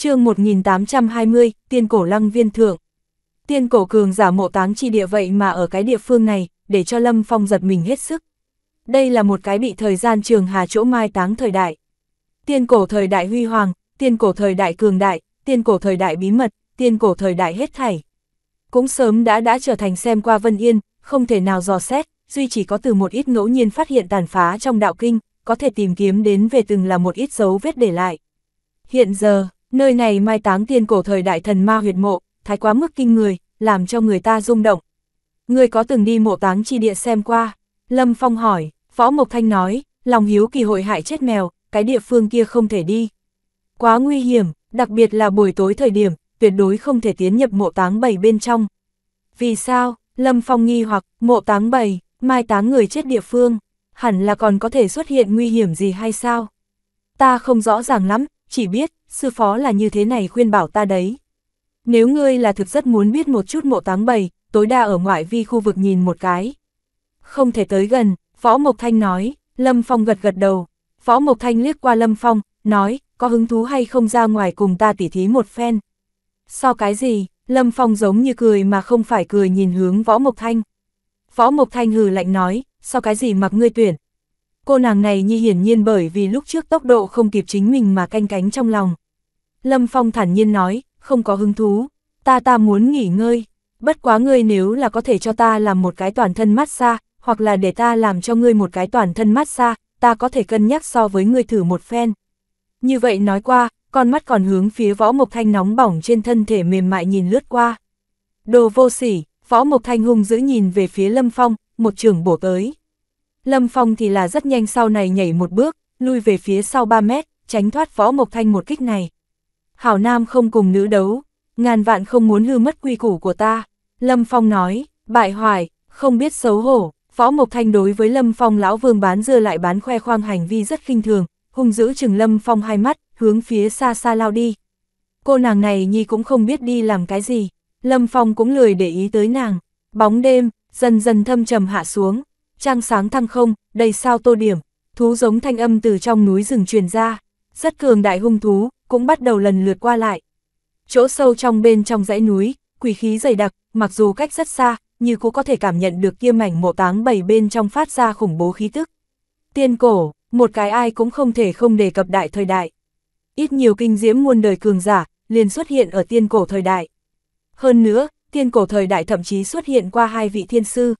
chương 1820, tiên cổ lăng viên thượng. Tiên cổ cường giả mộ táng chi địa vậy mà ở cái địa phương này, để cho Lâm Phong giật mình hết sức. Đây là một cái bị thời gian trường hà chỗ mai táng thời đại. Tiên cổ thời đại huy hoàng, tiên cổ thời đại cường đại, tiên cổ thời đại bí mật, tiên cổ thời đại hết thảy. Cũng sớm đã đã trở thành xem qua Vân Yên, không thể nào dò xét, duy chỉ có từ một ít ngẫu nhiên phát hiện tàn phá trong đạo kinh, có thể tìm kiếm đến về từng là một ít dấu vết để lại. Hiện giờ, Nơi này mai táng tiên cổ thời đại thần ma huyệt mộ, thái quá mức kinh người, làm cho người ta rung động. Người có từng đi mộ táng chi địa xem qua? Lâm Phong hỏi, Phó Mộc Thanh nói, lòng hiếu kỳ hội hại chết mèo, cái địa phương kia không thể đi. Quá nguy hiểm, đặc biệt là buổi tối thời điểm, tuyệt đối không thể tiến nhập mộ táng bầy bên trong. Vì sao, Lâm Phong nghi hoặc, mộ táng bầy, mai táng người chết địa phương, hẳn là còn có thể xuất hiện nguy hiểm gì hay sao? Ta không rõ ràng lắm, chỉ biết, sư phó là như thế này khuyên bảo ta đấy. Nếu ngươi là thực rất muốn biết một chút mộ táng bầy, tối đa ở ngoại vi khu vực nhìn một cái. Không thể tới gần, Võ Mộc Thanh nói, Lâm Phong gật gật đầu. Võ Mộc Thanh liếc qua Lâm Phong, nói, có hứng thú hay không ra ngoài cùng ta tỉ thí một phen. So cái gì, Lâm Phong giống như cười mà không phải cười nhìn hướng Võ Mộc Thanh. Võ Mộc Thanh hừ lạnh nói, so cái gì mặc ngươi tuyển, cô nàng này như hiển nhiên bởi vì lúc trước tốc độ không kịp chính mình mà canh cánh trong lòng. Lâm Phong thản nhiên nói, không có hứng thú, ta ta muốn nghỉ ngơi, bất quá ngươi nếu là có thể cho ta làm một cái toàn thân massage, hoặc là để ta làm cho ngươi một cái toàn thân massage, ta có thể cân nhắc so với ngươi thử một phen. Như vậy nói qua, con mắt còn hướng phía võ mộc thanh nóng bỏng trên thân thể mềm mại nhìn lướt qua. Đồ vô sỉ, võ mộc thanh hung dữ nhìn về phía lâm phong, một trường bổ tới. Lâm Phong thì là rất nhanh sau này nhảy một bước, lui về phía sau 3 mét, tránh thoát Võ Mộc Thanh một kích này. Hảo Nam không cùng nữ đấu, ngàn vạn không muốn hư mất quy củ của ta. Lâm Phong nói, bại hoài, không biết xấu hổ. Võ Mộc Thanh đối với Lâm Phong lão vương bán dưa lại bán khoe khoang hành vi rất khinh thường, hung giữ chừng Lâm Phong hai mắt, hướng phía xa xa lao đi. Cô nàng này nhi cũng không biết đi làm cái gì, Lâm Phong cũng lười để ý tới nàng. Bóng đêm, dần dần thâm trầm hạ xuống, trăng sáng thăng không, đầy sao tô điểm, thú giống thanh âm từ trong núi rừng truyền ra, rất cường đại hung thú, cũng bắt đầu lần lượt qua lại. Chỗ sâu trong bên trong dãy núi, quỷ khí dày đặc, mặc dù cách rất xa, như cũng có thể cảm nhận được kia mảnh mộ táng bảy bên trong phát ra khủng bố khí tức. Tiên cổ, một cái ai cũng không thể không đề cập đại thời đại. Ít nhiều kinh diễm muôn đời cường giả, liền xuất hiện ở tiên cổ thời đại. Hơn nữa, tiên cổ thời đại thậm chí xuất hiện qua hai vị thiên sư,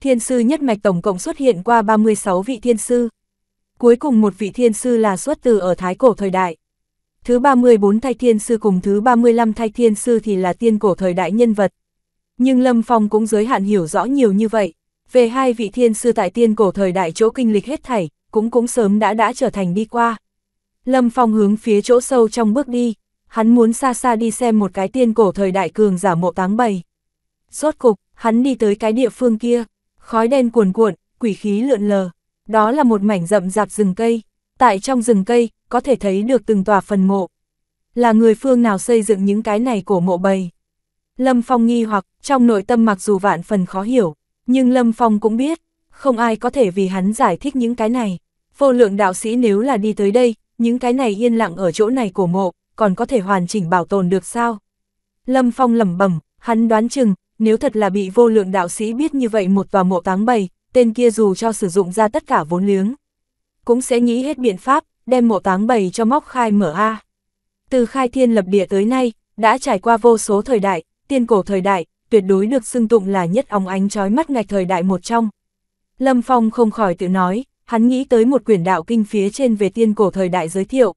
thiên sư nhất mạch tổng cộng xuất hiện qua 36 vị thiên sư. Cuối cùng một vị thiên sư là xuất từ ở Thái Cổ thời đại. Thứ 34 thay thiên sư cùng thứ 35 thay thiên sư thì là tiên cổ thời đại nhân vật. Nhưng Lâm Phong cũng giới hạn hiểu rõ nhiều như vậy. Về hai vị thiên sư tại tiên cổ thời đại chỗ kinh lịch hết thảy, cũng cũng sớm đã đã trở thành đi qua. Lâm Phong hướng phía chỗ sâu trong bước đi, hắn muốn xa xa đi xem một cái tiên cổ thời đại cường giả mộ táng bầy. Rốt cục, hắn đi tới cái địa phương kia, khói đen cuồn cuộn, quỷ khí lượn lờ. Đó là một mảnh rậm rạp rừng cây. Tại trong rừng cây, có thể thấy được từng tòa phần mộ. Là người phương nào xây dựng những cái này cổ mộ bầy? Lâm Phong nghi hoặc, trong nội tâm mặc dù vạn phần khó hiểu, nhưng Lâm Phong cũng biết, không ai có thể vì hắn giải thích những cái này. Vô lượng đạo sĩ nếu là đi tới đây, những cái này yên lặng ở chỗ này cổ mộ, còn có thể hoàn chỉnh bảo tồn được sao? Lâm Phong lẩm bẩm, hắn đoán chừng, nếu thật là bị vô lượng đạo sĩ biết như vậy một vào mộ táng bầy tên kia dù cho sử dụng ra tất cả vốn liếng, cũng sẽ nghĩ hết biện pháp, đem mộ táng bầy cho móc khai mở A. Từ khai thiên lập địa tới nay, đã trải qua vô số thời đại, tiên cổ thời đại, tuyệt đối được xưng tụng là nhất óng ánh trói mắt ngạch thời đại một trong. Lâm Phong không khỏi tự nói, hắn nghĩ tới một quyển đạo kinh phía trên về tiên cổ thời đại giới thiệu.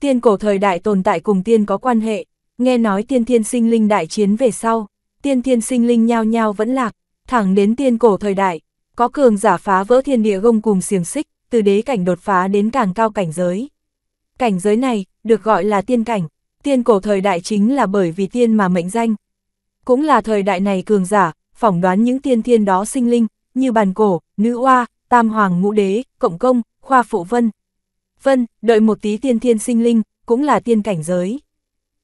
Tiên cổ thời đại tồn tại cùng tiên có quan hệ, nghe nói tiên thiên sinh linh đại chiến về sau tiên thiên sinh linh nhao nhao vẫn lạc, thẳng đến tiên cổ thời đại, có cường giả phá vỡ thiên địa gông cùng xiềng xích, từ đế cảnh đột phá đến càng cao cảnh giới. Cảnh giới này, được gọi là tiên cảnh, tiên cổ thời đại chính là bởi vì tiên mà mệnh danh. Cũng là thời đại này cường giả, phỏng đoán những tiên thiên đó sinh linh, như bàn cổ, nữ oa, tam hoàng ngũ đế, cộng công, khoa phụ vân. Vân, đợi một tí tiên thiên sinh linh, cũng là tiên cảnh giới.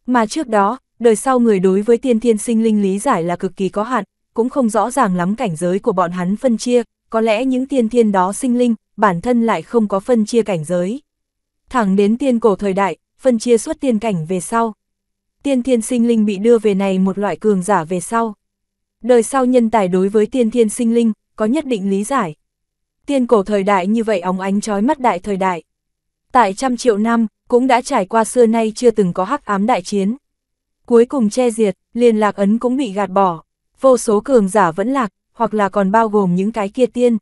Mà trước đó, đời sau người đối với tiên thiên sinh linh lý giải là cực kỳ có hạn, cũng không rõ ràng lắm cảnh giới của bọn hắn phân chia, có lẽ những tiên thiên đó sinh linh, bản thân lại không có phân chia cảnh giới. Thẳng đến tiên cổ thời đại, phân chia suốt tiên cảnh về sau. Tiên thiên sinh linh bị đưa về này một loại cường giả về sau. Đời sau nhân tài đối với tiên thiên sinh linh, có nhất định lý giải. Tiên cổ thời đại như vậy óng ánh chói mắt đại thời đại. Tại trăm triệu năm, cũng đã trải qua xưa nay chưa từng có hắc ám đại chiến cuối cùng che diệt, liên lạc ấn cũng bị gạt bỏ, vô số cường giả vẫn lạc, hoặc là còn bao gồm những cái kia tiên.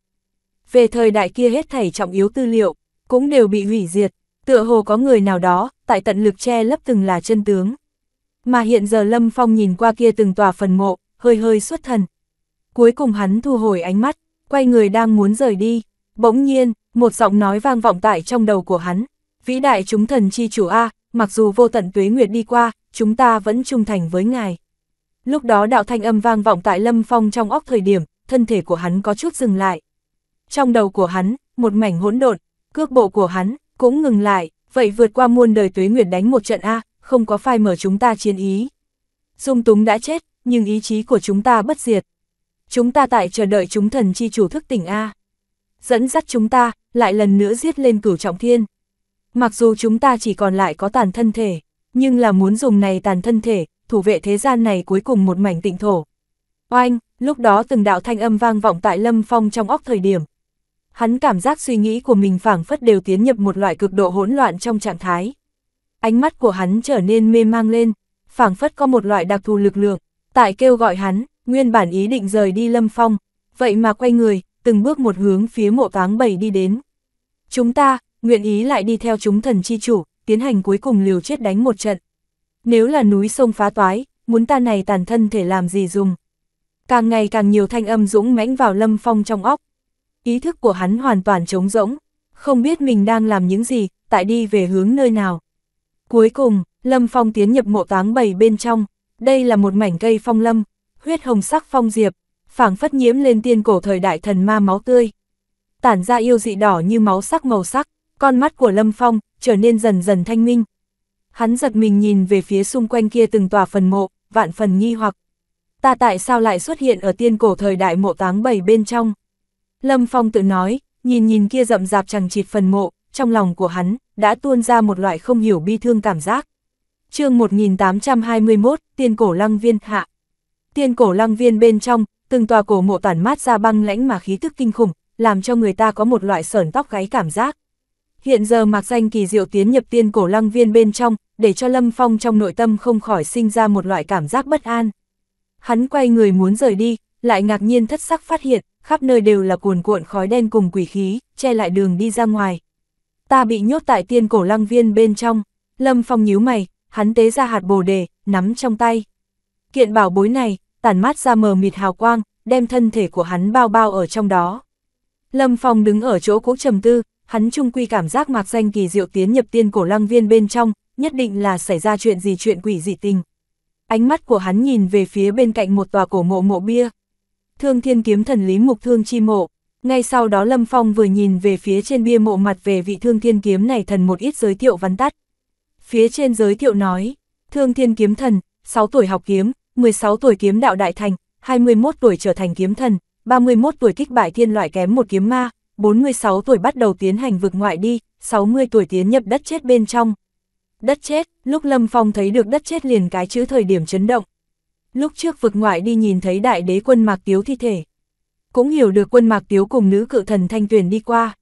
Về thời đại kia hết thảy trọng yếu tư liệu, cũng đều bị hủy diệt, tựa hồ có người nào đó, tại tận lực che lấp từng là chân tướng. Mà hiện giờ Lâm Phong nhìn qua kia từng tòa phần mộ, hơi hơi xuất thần. Cuối cùng hắn thu hồi ánh mắt, quay người đang muốn rời đi. Bỗng nhiên, một giọng nói vang vọng tại trong đầu của hắn. Vĩ đại chúng thần chi chủ A, mặc dù vô tận tuế nguyệt đi qua, chúng ta vẫn trung thành với ngài. Lúc đó đạo thanh âm vang vọng tại Lâm Phong trong óc thời điểm, thân thể của hắn có chút dừng lại. Trong đầu của hắn, một mảnh hỗn độn, cước bộ của hắn cũng ngừng lại, vậy vượt qua muôn đời tuế nguyệt đánh một trận a, không có phai mở chúng ta chiến ý. Dung Túng đã chết, nhưng ý chí của chúng ta bất diệt. Chúng ta tại chờ đợi chúng thần chi chủ thức tỉnh a. Dẫn dắt chúng ta lại lần nữa giết lên cửu trọng thiên. Mặc dù chúng ta chỉ còn lại có tàn thân thể, nhưng là muốn dùng này tàn thân thể, thủ vệ thế gian này cuối cùng một mảnh tịnh thổ. Oanh, lúc đó từng đạo thanh âm vang vọng tại Lâm Phong trong óc thời điểm. Hắn cảm giác suy nghĩ của mình phảng phất đều tiến nhập một loại cực độ hỗn loạn trong trạng thái. Ánh mắt của hắn trở nên mê mang lên, phảng phất có một loại đặc thù lực lượng, tại kêu gọi hắn, nguyên bản ý định rời đi Lâm Phong, vậy mà quay người, từng bước một hướng phía mộ táng bảy đi đến. Chúng ta, nguyện ý lại đi theo chúng thần chi chủ, tiến hành cuối cùng liều chết đánh một trận. Nếu là núi sông phá toái, muốn ta này tàn thân thể làm gì dùng. Càng ngày càng nhiều thanh âm dũng mãnh vào lâm phong trong óc. Ý thức của hắn hoàn toàn trống rỗng, không biết mình đang làm những gì, tại đi về hướng nơi nào. Cuối cùng, lâm phong tiến nhập mộ táng bầy bên trong, đây là một mảnh cây phong lâm, huyết hồng sắc phong diệp, phảng phất nhiễm lên tiên cổ thời đại thần ma máu tươi. Tản ra yêu dị đỏ như máu sắc màu sắc con mắt của Lâm Phong trở nên dần dần thanh minh. Hắn giật mình nhìn về phía xung quanh kia từng tòa phần mộ, vạn phần nghi hoặc. Ta tại sao lại xuất hiện ở tiên cổ thời đại mộ táng bầy bên trong? Lâm Phong tự nói, nhìn nhìn kia rậm rạp chẳng chịt phần mộ, trong lòng của hắn đã tuôn ra một loại không hiểu bi thương cảm giác. chương 1821, tiên cổ lăng viên hạ. Tiên cổ lăng viên bên trong, từng tòa cổ mộ tản mát ra băng lãnh mà khí thức kinh khủng, làm cho người ta có một loại sởn tóc gáy cảm giác. Hiện giờ mạc danh kỳ diệu tiến nhập tiên cổ lăng viên bên trong, để cho Lâm Phong trong nội tâm không khỏi sinh ra một loại cảm giác bất an. Hắn quay người muốn rời đi, lại ngạc nhiên thất sắc phát hiện, khắp nơi đều là cuồn cuộn khói đen cùng quỷ khí, che lại đường đi ra ngoài. Ta bị nhốt tại tiên cổ lăng viên bên trong, Lâm Phong nhíu mày, hắn tế ra hạt bồ đề, nắm trong tay. Kiện bảo bối này, tản mát ra mờ mịt hào quang, đem thân thể của hắn bao bao ở trong đó. Lâm Phong đứng ở chỗ cũ trầm tư, hắn trung quy cảm giác mạc danh kỳ diệu tiến nhập tiên cổ lăng viên bên trong, nhất định là xảy ra chuyện gì chuyện quỷ dị tình. Ánh mắt của hắn nhìn về phía bên cạnh một tòa cổ mộ mộ bia. Thương thiên kiếm thần Lý Mục Thương chi mộ, ngay sau đó Lâm Phong vừa nhìn về phía trên bia mộ mặt về vị thương thiên kiếm này thần một ít giới thiệu văn tắt. Phía trên giới thiệu nói, thương thiên kiếm thần, 6 tuổi học kiếm, 16 tuổi kiếm đạo đại thành, 21 tuổi trở thành kiếm thần, 31 tuổi kích bại thiên loại kém một kiếm ma, 46 tuổi bắt đầu tiến hành vực ngoại đi, 60 tuổi tiến nhập đất chết bên trong. Đất chết, lúc Lâm Phong thấy được đất chết liền cái chữ thời điểm chấn động. Lúc trước vực ngoại đi nhìn thấy đại đế quân Mạc Tiếu thi thể. Cũng hiểu được quân Mạc Tiếu cùng nữ cự thần Thanh Tuyền đi qua.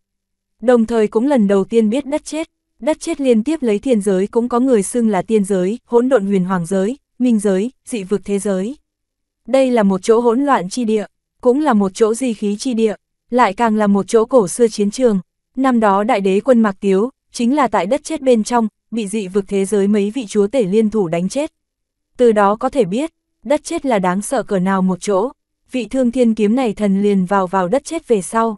Đồng thời cũng lần đầu tiên biết đất chết. Đất chết liên tiếp lấy thiên giới cũng có người xưng là tiên giới, hỗn độn huyền hoàng giới, minh giới, dị vực thế giới. Đây là một chỗ hỗn loạn chi địa, cũng là một chỗ di khí chi địa lại càng là một chỗ cổ xưa chiến trường. Năm đó đại đế quân Mạc Tiếu, chính là tại đất chết bên trong, bị dị vực thế giới mấy vị chúa tể liên thủ đánh chết. Từ đó có thể biết, đất chết là đáng sợ cỡ nào một chỗ, vị thương thiên kiếm này thần liền vào vào đất chết về sau.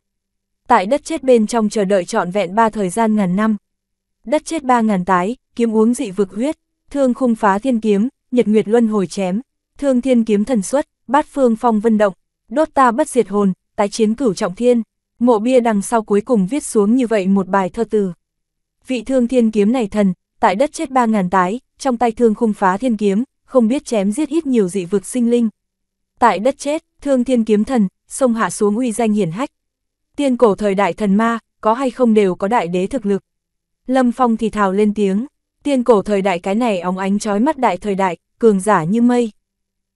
Tại đất chết bên trong chờ đợi trọn vẹn ba thời gian ngàn năm. Đất chết ba ngàn tái, kiếm uống dị vực huyết, thương khung phá thiên kiếm, nhật nguyệt luân hồi chém, thương thiên kiếm thần xuất, bát phương phong vân động, đốt ta bất diệt hồn, tái chiến cửu trọng thiên, mộ bia đằng sau cuối cùng viết xuống như vậy một bài thơ từ. Vị thương thiên kiếm này thần, tại đất chết ba ngàn tái, trong tay thương khung phá thiên kiếm, không biết chém giết ít nhiều dị vực sinh linh. Tại đất chết, thương thiên kiếm thần, sông hạ xuống uy danh hiển hách. Tiên cổ thời đại thần ma, có hay không đều có đại đế thực lực. Lâm Phong thì thào lên tiếng, tiên cổ thời đại cái này óng ánh trói mắt đại thời đại, cường giả như mây.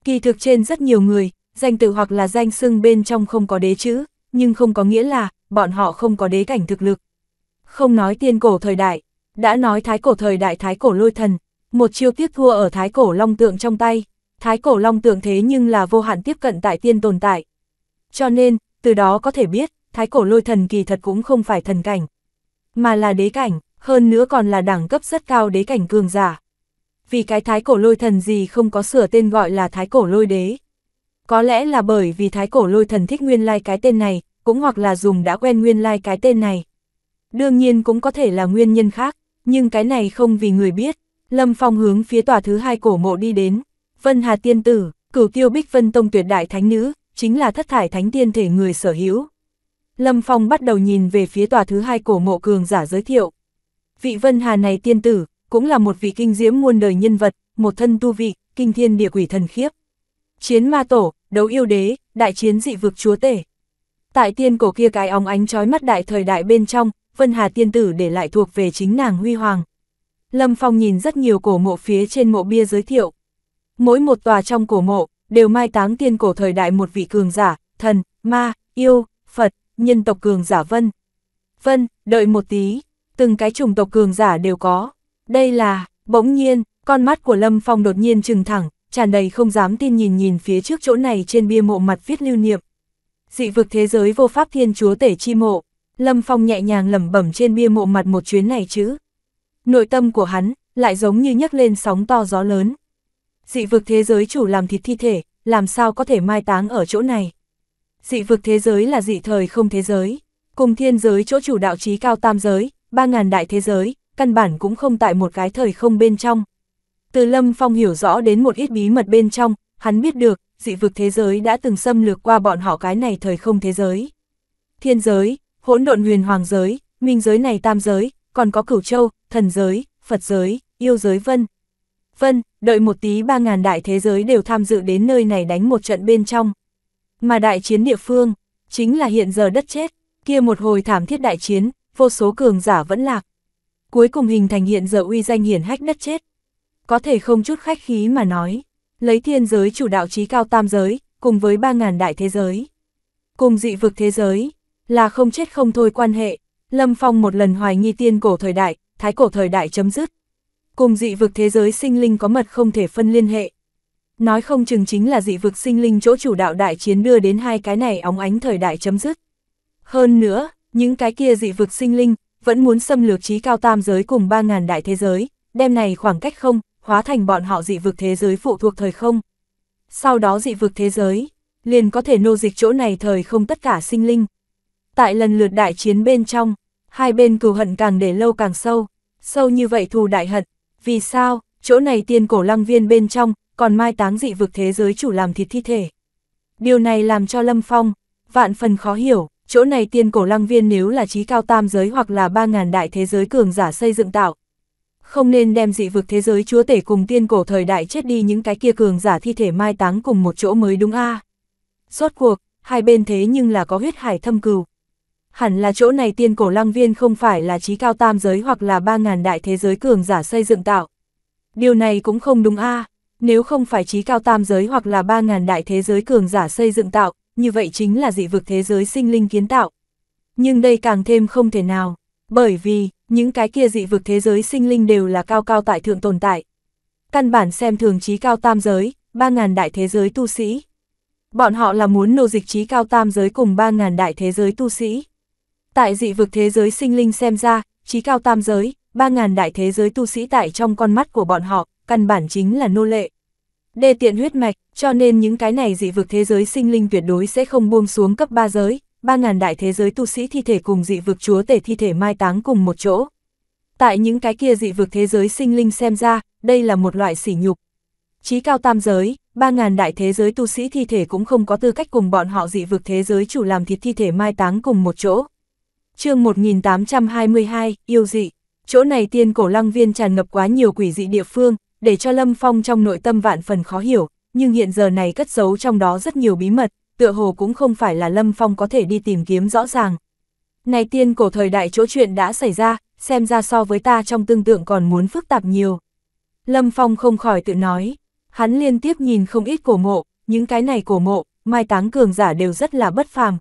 Kỳ thực trên rất nhiều người, danh từ hoặc là danh xưng bên trong không có đế chữ, nhưng không có nghĩa là bọn họ không có đế cảnh thực lực. Không nói tiên cổ thời đại, đã nói thái cổ thời đại thái cổ lôi thần, một chiêu tiếc thua ở thái cổ long tượng trong tay, thái cổ long tượng thế nhưng là vô hạn tiếp cận tại tiên tồn tại. Cho nên, từ đó có thể biết, thái cổ lôi thần kỳ thật cũng không phải thần cảnh, mà là đế cảnh, hơn nữa còn là đẳng cấp rất cao đế cảnh cường giả. Vì cái thái cổ lôi thần gì không có sửa tên gọi là thái cổ lôi đế. Có lẽ là bởi vì thái cổ lôi thần thích nguyên lai like cái tên này, cũng hoặc là dùng đã quen nguyên lai like cái tên này. Đương nhiên cũng có thể là nguyên nhân khác, nhưng cái này không vì người biết. Lâm Phong hướng phía tòa thứ hai cổ mộ đi đến. Vân Hà Tiên Tử, cửu tiêu bích vân tông tuyệt đại thánh nữ, chính là thất thải thánh tiên thể người sở hữu. Lâm Phong bắt đầu nhìn về phía tòa thứ hai cổ mộ cường giả giới thiệu. Vị Vân Hà này tiên tử, cũng là một vị kinh diễm muôn đời nhân vật, một thân tu vị, kinh thiên địa quỷ thần khiếp. Chiến ma tổ, đấu yêu đế, đại chiến dị vực chúa tể. Tại tiên cổ kia cái óng ánh trói mắt đại thời đại bên trong, Vân Hà tiên tử để lại thuộc về chính nàng huy hoàng. Lâm Phong nhìn rất nhiều cổ mộ phía trên mộ bia giới thiệu. Mỗi một tòa trong cổ mộ, đều mai táng tiên cổ thời đại một vị cường giả, thần, ma, yêu, Phật, nhân tộc cường giả Vân. Vân, đợi một tí, từng cái chủng tộc cường giả đều có. Đây là, bỗng nhiên, con mắt của Lâm Phong đột nhiên trừng thẳng, tràn đầy không dám tin nhìn nhìn phía trước chỗ này trên bia mộ mặt viết lưu niệm. Dị vực thế giới vô pháp thiên chúa tể chi mộ, Lâm Phong nhẹ nhàng lẩm bẩm trên bia mộ mặt một chuyến này chứ. Nội tâm của hắn lại giống như nhấc lên sóng to gió lớn. Dị vực thế giới chủ làm thịt thi thể, làm sao có thể mai táng ở chỗ này. Dị vực thế giới là dị thời không thế giới, cùng thiên giới chỗ chủ đạo trí cao tam giới, ba ngàn đại thế giới, căn bản cũng không tại một cái thời không bên trong, từ Lâm Phong hiểu rõ đến một ít bí mật bên trong, hắn biết được, dị vực thế giới đã từng xâm lược qua bọn họ cái này thời không thế giới. Thiên giới, hỗn độn huyền hoàng giới, minh giới này tam giới, còn có cửu châu, thần giới, Phật giới, yêu giới vân. Vân, đợi một tí ba ngàn đại thế giới đều tham dự đến nơi này đánh một trận bên trong. Mà đại chiến địa phương, chính là hiện giờ đất chết, kia một hồi thảm thiết đại chiến, vô số cường giả vẫn lạc. Cuối cùng hình thành hiện giờ uy danh hiển hách đất chết có thể không chút khách khí mà nói, lấy thiên giới chủ đạo trí cao tam giới, cùng với 3.000 đại thế giới. Cùng dị vực thế giới, là không chết không thôi quan hệ, Lâm Phong một lần hoài nghi tiên cổ thời đại, thái cổ thời đại chấm dứt. Cùng dị vực thế giới sinh linh có mật không thể phân liên hệ. Nói không chừng chính là dị vực sinh linh chỗ chủ đạo đại chiến đưa đến hai cái này óng ánh thời đại chấm dứt. Hơn nữa, những cái kia dị vực sinh linh, vẫn muốn xâm lược trí cao tam giới cùng 3.000 đại thế giới, đem này khoảng cách không, hóa thành bọn họ dị vực thế giới phụ thuộc thời không. Sau đó dị vực thế giới, liền có thể nô dịch chỗ này thời không tất cả sinh linh. Tại lần lượt đại chiến bên trong, hai bên cừu hận càng để lâu càng sâu, sâu như vậy thù đại hận. Vì sao, chỗ này tiên cổ lăng viên bên trong, còn mai táng dị vực thế giới chủ làm thịt thi thể. Điều này làm cho Lâm Phong, vạn phần khó hiểu, chỗ này tiên cổ lăng viên nếu là trí cao tam giới hoặc là ba ngàn đại thế giới cường giả xây dựng tạo, không nên đem dị vực thế giới chúa tể cùng tiên cổ thời đại chết đi những cái kia cường giả thi thể mai táng cùng một chỗ mới đúng a. suốt cuộc, hai bên thế nhưng là có huyết hải thâm cừu. Hẳn là chỗ này tiên cổ lăng viên không phải là trí cao tam giới hoặc là ba ngàn đại thế giới cường giả xây dựng tạo. Điều này cũng không đúng a. Nếu không phải trí cao tam giới hoặc là ba ngàn đại thế giới cường giả xây dựng tạo, như vậy chính là dị vực thế giới sinh linh kiến tạo. Nhưng đây càng thêm không thể nào bởi vì, những cái kia dị vực thế giới sinh linh đều là cao cao tại thượng tồn tại. Căn bản xem thường trí cao tam giới, 3.000 đại thế giới tu sĩ. Bọn họ là muốn nô dịch trí cao tam giới cùng 3.000 đại thế giới tu sĩ. Tại dị vực thế giới sinh linh xem ra, trí cao tam giới, 3.000 đại thế giới tu sĩ tại trong con mắt của bọn họ, căn bản chính là nô lệ. đề tiện huyết mạch, cho nên những cái này dị vực thế giới sinh linh tuyệt đối sẽ không buông xuống cấp 3 giới, 3.000 đại thế giới tu sĩ thi thể cùng dị vực chúa tể thi thể mai táng cùng một chỗ. Tại những cái kia dị vực thế giới sinh linh xem ra, đây là một loại sỉ nhục. Chí cao tam giới, 3.000 đại thế giới tu sĩ thi thể cũng không có tư cách cùng bọn họ dị vực thế giới chủ làm thịt thi thể mai táng cùng một chỗ. chương 1822, yêu dị. Chỗ này tiên cổ lăng viên tràn ngập quá nhiều quỷ dị địa phương, để cho Lâm Phong trong nội tâm vạn phần khó hiểu, nhưng hiện giờ này cất giấu trong đó rất nhiều bí mật, tựa hồ cũng không phải là Lâm Phong có thể đi tìm kiếm rõ ràng. Này tiên cổ thời đại chỗ chuyện đã xảy ra, xem ra so với ta trong tương tượng còn muốn phức tạp nhiều. Lâm Phong không khỏi tự nói, hắn liên tiếp nhìn không ít cổ mộ, những cái này cổ mộ, mai táng cường giả đều rất là bất phàm.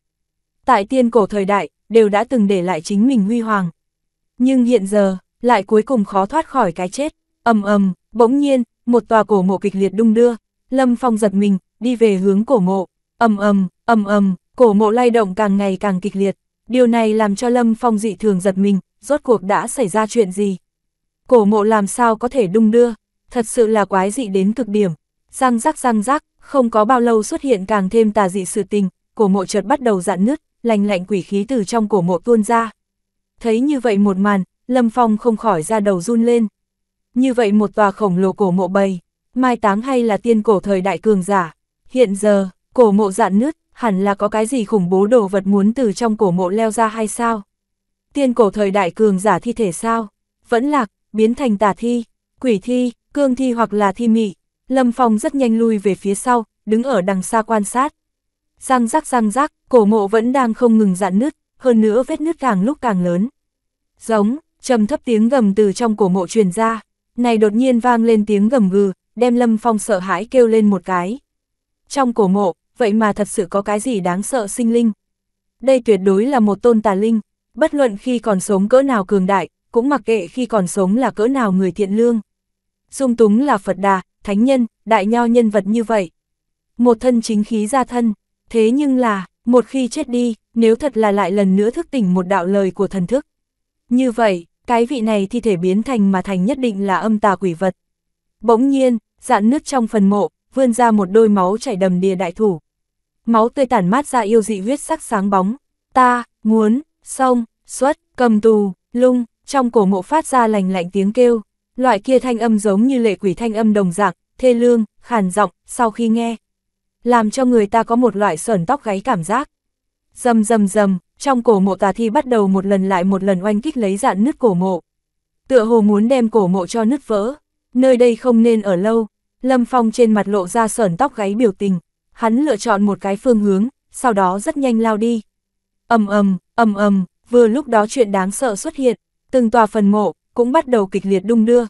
Tại tiên cổ thời đại, đều đã từng để lại chính mình huy hoàng. Nhưng hiện giờ, lại cuối cùng khó thoát khỏi cái chết. ầm ầm, bỗng nhiên, một tòa cổ mộ kịch liệt đung đưa, Lâm Phong giật mình, đi về hướng cổ mộ ầm ầm, ầm ầm, cổ mộ lay động càng ngày càng kịch liệt. Điều này làm cho Lâm Phong dị thường giật mình, rốt cuộc đã xảy ra chuyện gì? Cổ mộ làm sao có thể đung đưa? Thật sự là quái dị đến cực điểm. Răng rắc răng rắc, không có bao lâu xuất hiện càng thêm tà dị sự tình, cổ mộ chợt bắt đầu dạn nứt, lành lạnh quỷ khí từ trong cổ mộ tuôn ra. Thấy như vậy một màn, Lâm Phong không khỏi ra đầu run lên. Như vậy một tòa khổng lồ cổ mộ bầy, mai táng hay là tiên cổ thời đại cường giả, hiện giờ, Cổ mộ dạn nứt, hẳn là có cái gì khủng bố đồ vật muốn từ trong cổ mộ leo ra hay sao? Tiên cổ thời đại cường giả thi thể sao? Vẫn lạc, biến thành tà thi, quỷ thi, cương thi hoặc là thi mị. Lâm Phong rất nhanh lui về phía sau, đứng ở đằng xa quan sát. Răng rắc răng rắc, cổ mộ vẫn đang không ngừng dạn nứt, hơn nữa vết nứt càng lúc càng lớn. Giống, trầm thấp tiếng gầm từ trong cổ mộ truyền ra, này đột nhiên vang lên tiếng gầm gừ, đem Lâm Phong sợ hãi kêu lên một cái. Trong cổ mộ, vậy mà thật sự có cái gì đáng sợ sinh linh. Đây tuyệt đối là một tôn tà linh, bất luận khi còn sống cỡ nào cường đại, cũng mặc kệ khi còn sống là cỡ nào người thiện lương. Dung túng là Phật Đà, Thánh Nhân, Đại Nho nhân vật như vậy. Một thân chính khí ra thân, thế nhưng là, một khi chết đi, nếu thật là lại lần nữa thức tỉnh một đạo lời của thần thức. Như vậy, cái vị này thi thể biến thành mà thành nhất định là âm tà quỷ vật. Bỗng nhiên, dạn nước trong phần mộ, vươn ra một đôi máu chảy đầm đìa đại thủ, máu tươi tản mát ra yêu dị huyết sắc sáng bóng, ta, muốn, sông, xuất, cầm tù, lung, trong cổ mộ phát ra lành lạnh tiếng kêu, loại kia thanh âm giống như lệ quỷ thanh âm đồng dạng, thê lương, khàn giọng, sau khi nghe, làm cho người ta có một loại sởn tóc gáy cảm giác. Dầm dầm dầm, trong cổ mộ tà thi bắt đầu một lần lại một lần oanh kích lấy dạn nứt cổ mộ. Tựa hồ muốn đem cổ mộ cho nứt vỡ, nơi đây không nên ở lâu, Lâm Phong trên mặt lộ ra sởn tóc gáy biểu tình, hắn lựa chọn một cái phương hướng, sau đó rất nhanh lao đi. ầm ầm, ầm ầm, vừa lúc đó chuyện đáng sợ xuất hiện, từng tòa phần mộ cũng bắt đầu kịch liệt đung đưa.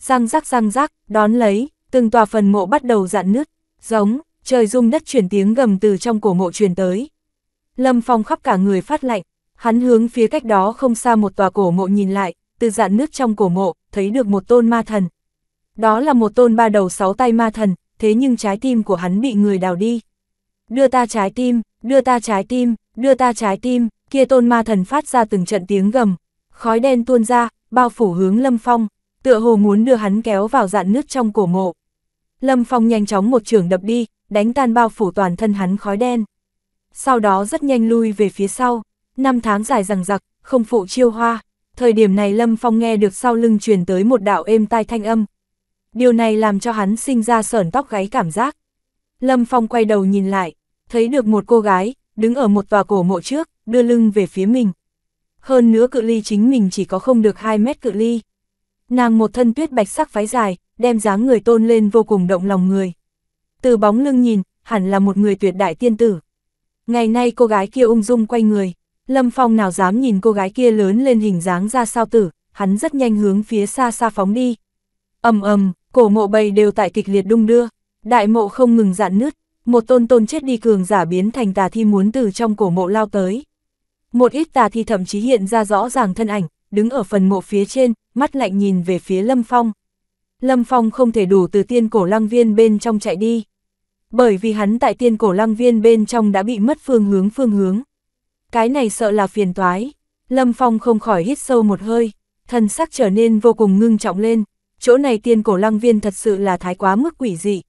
Răng rắc răng rắc, đón lấy, từng tòa phần mộ bắt đầu dạn nứt, giống, trời rung đất chuyển tiếng gầm từ trong cổ mộ truyền tới. Lâm Phong khắp cả người phát lạnh, hắn hướng phía cách đó không xa một tòa cổ mộ nhìn lại, từ dạn nước trong cổ mộ, thấy được một tôn ma thần. Đó là một tôn ba đầu sáu tay ma thần, thế nhưng trái tim của hắn bị người đào đi. Đưa ta trái tim, đưa ta trái tim, đưa ta trái tim, kia tôn ma thần phát ra từng trận tiếng gầm, khói đen tuôn ra, bao phủ hướng Lâm Phong, tựa hồ muốn đưa hắn kéo vào dạn nước trong cổ mộ. Lâm Phong nhanh chóng một trường đập đi, đánh tan bao phủ toàn thân hắn khói đen. Sau đó rất nhanh lui về phía sau, năm tháng dài rằng giặc, không phụ chiêu hoa. Thời điểm này Lâm Phong nghe được sau lưng truyền tới một đạo êm tai thanh âm, điều này làm cho hắn sinh ra sởn tóc gáy cảm giác. Lâm Phong quay đầu nhìn lại, thấy được một cô gái, đứng ở một tòa cổ mộ trước, đưa lưng về phía mình. Hơn nữa cự ly chính mình chỉ có không được 2 mét cự ly. Nàng một thân tuyết bạch sắc phái dài, đem dáng người tôn lên vô cùng động lòng người. Từ bóng lưng nhìn, hẳn là một người tuyệt đại tiên tử. Ngày nay cô gái kia ung dung quay người, Lâm Phong nào dám nhìn cô gái kia lớn lên hình dáng ra sao tử, hắn rất nhanh hướng phía xa xa phóng đi. ầm ầm, cổ mộ bầy đều tại kịch liệt đung đưa, đại mộ không ngừng dạn nứt, một tôn tôn chết đi cường giả biến thành tà thi muốn từ trong cổ mộ lao tới. Một ít tà thi thậm chí hiện ra rõ ràng thân ảnh, đứng ở phần mộ phía trên, mắt lạnh nhìn về phía Lâm Phong. Lâm Phong không thể đủ từ tiên cổ lăng viên bên trong chạy đi. Bởi vì hắn tại tiên cổ lăng viên bên trong đã bị mất phương hướng phương hướng. Cái này sợ là phiền toái. Lâm Phong không khỏi hít sâu một hơi, thần sắc trở nên vô cùng ngưng trọng lên, chỗ này tiên cổ lăng viên thật sự là thái quá mức quỷ dị.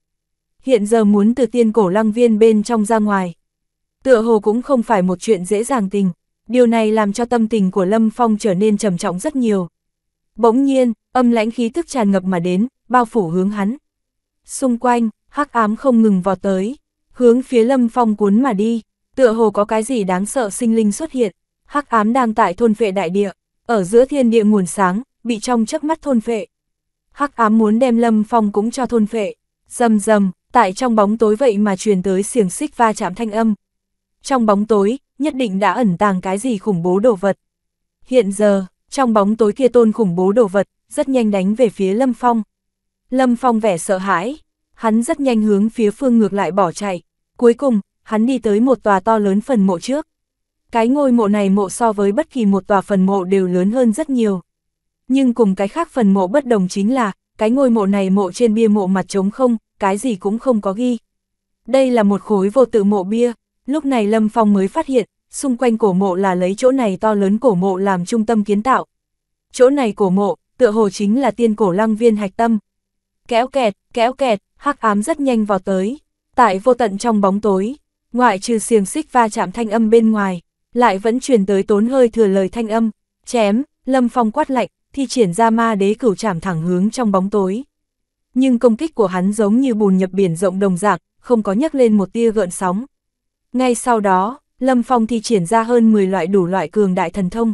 Hiện giờ muốn từ tiên cổ lăng viên bên trong ra ngoài. Tựa hồ cũng không phải một chuyện dễ dàng tình, điều này làm cho tâm tình của Lâm Phong trở nên trầm trọng rất nhiều. Bỗng nhiên, âm lãnh khí tức tràn ngập mà đến, bao phủ hướng hắn. Xung quanh, hắc ám không ngừng vọt tới, hướng phía Lâm Phong cuốn mà đi, tựa hồ có cái gì đáng sợ sinh linh xuất hiện. Hắc ám đang tại thôn vệ đại địa, ở giữa thiên địa nguồn sáng, bị trong chớp mắt thôn vệ hắc ám muốn đem lâm phong cũng cho thôn phệ, rầm rầm, tại trong bóng tối vậy mà truyền tới xiềng xích va chạm thanh âm. Trong bóng tối, nhất định đã ẩn tàng cái gì khủng bố đồ vật. Hiện giờ, trong bóng tối kia tôn khủng bố đồ vật, rất nhanh đánh về phía Lâm Phong. Lâm Phong vẻ sợ hãi, hắn rất nhanh hướng phía phương ngược lại bỏ chạy. Cuối cùng, hắn đi tới một tòa to lớn phần mộ trước. Cái ngôi mộ này mộ so với bất kỳ một tòa phần mộ đều lớn hơn rất nhiều. Nhưng cùng cái khác phần mộ bất đồng chính là, cái ngôi mộ này mộ trên bia mộ mặt trống không, cái gì cũng không có ghi. Đây là một khối vô tự mộ bia, lúc này Lâm Phong mới phát hiện, xung quanh cổ mộ là lấy chỗ này to lớn cổ mộ làm trung tâm kiến tạo. Chỗ này cổ mộ, tựa hồ chính là tiên cổ lăng viên hạch tâm. Kéo kẹt, kéo kẹt, hắc ám rất nhanh vào tới, tại vô tận trong bóng tối, ngoại trừ xiềng xích va chạm thanh âm bên ngoài, lại vẫn truyền tới tốn hơi thừa lời thanh âm, chém, Lâm Phong quát lạnh, thi triển ra ma đế cửu chạm thẳng hướng trong bóng tối. Nhưng công kích của hắn giống như bùn nhập biển rộng đồng dạng, không có nhắc lên một tia gợn sóng. Ngay sau đó, Lâm Phong thi triển ra hơn 10 loại đủ loại cường đại thần thông.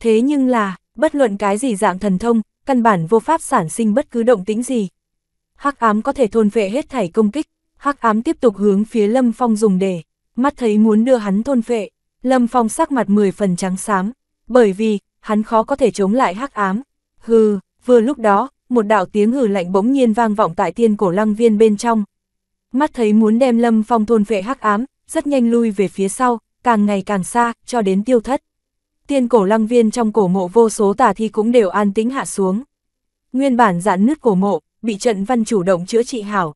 Thế nhưng là, bất luận cái gì dạng thần thông, căn bản vô pháp sản sinh bất cứ động tĩnh gì. Hắc ám có thể thôn vệ hết thảy công kích, Hắc ám tiếp tục hướng phía Lâm Phong dùng để, mắt thấy muốn đưa hắn thôn vệ, Lâm Phong sắc mặt 10 phần trắng xám, bởi vì hắn khó có thể chống lại hắc ám. Hừ, vừa lúc đó, một đạo tiếng hừ lạnh bỗng nhiên vang vọng tại tiên cổ lăng viên bên trong. Mắt thấy muốn đem Lâm Phong thôn vệ hắc ám, rất nhanh lui về phía sau, càng ngày càng xa, cho đến tiêu thất. Tiên cổ lăng viên trong cổ mộ vô số tà thi cũng đều an tĩnh hạ xuống. Nguyên bản giãn nứt cổ mộ, bị trận văn chủ động chữa trị hảo.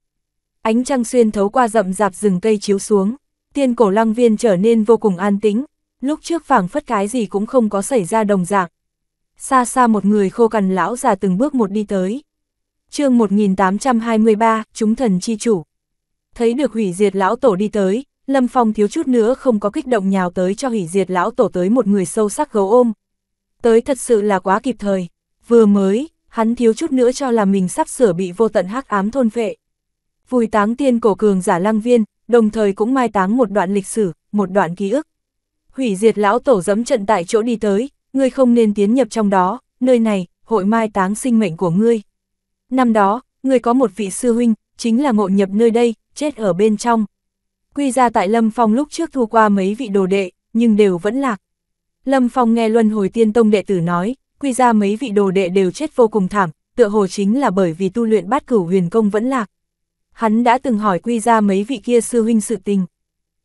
Ánh trăng xuyên thấu qua rậm rạp rừng cây chiếu xuống, tiên cổ lăng viên trở nên vô cùng an tĩnh, lúc trước phảng phất cái gì cũng không có xảy ra đồng dạng. Xa xa một người khô cằn lão già từng bước một đi tới. chương 1823, chúng thần chi chủ. Thấy được hủy diệt lão tổ đi tới, Lâm Phong thiếu chút nữa không có kích động nhào tới cho hủy diệt lão tổ tới một người sâu sắc gấu ôm. Tới thật sự là quá kịp thời, vừa mới, hắn thiếu chút nữa cho là mình sắp sửa bị vô tận hắc ám thôn vệ. Vùi táng tiên cổ cường giả lăng viên, đồng thời cũng mai táng một đoạn lịch sử, một đoạn ký ức hủy diệt lão tổ dấm trận tại chỗ đi tới, ngươi không nên tiến nhập trong đó, nơi này, hội mai táng sinh mệnh của ngươi. Năm đó, ngươi có một vị sư huynh, chính là ngộ nhập nơi đây, chết ở bên trong. Quy ra tại Lâm Phong lúc trước thu qua mấy vị đồ đệ, nhưng đều vẫn lạc. Lâm Phong nghe luân hồi tiên tông đệ tử nói, quy ra mấy vị đồ đệ đều chết vô cùng thảm, tựa hồ chính là bởi vì tu luyện bát cửu huyền công vẫn lạc. Hắn đã từng hỏi quy ra mấy vị kia sư huynh sự tình.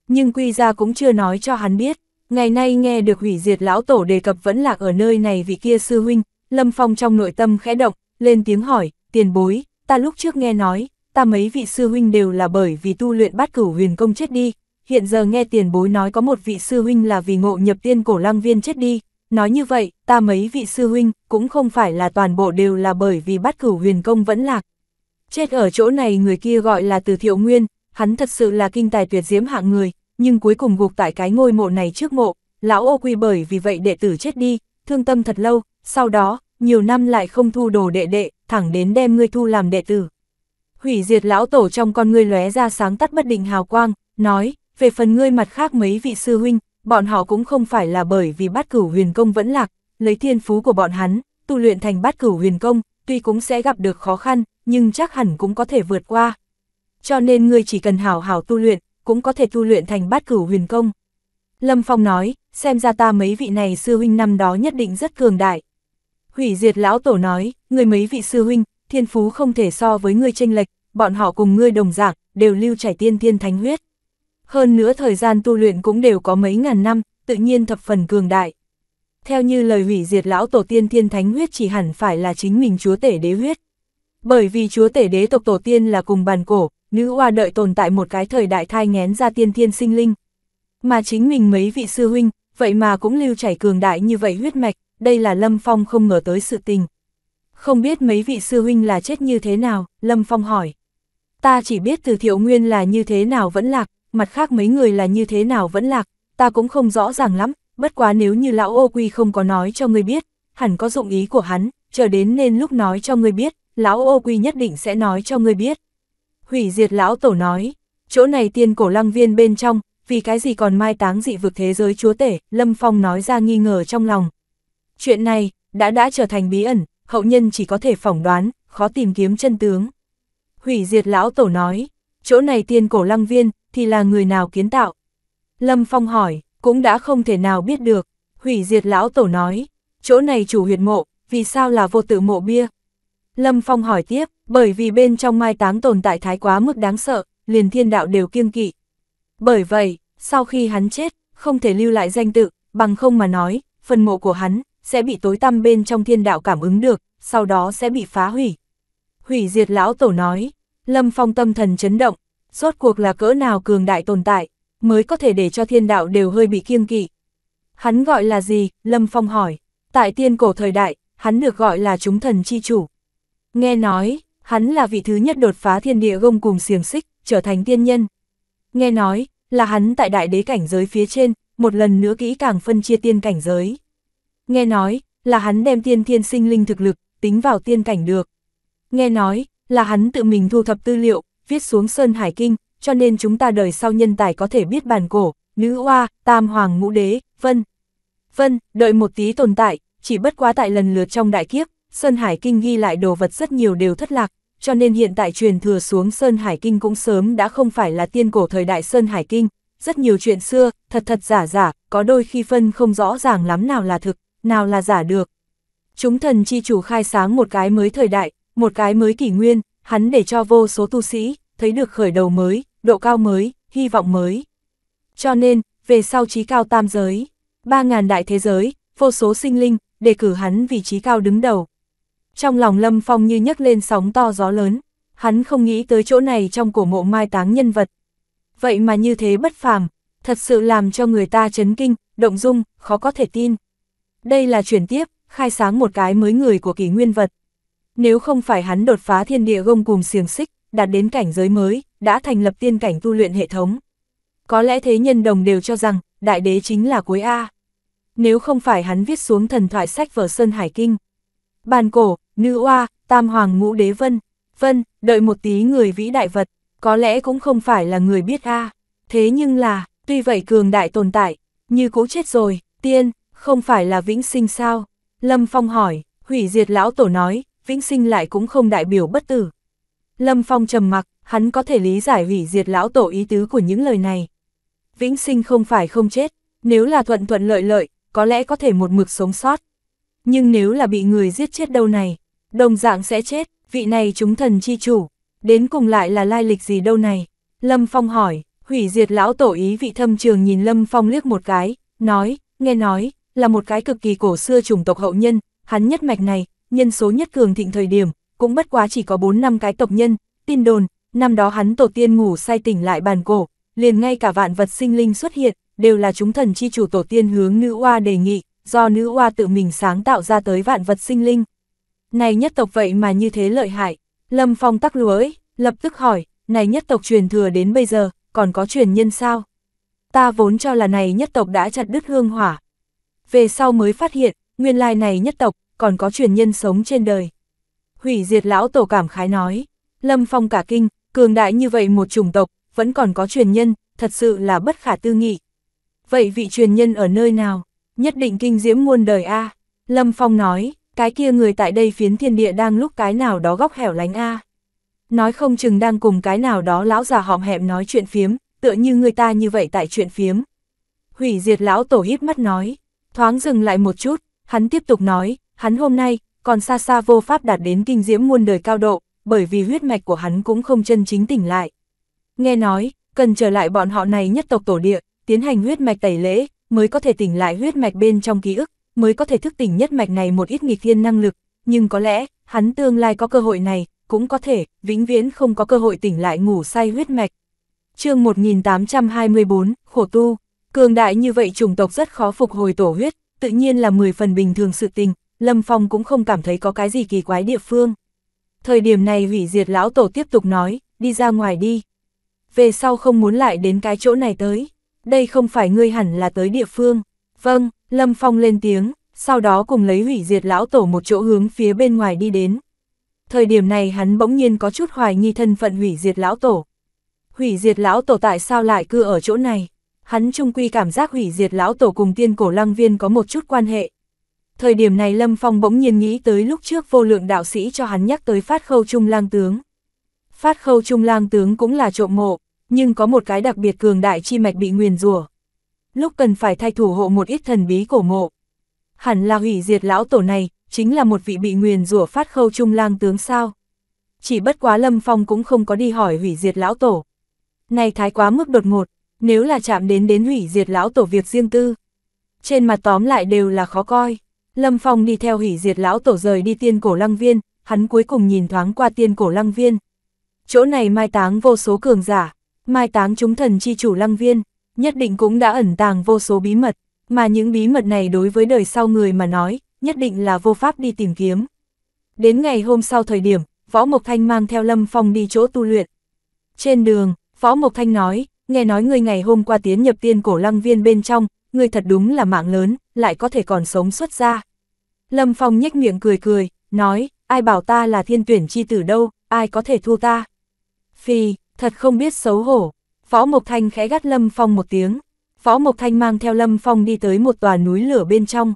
Nhưng quy ra cũng chưa nói cho hắn biết. Ngày nay nghe được hủy diệt lão tổ đề cập vẫn lạc ở nơi này vì kia sư huynh, Lâm Phong trong nội tâm khẽ động, lên tiếng hỏi, tiền bối, ta lúc trước nghe nói, ta mấy vị sư huynh đều là bởi vì tu luyện bát cửu huyền công chết đi, hiện giờ nghe tiền bối nói có một vị sư huynh là vì ngộ nhập tiên cổ lăng viên chết đi, nói như vậy, ta mấy vị sư huynh cũng không phải là toàn bộ đều là bởi vì bát cửu huyền công vẫn lạc. Chết ở chỗ này người kia gọi là từ thiệu nguyên, hắn thật sự là kinh tài tuyệt diễm hạng người, nhưng cuối cùng gục tại cái ngôi mộ này trước mộ, lão ô quy bởi vì vậy đệ tử chết đi, thương tâm thật lâu, sau đó, nhiều năm lại không thu đồ đệ đệ, thẳng đến đem ngươi thu làm đệ tử. Hủy diệt lão tổ trong con ngươi lóe ra sáng tắt bất định hào quang, nói, về phần ngươi mặt khác mấy vị sư huynh, bọn họ cũng không phải là bởi vì bát cửu huyền công vẫn lạc, lấy thiên phú của bọn hắn, tu luyện thành bát cửu huyền công, tuy cũng sẽ gặp được khó khăn, nhưng chắc hẳn cũng có thể vượt qua. Cho nên ngươi chỉ cần hào hào tu luyện, cũng có thể tu luyện thành bát cửu huyền công. Lâm Phong nói, xem ra ta mấy vị này sư huynh năm đó nhất định rất cường đại. Hủy diệt lão tổ nói, người mấy vị sư huynh, thiên phú không thể so với ngươi tranh lệch, bọn họ cùng ngươi đồng dạng, đều lưu chảy tiên thiên thánh huyết. Hơn nữa thời gian tu luyện cũng đều có mấy ngàn năm, tự nhiên thập phần cường đại. Theo như lời hủy diệt lão tổ tiên thiên thánh huyết chỉ hẳn phải là chính mình chúa tể đế huyết. Bởi vì chúa tể đế tộc tổ tiên là cùng bàn cổ, nữ oa đợi tồn tại một cái thời đại thai ngén ra tiên thiên sinh linh. Mà chính mình mấy vị sư huynh, vậy mà cũng lưu chảy cường đại như vậy huyết mạch, đây là Lâm Phong không ngờ tới sự tình. Không biết mấy vị sư huynh là chết như thế nào, Lâm Phong hỏi. Ta chỉ biết từ thiệu nguyên là như thế nào vẫn lạc, mặt khác mấy người là như thế nào vẫn lạc, ta cũng không rõ ràng lắm, bất quá nếu như lão ô quy không có nói cho người biết, hẳn có dụng ý của hắn, chờ đến nên lúc nói cho người biết, lão ô quy nhất định sẽ nói cho người biết. Hủy diệt lão tổ nói, chỗ này tiên cổ lăng viên bên trong, vì cái gì còn mai táng dị vực thế giới chúa tể, Lâm Phong nói ra nghi ngờ trong lòng. Chuyện này, đã đã trở thành bí ẩn, hậu nhân chỉ có thể phỏng đoán, khó tìm kiếm chân tướng. Hủy diệt lão tổ nói, chỗ này tiên cổ lăng viên, thì là người nào kiến tạo? Lâm Phong hỏi, cũng đã không thể nào biết được. Hủy diệt lão tổ nói, chỗ này chủ huyệt mộ, vì sao là vô tử mộ bia, Lâm Phong hỏi tiếp, bởi vì bên trong mai táng tồn tại thái quá mức đáng sợ, liền thiên đạo đều kiêng kỵ. Bởi vậy, sau khi hắn chết, không thể lưu lại danh tự, bằng không mà nói, phần mộ của hắn sẽ bị tối tăm bên trong thiên đạo cảm ứng được, sau đó sẽ bị phá hủy. Hủy diệt lão tổ nói, Lâm Phong tâm thần chấn động, rốt cuộc là cỡ nào cường đại tồn tại, mới có thể để cho thiên đạo đều hơi bị kiêng kỵ. Hắn gọi là gì? Lâm Phong hỏi. Tại tiên cổ thời đại, hắn được gọi là chúng thần chi chủ, Nghe nói, hắn là vị thứ nhất đột phá thiên địa gông cùng xiềng xích, trở thành tiên nhân. Nghe nói, là hắn tại đại đế cảnh giới phía trên, một lần nữa kỹ càng phân chia tiên cảnh giới. Nghe nói, là hắn đem tiên thiên sinh linh thực lực, tính vào tiên cảnh được. Nghe nói, là hắn tự mình thu thập tư liệu, viết xuống Sơn Hải Kinh, cho nên chúng ta đời sau nhân tài có thể biết bàn cổ, nữ oa, tam hoàng ngũ đế, vân. Vân, đợi một tí tồn tại, chỉ bất quá tại lần lượt trong đại kiếp, Sơn Hải Kinh ghi lại đồ vật rất nhiều đều thất lạc, cho nên hiện tại truyền thừa xuống Sơn Hải Kinh cũng sớm đã không phải là tiên cổ thời đại Sơn Hải Kinh, rất nhiều chuyện xưa, thật thật giả giả, có đôi khi phân không rõ ràng lắm nào là thực, nào là giả được. Chúng thần chi chủ khai sáng một cái mới thời đại, một cái mới kỷ nguyên, hắn để cho vô số tu sĩ, thấy được khởi đầu mới, độ cao mới, hy vọng mới. Cho nên, về sau trí cao tam giới, ba ngàn đại thế giới, vô số sinh linh, đề cử hắn vị trí cao đứng đầu. Trong lòng Lâm Phong như nhấc lên sóng to gió lớn, hắn không nghĩ tới chỗ này trong cổ mộ mai táng nhân vật. Vậy mà như thế bất phàm, thật sự làm cho người ta chấn kinh, động dung, khó có thể tin. Đây là chuyển tiếp, khai sáng một cái mới người của kỷ nguyên vật. Nếu không phải hắn đột phá thiên địa gông cùng xiềng xích, đạt đến cảnh giới mới, đã thành lập tiên cảnh tu luyện hệ thống. Có lẽ thế nhân đồng đều cho rằng, đại đế chính là cuối A. Nếu không phải hắn viết xuống thần thoại sách vở Sơn Hải Kinh. Bàn cổ, nữ oa, tam hoàng ngũ đế vân, vân, đợi một tí người vĩ đại vật, có lẽ cũng không phải là người biết a Thế nhưng là, tuy vậy cường đại tồn tại, như cố chết rồi, tiên, không phải là vĩnh sinh sao? Lâm Phong hỏi, hủy diệt lão tổ nói, vĩnh sinh lại cũng không đại biểu bất tử. Lâm Phong trầm mặc, hắn có thể lý giải hủy diệt lão tổ ý tứ của những lời này. Vĩnh sinh không phải không chết, nếu là thuận thuận lợi lợi, có lẽ có thể một mực sống sót, nhưng nếu là bị người giết chết đâu này, đồng dạng sẽ chết, vị này chúng thần chi chủ, đến cùng lại là lai lịch gì đâu này? Lâm Phong hỏi, hủy diệt lão tổ ý vị thâm trường nhìn Lâm Phong liếc một cái, nói, nghe nói, là một cái cực kỳ cổ xưa chủng tộc hậu nhân, hắn nhất mạch này, nhân số nhất cường thịnh thời điểm, cũng bất quá chỉ có 4 năm cái tộc nhân, tin đồn, năm đó hắn tổ tiên ngủ say tỉnh lại bàn cổ, liền ngay cả vạn vật sinh linh xuất hiện, đều là chúng thần chi chủ tổ tiên hướng nữ oa đề nghị, do nữ oa tự mình sáng tạo ra tới vạn vật sinh linh. Này nhất tộc vậy mà như thế lợi hại, Lâm Phong tắc lưới, lập tức hỏi, này nhất tộc truyền thừa đến bây giờ, còn có truyền nhân sao? Ta vốn cho là này nhất tộc đã chặt đứt hương hỏa. Về sau mới phát hiện, nguyên lai này nhất tộc, còn có truyền nhân sống trên đời. Hủy diệt lão tổ cảm khái nói, Lâm Phong cả kinh, cường đại như vậy một chủng tộc, vẫn còn có truyền nhân, thật sự là bất khả tư nghị. Vậy vị truyền nhân ở nơi nào? nhất định kinh diễm muôn đời a à. Lâm Phong nói, cái kia người tại đây phiến thiên địa đang lúc cái nào đó góc hẻo lánh a à. Nói không chừng đang cùng cái nào đó lão già họm hẹm nói chuyện phiếm, tựa như người ta như vậy tại chuyện phiếm. Hủy diệt lão tổ hít mắt nói, thoáng dừng lại một chút, hắn tiếp tục nói, hắn hôm nay, còn xa xa vô pháp đạt đến kinh diễm muôn đời cao độ, bởi vì huyết mạch của hắn cũng không chân chính tỉnh lại. Nghe nói, cần trở lại bọn họ này nhất tộc tổ địa, tiến hành huyết mạch tẩy lễ, mới có thể tỉnh lại huyết mạch bên trong ký ức, mới có thể thức tỉnh nhất mạch này một ít nghịch thiên năng lực, nhưng có lẽ, hắn tương lai có cơ hội này, cũng có thể, vĩnh viễn không có cơ hội tỉnh lại ngủ say huyết mạch. chương 1824, Khổ Tu, cường đại như vậy chủng tộc rất khó phục hồi tổ huyết, tự nhiên là 10 phần bình thường sự tình, Lâm Phong cũng không cảm thấy có cái gì kỳ quái địa phương. Thời điểm này hủy diệt lão tổ tiếp tục nói, đi ra ngoài đi. Về sau không muốn lại đến cái chỗ này tới đây không phải ngươi hẳn là tới địa phương. Vâng, Lâm Phong lên tiếng, sau đó cùng lấy hủy diệt lão tổ một chỗ hướng phía bên ngoài đi đến. Thời điểm này hắn bỗng nhiên có chút hoài nghi thân phận hủy diệt lão tổ. Hủy diệt lão tổ tại sao lại cư ở chỗ này? Hắn trung quy cảm giác hủy diệt lão tổ cùng tiên cổ lăng viên có một chút quan hệ. Thời điểm này Lâm Phong bỗng nhiên nghĩ tới lúc trước vô lượng đạo sĩ cho hắn nhắc tới phát khâu trung lang tướng. Phát khâu trung lang tướng cũng là trộm mộ, nhưng có một cái đặc biệt cường đại chi mạch bị nguyền rủa. Lúc cần phải thay thủ hộ một ít thần bí cổ mộ. Hẳn là hủy diệt lão tổ này, chính là một vị bị nguyền rủa phát khâu trung lang tướng sao. Chỉ bất quá Lâm Phong cũng không có đi hỏi hủy diệt lão tổ. Này thái quá mức đột ngột, nếu là chạm đến đến hủy diệt lão tổ việc riêng tư. Trên mặt tóm lại đều là khó coi. Lâm Phong đi theo hủy diệt lão tổ rời đi tiên cổ lăng viên, hắn cuối cùng nhìn thoáng qua tiên cổ lăng viên. Chỗ này mai táng vô số cường giả, Mai táng chúng thần chi chủ lăng viên, nhất định cũng đã ẩn tàng vô số bí mật, mà những bí mật này đối với đời sau người mà nói, nhất định là vô pháp đi tìm kiếm. Đến ngày hôm sau thời điểm, Võ Mộc Thanh mang theo Lâm Phong đi chỗ tu luyện. Trên đường, Võ Mộc Thanh nói, nghe nói người ngày hôm qua tiến nhập tiên cổ lăng viên bên trong, người thật đúng là mạng lớn, lại có thể còn sống xuất ra. Lâm Phong nhếch miệng cười cười, nói, ai bảo ta là thiên tuyển chi tử đâu, ai có thể thua ta. Phi, thật không biết xấu hổ. Phó Mộc Thanh khẽ gắt Lâm Phong một tiếng. Phó Mộc Thanh mang theo Lâm Phong đi tới một tòa núi lửa bên trong.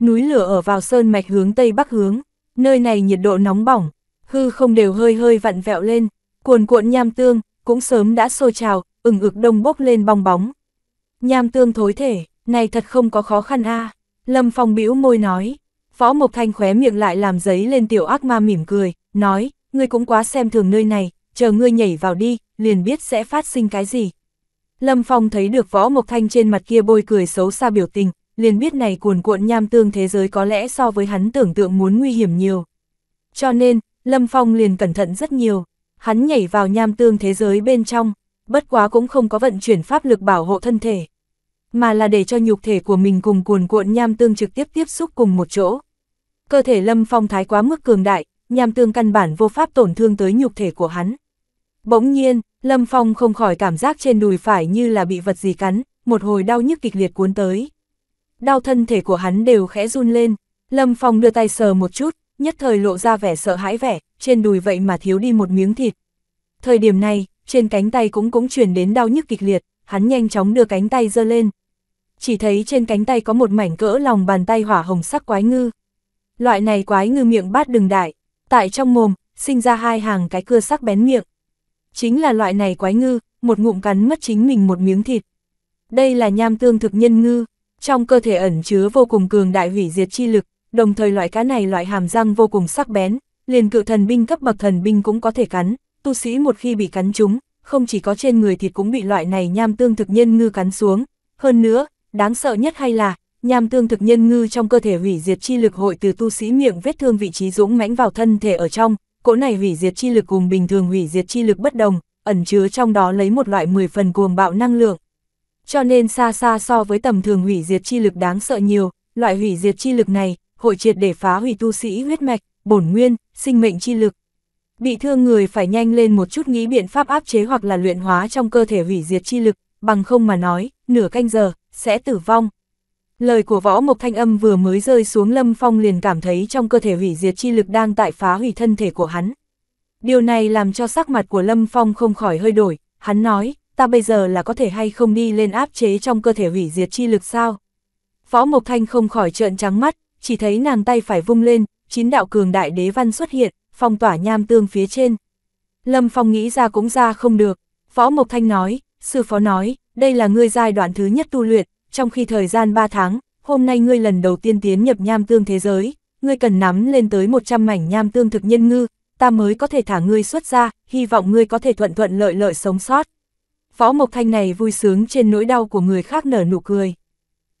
Núi lửa ở vào sơn mạch hướng tây bắc hướng, nơi này nhiệt độ nóng bỏng, hư không đều hơi hơi vặn vẹo lên, cuồn cuộn nham tương, cũng sớm đã sôi trào, ừng ực đông bốc lên bong bóng. Nham tương thối thể, này thật không có khó khăn a Lâm Phong bĩu môi nói, Phó Mộc Thanh khóe miệng lại làm giấy lên tiểu ác ma mỉm cười, nói, ngươi cũng quá xem thường nơi này, chờ ngươi nhảy vào đi, liền biết sẽ phát sinh cái gì. Lâm Phong thấy được Võ Mộc Thanh trên mặt kia bôi cười xấu xa biểu tình, liền biết này cuồn cuộn nham tương thế giới có lẽ so với hắn tưởng tượng muốn nguy hiểm nhiều. Cho nên, Lâm Phong liền cẩn thận rất nhiều, hắn nhảy vào nham tương thế giới bên trong, bất quá cũng không có vận chuyển pháp lực bảo hộ thân thể, mà là để cho nhục thể của mình cùng cuồn cuộn nham tương trực tiếp tiếp xúc cùng một chỗ. Cơ thể Lâm Phong thái quá mức cường đại, nham tương căn bản vô pháp tổn thương tới nhục thể của hắn. Bỗng nhiên, Lâm Phong không khỏi cảm giác trên đùi phải như là bị vật gì cắn, một hồi đau nhức kịch liệt cuốn tới. Đau thân thể của hắn đều khẽ run lên, Lâm Phong đưa tay sờ một chút, nhất thời lộ ra vẻ sợ hãi vẻ, trên đùi vậy mà thiếu đi một miếng thịt. Thời điểm này, trên cánh tay cũng cũng truyền đến đau nhức kịch liệt, hắn nhanh chóng đưa cánh tay giơ lên. Chỉ thấy trên cánh tay có một mảnh cỡ lòng bàn tay hỏa hồng sắc quái ngư. Loại này quái ngư miệng bát đừng đại, tại trong mồm, sinh ra hai hàng cái cưa sắc bén miệng. Chính là loại này quái ngư, một ngụm cắn mất chính mình một miếng thịt. Đây là nham tương thực nhân ngư, trong cơ thể ẩn chứa vô cùng cường đại hủy diệt chi lực, đồng thời loại cá này loại hàm răng vô cùng sắc bén, liền cự thần binh cấp bậc thần binh cũng có thể cắn, tu sĩ một khi bị cắn chúng không chỉ có trên người thịt cũng bị loại này nham tương thực nhân ngư cắn xuống, hơn nữa, đáng sợ nhất hay là, nham tương thực nhân ngư trong cơ thể hủy diệt chi lực hội từ tu sĩ miệng vết thương vị trí dũng mãnh vào thân thể ở trong, cỗ này hủy diệt chi lực cùng bình thường hủy diệt chi lực bất đồng, ẩn chứa trong đó lấy một loại 10 phần cuồng bạo năng lượng. Cho nên xa xa so với tầm thường hủy diệt chi lực đáng sợ nhiều, loại hủy diệt chi lực này, hội triệt để phá hủy tu sĩ huyết mạch, bổn nguyên, sinh mệnh chi lực. Bị thương người phải nhanh lên một chút nghĩ biện pháp áp chế hoặc là luyện hóa trong cơ thể hủy diệt chi lực, bằng không mà nói, nửa canh giờ, sẽ tử vong. Lời của võ mộc thanh âm vừa mới rơi xuống lâm phong liền cảm thấy trong cơ thể hủy diệt chi lực đang tại phá hủy thân thể của hắn. Điều này làm cho sắc mặt của lâm phong không khỏi hơi đổi, hắn nói, ta bây giờ là có thể hay không đi lên áp chế trong cơ thể hủy diệt chi lực sao? Võ mộc thanh không khỏi trợn trắng mắt, chỉ thấy nàng tay phải vung lên, chín đạo cường đại đế văn xuất hiện, phong tỏa nham tương phía trên. Lâm phong nghĩ ra cũng ra không được, võ mộc thanh nói, sư phó nói, đây là ngươi giai đoạn thứ nhất tu luyện, trong khi thời gian 3 tháng, hôm nay ngươi lần đầu tiên tiến nhập nham tương thế giới, ngươi cần nắm lên tới 100 mảnh nham tương thực nhân ngư, ta mới có thể thả ngươi xuất ra, hy vọng ngươi có thể thuận thuận lợi lợi sống sót. Võ Mộc Thanh này vui sướng trên nỗi đau của người khác nở nụ cười.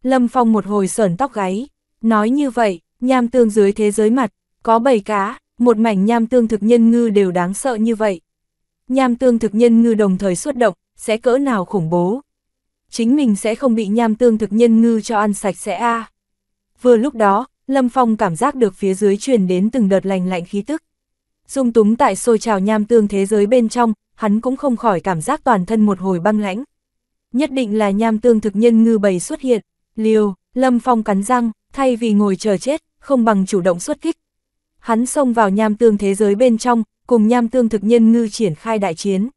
Lâm Phong một hồi sởn tóc gáy, nói như vậy, nham tương dưới thế giới mặt, có bầy cá, một mảnh nham tương thực nhân ngư đều đáng sợ như vậy. Nham tương thực nhân ngư đồng thời xuất động, sẽ cỡ nào khủng bố chính mình sẽ không bị nham tương thực nhân ngư cho ăn sạch sẽ a. Vừa lúc đó, Lâm Phong cảm giác được phía dưới truyền đến từng đợt lành lạnh khí tức. Dung túng tại sôi trào nham tương thế giới bên trong, hắn cũng không khỏi cảm giác toàn thân một hồi băng lãnh. Nhất định là nham tương thực nhân ngư bầy xuất hiện, liều, Lâm Phong cắn răng, thay vì ngồi chờ chết, không bằng chủ động xuất kích. Hắn xông vào nham tương thế giới bên trong, cùng nham tương thực nhân ngư triển khai đại chiến.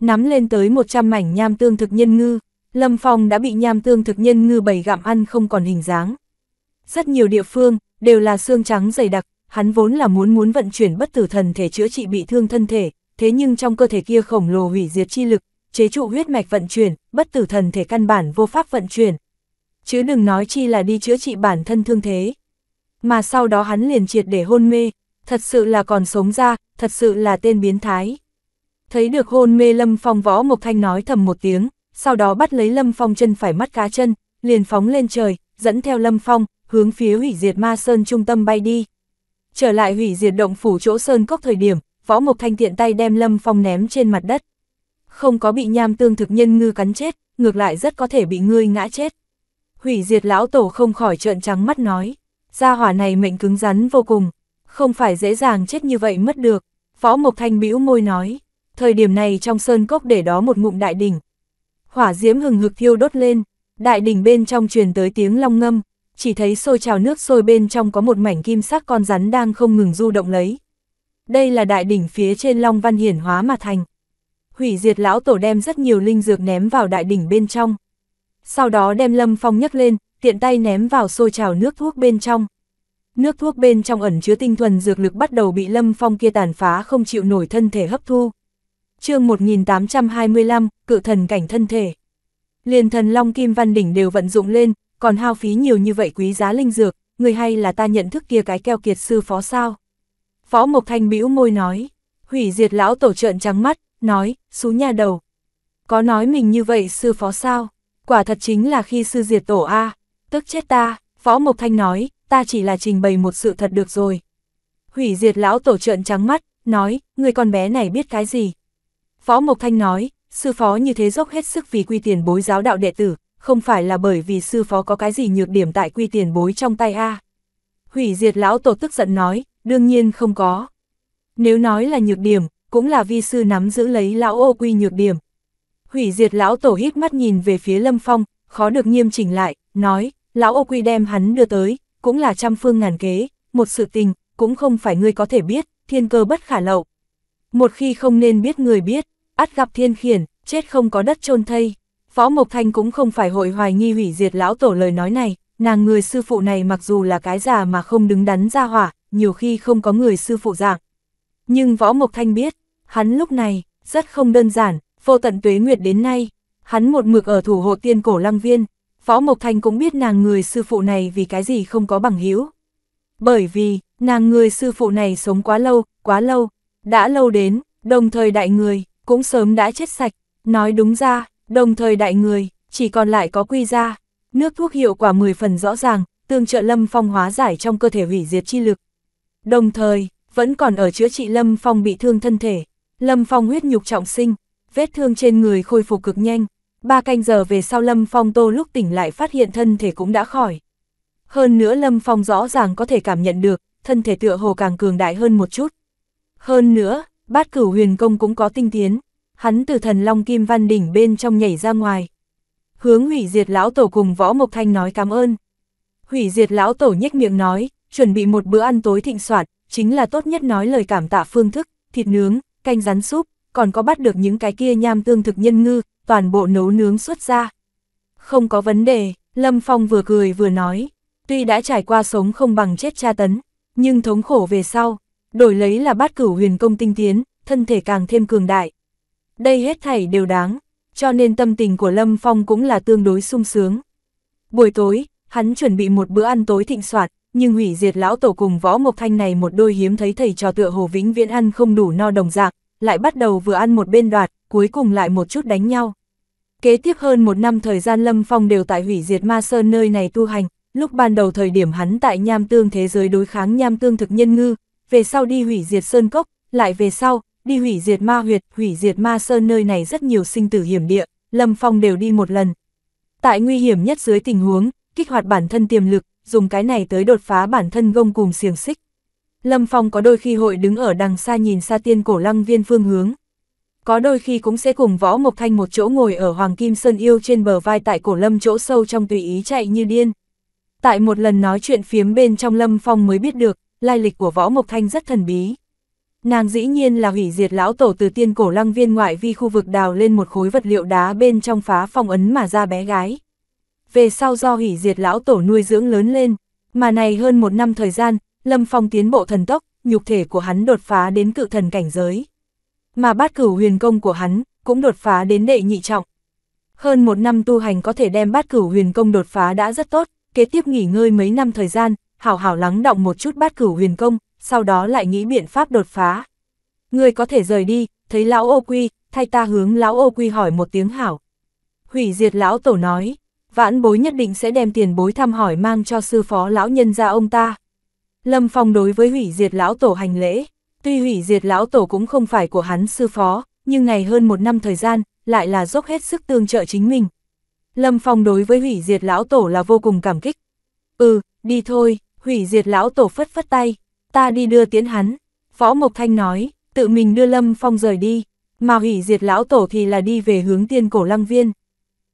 Nắm lên tới 100 mảnh nham tương thực nhân ngư, Lâm Phong đã bị nham tương thực nhân ngư bảy gặm ăn không còn hình dáng. Rất nhiều địa phương, đều là xương trắng dày đặc, hắn vốn là muốn muốn vận chuyển bất tử thần thể chữa trị bị thương thân thể, thế nhưng trong cơ thể kia khổng lồ hủy diệt chi lực, chế trụ huyết mạch vận chuyển, bất tử thần thể căn bản vô pháp vận chuyển. Chứ đừng nói chi là đi chữa trị bản thân thương thế. Mà sau đó hắn liền triệt để hôn mê, thật sự là còn sống ra, thật sự là tên biến thái. Thấy được hôn mê Lâm Phong võ Mộc Thanh nói thầm một tiếng, sau đó bắt lấy Lâm Phong chân phải mắt cá chân, liền phóng lên trời, dẫn theo Lâm Phong, hướng phía hủy diệt ma sơn trung tâm bay đi. Trở lại hủy diệt động phủ chỗ sơn cốc thời điểm, võ mục thanh tiện tay đem Lâm Phong ném trên mặt đất. Không có bị nham tương thực nhân ngư cắn chết, ngược lại rất có thể bị ngươi ngã chết. Hủy diệt lão tổ không khỏi trợn trắng mắt nói, gia hỏa này mệnh cứng rắn vô cùng, không phải dễ dàng chết như vậy mất được. phó Mộc Thanh bĩu môi nói, thời điểm này trong sơn cốc để đó một ngụm đại đỉnh, hỏa diễm hừng hực thiêu đốt lên, đại đỉnh bên trong truyền tới tiếng long ngâm, chỉ thấy sôi trào nước sôi bên trong có một mảnh kim sắc con rắn đang không ngừng du động lấy. Đây là đại đỉnh phía trên long văn hiển hóa mà thành. Hủy diệt lão tổ đem rất nhiều linh dược ném vào đại đỉnh bên trong. Sau đó đem lâm phong nhấc lên, tiện tay ném vào sôi trào nước thuốc bên trong. Nước thuốc bên trong ẩn chứa tinh thuần dược lực bắt đầu bị lâm phong kia tàn phá không chịu nổi thân thể hấp thu chương 1825, cự thần cảnh thân thể. Liền thần Long Kim Văn Đỉnh đều vận dụng lên, còn hao phí nhiều như vậy quý giá linh dược, người hay là ta nhận thức kia cái keo kiệt sư phó sao. Phó Mộc Thanh bĩu môi nói, hủy diệt lão tổ trợn trắng mắt, nói, xú nhà đầu. Có nói mình như vậy sư phó sao? Quả thật chính là khi sư diệt tổ A, tức chết ta, Phó Mộc Thanh nói, ta chỉ là trình bày một sự thật được rồi. Hủy diệt lão tổ trợn trắng mắt, nói, người con bé này biết cái gì? Phó Mộc Thanh nói, sư phó như thế dốc hết sức vì quy tiền bối giáo đạo đệ tử, không phải là bởi vì sư phó có cái gì nhược điểm tại quy tiền bối trong tay a Hủy diệt lão tổ tức giận nói, đương nhiên không có. Nếu nói là nhược điểm, cũng là vi sư nắm giữ lấy lão ô quy nhược điểm. Hủy diệt lão tổ hít mắt nhìn về phía lâm phong, khó được nghiêm chỉnh lại, nói, lão ô quy đem hắn đưa tới, cũng là trăm phương ngàn kế, một sự tình, cũng không phải ngươi có thể biết, thiên cơ bất khả lậu. Một khi không nên biết người biết, ắt gặp thiên khiển, chết không có đất chôn thây. Phó Mộc Thanh cũng không phải hội hoài nghi hủy diệt lão tổ lời nói này, nàng người sư phụ này mặc dù là cái già mà không đứng đắn ra hỏa, nhiều khi không có người sư phụ dạng. Nhưng Võ Mộc Thanh biết, hắn lúc này, rất không đơn giản, vô tận tuế nguyệt đến nay, hắn một mực ở thủ hộ tiên cổ lăng viên, Võ Mộc Thanh cũng biết nàng người sư phụ này vì cái gì không có bằng hữu Bởi vì, nàng người sư phụ này sống quá lâu, quá lâu, đã lâu đến, đồng thời đại người, cũng sớm đã chết sạch, nói đúng ra, đồng thời đại người, chỉ còn lại có quy ra. Nước thuốc hiệu quả 10 phần rõ ràng, tương trợ Lâm Phong hóa giải trong cơ thể hủy diệt chi lực. Đồng thời, vẫn còn ở chữa trị Lâm Phong bị thương thân thể. Lâm Phong huyết nhục trọng sinh, vết thương trên người khôi phục cực nhanh. Ba canh giờ về sau Lâm Phong tô lúc tỉnh lại phát hiện thân thể cũng đã khỏi. Hơn nữa Lâm Phong rõ ràng có thể cảm nhận được, thân thể tựa hồ càng cường đại hơn một chút. Hơn nữa, Bát cửu huyền công cũng có tinh tiến, hắn từ thần long kim văn đỉnh bên trong nhảy ra ngoài. Hướng hủy diệt lão tổ cùng võ mộc thanh nói cảm ơn. Hủy diệt lão tổ nhếch miệng nói, chuẩn bị một bữa ăn tối thịnh soạn, chính là tốt nhất nói lời cảm tạ phương thức, thịt nướng, canh rắn súp, còn có bắt được những cái kia nham tương thực nhân ngư, toàn bộ nấu nướng xuất ra. Không có vấn đề, Lâm Phong vừa cười vừa nói, tuy đã trải qua sống không bằng chết tra tấn, nhưng thống khổ về sau, đổi lấy là bát cửu huyền công tinh tiến, thân thể càng thêm cường đại. Đây hết thảy đều đáng, cho nên tâm tình của Lâm Phong cũng là tương đối sung sướng. Buổi tối, hắn chuẩn bị một bữa ăn tối thịnh soạn nhưng hủy diệt lão tổ cùng võ mộc thanh này một đôi hiếm thấy thầy trò tựa hồ vĩnh viễn ăn không đủ no đồng dạng, lại bắt đầu vừa ăn một bên đoạt, cuối cùng lại một chút đánh nhau. Kế tiếp hơn một năm thời gian Lâm Phong đều tại hủy diệt ma sơn nơi này tu hành, lúc ban đầu thời điểm hắn tại nham tương thế giới đối kháng nham tương thực nhân ngư, về sau đi hủy diệt sơn cốc, lại về sau, đi hủy diệt ma huyệt, hủy diệt ma sơn nơi này rất nhiều sinh tử hiểm địa, Lâm Phong đều đi một lần. Tại nguy hiểm nhất dưới tình huống, kích hoạt bản thân tiềm lực, dùng cái này tới đột phá bản thân gông cùng xiềng xích. Lâm Phong có đôi khi hội đứng ở đằng xa nhìn xa tiên cổ lăng viên phương hướng. Có đôi khi cũng sẽ cùng Võ Mộc Thanh một chỗ ngồi ở Hoàng Kim Sơn Yêu trên bờ vai tại cổ lâm chỗ sâu trong tùy ý chạy như điên. Tại một lần nói chuyện phiếm bên trong Lâm Phong mới biết được, lai lịch của Võ Mộc Thanh rất thần bí. Nàng dĩ nhiên là hủy diệt lão tổ từ tiên cổ lăng viên ngoại vi khu vực đào lên một khối vật liệu đá bên trong phá phong ấn mà ra bé gái. Về sau do hủy diệt lão tổ nuôi dưỡng lớn lên, mà này hơn một năm thời gian, Lâm Phong tiến bộ thần tốc, nhục thể của hắn đột phá đến cự thần cảnh giới. Mà bát cửu huyền công của hắn cũng đột phá đến đệ nhị trọng. Hơn một năm tu hành có thể đem bát cửu huyền công đột phá đã rất tốt, kế tiếp nghỉ ngơi mấy năm thời gian, hảo hảo lắng động một chút bát cửu huyền công, sau đó lại nghĩ biện pháp đột phá. Ngươi có thể rời đi, thấy lão ô quy, thay ta hướng lão ô quy hỏi một tiếng hảo. Hủy diệt lão tổ nói, vãn bối nhất định sẽ đem tiền bối thăm hỏi mang cho sư phó lão nhân ra ông ta. Lâm Phong đối với hủy diệt lão tổ hành lễ, tuy hủy diệt lão tổ cũng không phải của hắn sư phó, nhưng ngày hơn một năm thời gian, lại là dốc hết sức tương trợ chính mình. Lâm Phong đối với hủy diệt lão tổ là vô cùng cảm kích. Ừ, đi thôi. Hủy diệt lão tổ phất phất tay, ta đi đưa tiến hắn. Võ Mộc Thanh nói, tự mình đưa Lâm Phong rời đi, mà hủy diệt lão tổ thì là đi về hướng tiên cổ lăng viên.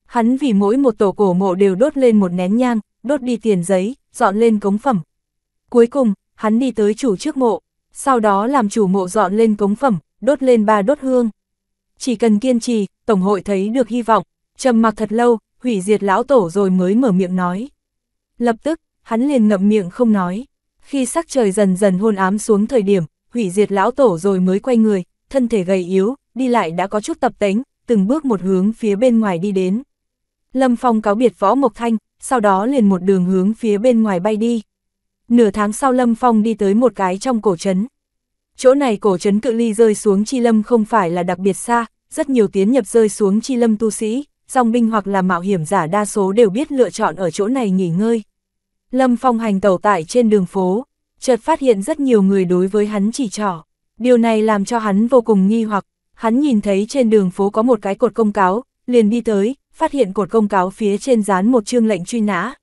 Hắn vì mỗi một tổ cổ mộ đều đốt lên một nén nhang, đốt đi tiền giấy, dọn lên cống phẩm. Cuối cùng, hắn đi tới chủ trước mộ, sau đó làm chủ mộ dọn lên cống phẩm, đốt lên ba đốt hương. Chỉ cần kiên trì, Tổng hội thấy được hy vọng, trầm mặc thật lâu, hủy diệt lão tổ rồi mới mở miệng nói. Lập tức, hắn liền ngậm miệng không nói. Khi sắc trời dần dần hôn ám xuống thời điểm, hủy diệt lão tổ rồi mới quay người, thân thể gầy yếu, đi lại đã có chút tập tính từng bước một hướng phía bên ngoài đi đến. Lâm Phong cáo biệt Võ Mộc Thanh, sau đó liền một đường hướng phía bên ngoài bay đi. Nửa tháng sau Lâm Phong đi tới một cái trong cổ trấn. Chỗ này cổ trấn cự ly rơi xuống Chi Lâm không phải là đặc biệt xa, rất nhiều tiến nhập rơi xuống Chi Lâm tu sĩ, dòng binh hoặc là mạo hiểm giả đa số đều biết lựa chọn ở chỗ này nghỉ ngơi. Lâm Phong hành tẩu tại trên đường phố, chợt phát hiện rất nhiều người đối với hắn chỉ trỏ. Điều này làm cho hắn vô cùng nghi hoặc, hắn nhìn thấy trên đường phố có một cái cột công cáo, liền đi tới, phát hiện cột công cáo phía trên dán một chương lệnh truy nã.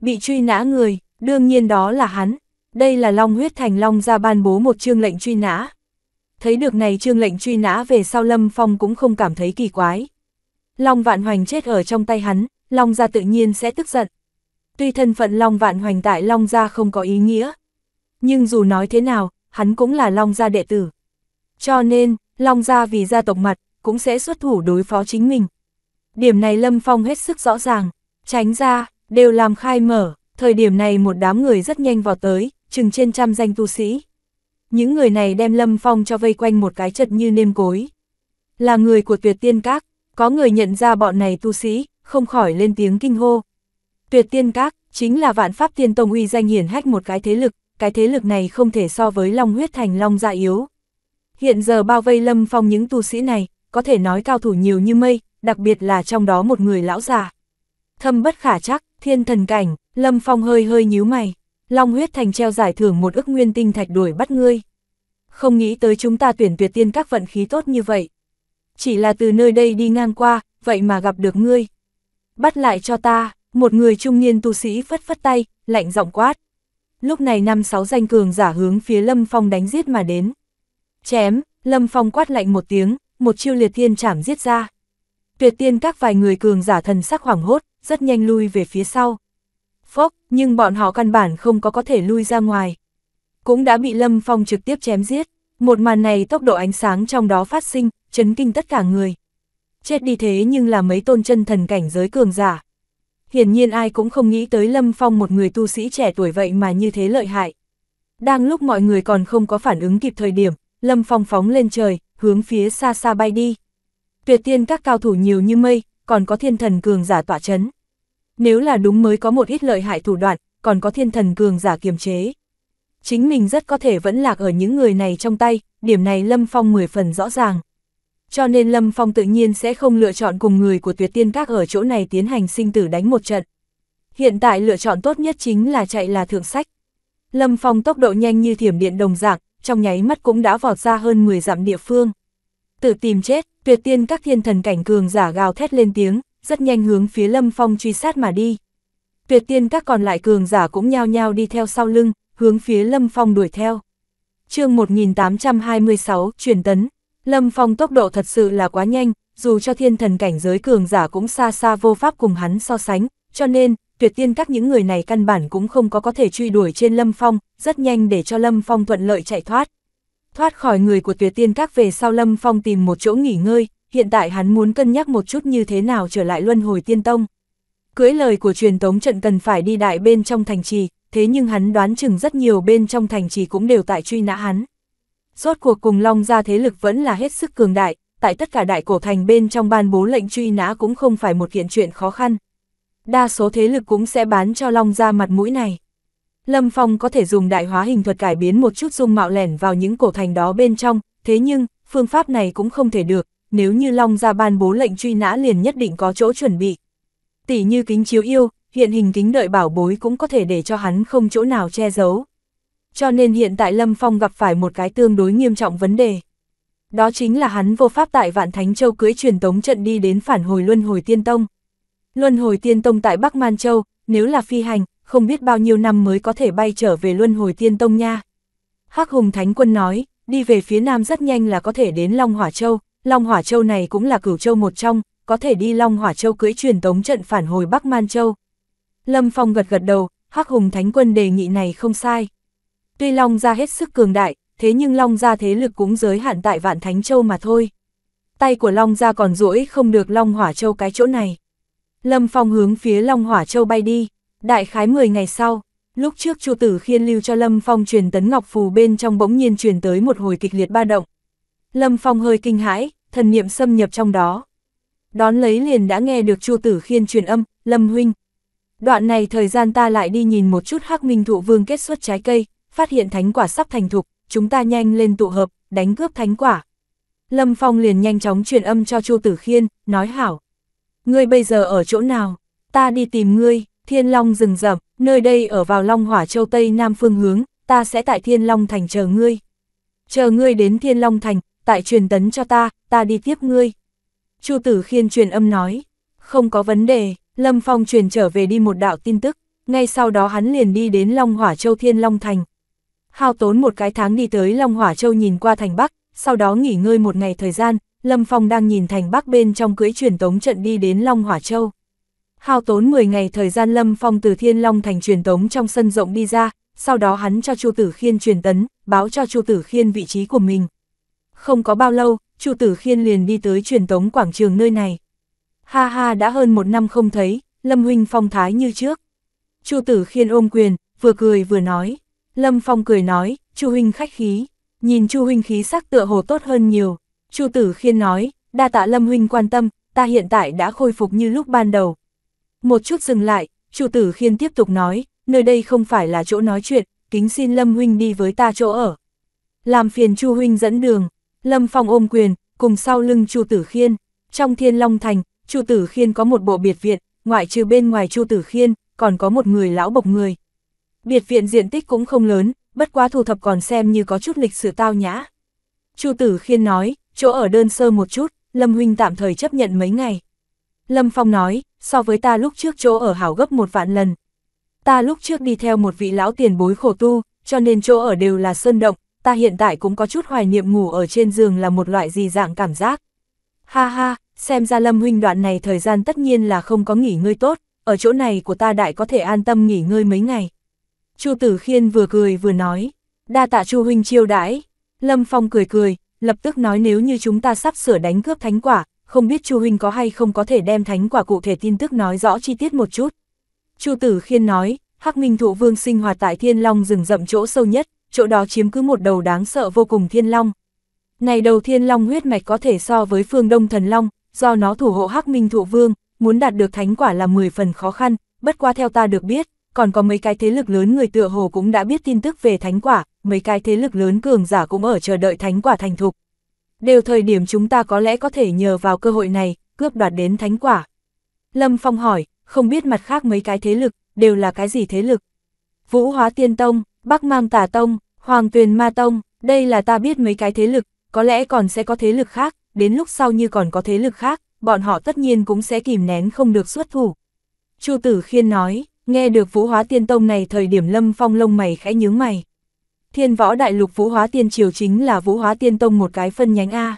Bị truy nã người, đương nhiên đó là hắn. Đây là Long huyết thành Long ra ban bố một chương lệnh truy nã. Thấy được này chương lệnh truy nã về sau Lâm Phong cũng không cảm thấy kỳ quái. Long vạn hoành chết ở trong tay hắn, Long ra tự nhiên sẽ tức giận, Tuy thân phận Long Vạn Hoành tại Long Gia không có ý nghĩa, nhưng dù nói thế nào, hắn cũng là Long Gia đệ tử. Cho nên, Long Gia vì gia tộc mặt, cũng sẽ xuất thủ đối phó chính mình. Điểm này Lâm Phong hết sức rõ ràng, tránh ra, đều làm khai mở, thời điểm này một đám người rất nhanh vào tới, chừng trên trăm danh tu sĩ. Những người này đem Lâm Phong cho vây quanh một cái trận như nêm cối. Là người của tuyệt tiên các, có người nhận ra bọn này tu sĩ, không khỏi lên tiếng kinh hô. Tuyệt tiên các, chính là vạn pháp tiên tông uy danh hiển hách một cái thế lực, cái thế lực này không thể so với long huyết thành long dạ yếu. Hiện giờ bao vây lâm phong những tu sĩ này, có thể nói cao thủ nhiều như mây, đặc biệt là trong đó một người lão già. Thâm bất khả chắc, thiên thần cảnh, lâm phong hơi hơi nhíu mày, long huyết thành treo giải thưởng một ức nguyên tinh thạch đuổi bắt ngươi. Không nghĩ tới chúng ta tuyển tuyệt tiên các vận khí tốt như vậy. Chỉ là từ nơi đây đi ngang qua, vậy mà gặp được ngươi. Bắt lại cho ta, một người trung niên tu sĩ phất phất tay, lạnh giọng quát. Lúc này năm sáu danh cường giả hướng phía Lâm Phong đánh giết mà đến. Chém, Lâm Phong quát lạnh một tiếng, một chiêu liệt thiên chảm giết ra. Tuyệt tiên các vài người cường giả thần sắc hoảng hốt, rất nhanh lui về phía sau. Phốc, nhưng bọn họ căn bản không có có thể lui ra ngoài. Cũng đã bị Lâm Phong trực tiếp chém giết. Một màn này tốc độ ánh sáng trong đó phát sinh, chấn kinh tất cả người. Chết đi thế nhưng là mấy tôn chân thần cảnh giới cường giả hiển nhiên ai cũng không nghĩ tới Lâm Phong một người tu sĩ trẻ tuổi vậy mà như thế lợi hại. Đang lúc mọi người còn không có phản ứng kịp thời điểm, Lâm Phong phóng lên trời, hướng phía xa xa bay đi. Tuyệt tiên các cao thủ nhiều như mây, còn có thiên thần cường giả tỏa chấn. Nếu là đúng mới có một ít lợi hại thủ đoạn, còn có thiên thần cường giả kiềm chế. Chính mình rất có thể vẫn lạc ở những người này trong tay, điểm này Lâm Phong mười phần rõ ràng cho nên Lâm Phong tự nhiên sẽ không lựa chọn cùng người của tuyệt tiên các ở chỗ này tiến hành sinh tử đánh một trận. Hiện tại lựa chọn tốt nhất chính là chạy là thượng sách. Lâm Phong tốc độ nhanh như thiểm điện đồng dạng, trong nháy mắt cũng đã vọt ra hơn 10 dặm địa phương. Tự tìm chết, tuyệt tiên các thiên thần cảnh cường giả gào thét lên tiếng, rất nhanh hướng phía Lâm Phong truy sát mà đi. Tuyệt tiên các còn lại cường giả cũng nhao nhao đi theo sau lưng, hướng phía Lâm Phong đuổi theo. chương 1826, truyền tấn, Lâm Phong tốc độ thật sự là quá nhanh, dù cho thiên thần cảnh giới cường giả cũng xa xa vô pháp cùng hắn so sánh, cho nên, tuyệt tiên các những người này căn bản cũng không có có thể truy đuổi trên Lâm Phong, rất nhanh để cho Lâm Phong thuận lợi chạy thoát. Thoát khỏi người của tuyệt tiên các về sau Lâm Phong tìm một chỗ nghỉ ngơi, hiện tại hắn muốn cân nhắc một chút như thế nào trở lại luân hồi tiên tông. Cưới lời của truyền tống trận cần phải đi đại bên trong thành trì, thế nhưng hắn đoán chừng rất nhiều bên trong thành trì cũng đều tại truy nã hắn. Rốt cuộc cùng Long ra thế lực vẫn là hết sức cường đại, tại tất cả đại cổ thành bên trong ban bố lệnh truy nã cũng không phải một kiện chuyện khó khăn. Đa số thế lực cũng sẽ bán cho Long ra mặt mũi này. Lâm Phong có thể dùng đại hóa hình thuật cải biến một chút dung mạo lẻn vào những cổ thành đó bên trong, thế nhưng, phương pháp này cũng không thể được, nếu như Long ra ban bố lệnh truy nã liền nhất định có chỗ chuẩn bị. Tỷ như kính chiếu yêu, hiện hình kính đợi bảo bối cũng có thể để cho hắn không chỗ nào che giấu cho nên hiện tại Lâm Phong gặp phải một cái tương đối nghiêm trọng vấn đề. Đó chính là hắn vô pháp tại Vạn Thánh Châu cưới truyền tống trận đi đến phản hồi Luân Hồi Tiên Tông. Luân Hồi Tiên Tông tại Bắc Man Châu, nếu là phi hành, không biết bao nhiêu năm mới có thể bay trở về Luân Hồi Tiên Tông nha. Hắc Hùng Thánh Quân nói, đi về phía nam rất nhanh là có thể đến Long Hỏa Châu, Long Hỏa Châu này cũng là cửu châu một trong, có thể đi Long Hỏa Châu cưới truyền tống trận phản hồi Bắc Man Châu. Lâm Phong gật gật đầu, Hắc Hùng Thánh Quân đề nghị này không sai. Tuy Long gia hết sức cường đại, thế nhưng Long gia thế lực cũng giới hạn tại Vạn Thánh Châu mà thôi. Tay của Long gia còn duỗi không được Long Hỏa Châu cái chỗ này. Lâm Phong hướng phía Long Hỏa Châu bay đi, đại khái 10 ngày sau, lúc trước Chu Tử Khiên lưu cho Lâm Phong truyền tấn ngọc phù bên trong bỗng nhiên truyền tới một hồi kịch liệt ba động. Lâm Phong hơi kinh hãi, thần niệm xâm nhập trong đó. Đón lấy liền đã nghe được Chu Tử Khiên truyền âm, "Lâm huynh, đoạn này thời gian ta lại đi nhìn một chút Hắc Minh Thụ Vương kết xuất trái cây, phát hiện thánh quả sắp thành thục, chúng ta nhanh lên tụ hợp, đánh cướp thánh quả. Lâm Phong liền nhanh chóng truyền âm cho Chu Tử Khiên, nói hảo. Ngươi bây giờ ở chỗ nào? Ta đi tìm ngươi, Thiên Long rừng rậm, nơi đây ở vào Long Hỏa Châu Tây Nam phương hướng, ta sẽ tại Thiên Long Thành chờ ngươi. Chờ ngươi đến Thiên Long Thành, tại truyền tấn cho ta, ta đi tiếp ngươi. Chu Tử Khiên truyền âm nói, không có vấn đề, Lâm Phong truyền trở về đi một đạo tin tức, ngay sau đó hắn liền đi đến Long Hỏa Châu Thiên Long Thành hao tốn một cái tháng đi tới Long Hỏa Châu nhìn qua thành Bắc, sau đó nghỉ ngơi một ngày thời gian, Lâm Phong đang nhìn thành Bắc bên trong cưỡi truyền tống trận đi đến Long Hỏa Châu. Hao tốn 10 ngày thời gian Lâm Phong từ Thiên Long thành truyền tống trong sân rộng đi ra, sau đó hắn cho Chu Tử Khiên truyền tấn, báo cho Chu Tử Khiên vị trí của mình. Không có bao lâu, Chu Tử Khiên liền đi tới truyền tống quảng trường nơi này. Ha ha đã hơn một năm không thấy, Lâm Huynh phong thái như trước. Chu Tử Khiên ôm quyền, vừa cười vừa nói. Lâm Phong cười nói, Chu huynh khách khí, nhìn Chu huynh khí sắc tựa hồ tốt hơn nhiều. Chu Tử Khiên nói, đa tạ Lâm huynh quan tâm, ta hiện tại đã khôi phục như lúc ban đầu. Một chút dừng lại, Chu Tử Khiên tiếp tục nói, nơi đây không phải là chỗ nói chuyện, kính xin Lâm huynh đi với ta chỗ ở. Làm phiền Chu huynh dẫn đường, Lâm Phong ôm quyền, cùng sau lưng Chu Tử Khiên, trong Thiên Long thành, Chu Tử Khiên có một bộ biệt viện, ngoại trừ bên ngoài Chu Tử Khiên, còn có một người lão bộc người, Biệt viện diện tích cũng không lớn, bất quá thu thập còn xem như có chút lịch sử tao nhã. Chu Tử Khiên nói, chỗ ở đơn sơ một chút, Lâm Huynh tạm thời chấp nhận mấy ngày. Lâm Phong nói, so với ta lúc trước chỗ ở hảo gấp một vạn lần. Ta lúc trước đi theo một vị lão tiền bối khổ tu, cho nên chỗ ở đều là sơn động, ta hiện tại cũng có chút hoài niệm ngủ ở trên giường là một loại gì dạng cảm giác. Ha ha, xem ra Lâm Huynh đoạn này thời gian tất nhiên là không có nghỉ ngơi tốt, ở chỗ này của ta đại có thể an tâm nghỉ ngơi mấy ngày. Chu Tử Khiên vừa cười vừa nói, đa tạ Chu huynh chiêu đãi. Lâm Phong cười cười, lập tức nói nếu như chúng ta sắp sửa đánh cướp thánh quả, không biết Chu huynh có hay không có thể đem thánh quả cụ thể tin tức nói rõ chi tiết một chút. Chu Tử Khiên nói, Hắc Minh Thụ Vương sinh hoạt tại Thiên Long rừng rậm chỗ sâu nhất, chỗ đó chiếm cứ một đầu đáng sợ vô cùng Thiên Long. Này đầu Thiên Long huyết mạch có thể so với Phương Đông Thần Long, do nó thủ hộ Hắc Minh Thụ Vương, muốn đạt được thánh quả là 10 phần khó khăn, bất qua theo ta được biết, còn có mấy cái thế lực lớn người tựa hồ cũng đã biết tin tức về thánh quả, mấy cái thế lực lớn cường giả cũng ở chờ đợi thánh quả thành thục. Đều thời điểm chúng ta có lẽ có thể nhờ vào cơ hội này, cướp đoạt đến thánh quả. Lâm Phong hỏi, không biết mặt khác mấy cái thế lực, đều là cái gì thế lực? Vũ Hóa Tiên Tông, Bắc Mang Tà Tông, Hoàng Tuyền Ma Tông, đây là ta biết mấy cái thế lực, có lẽ còn sẽ có thế lực khác, đến lúc sau như còn có thế lực khác, bọn họ tất nhiên cũng sẽ kìm nén không được xuất thủ. Chu Tử Khiên nói, Nghe được Vũ Hóa Tiên Tông này thời điểm Lâm Phong lông mày khẽ nhướng mày. Thiên võ đại lục Vũ Hóa Tiên Triều chính là Vũ Hóa Tiên Tông một cái phân nhánh A.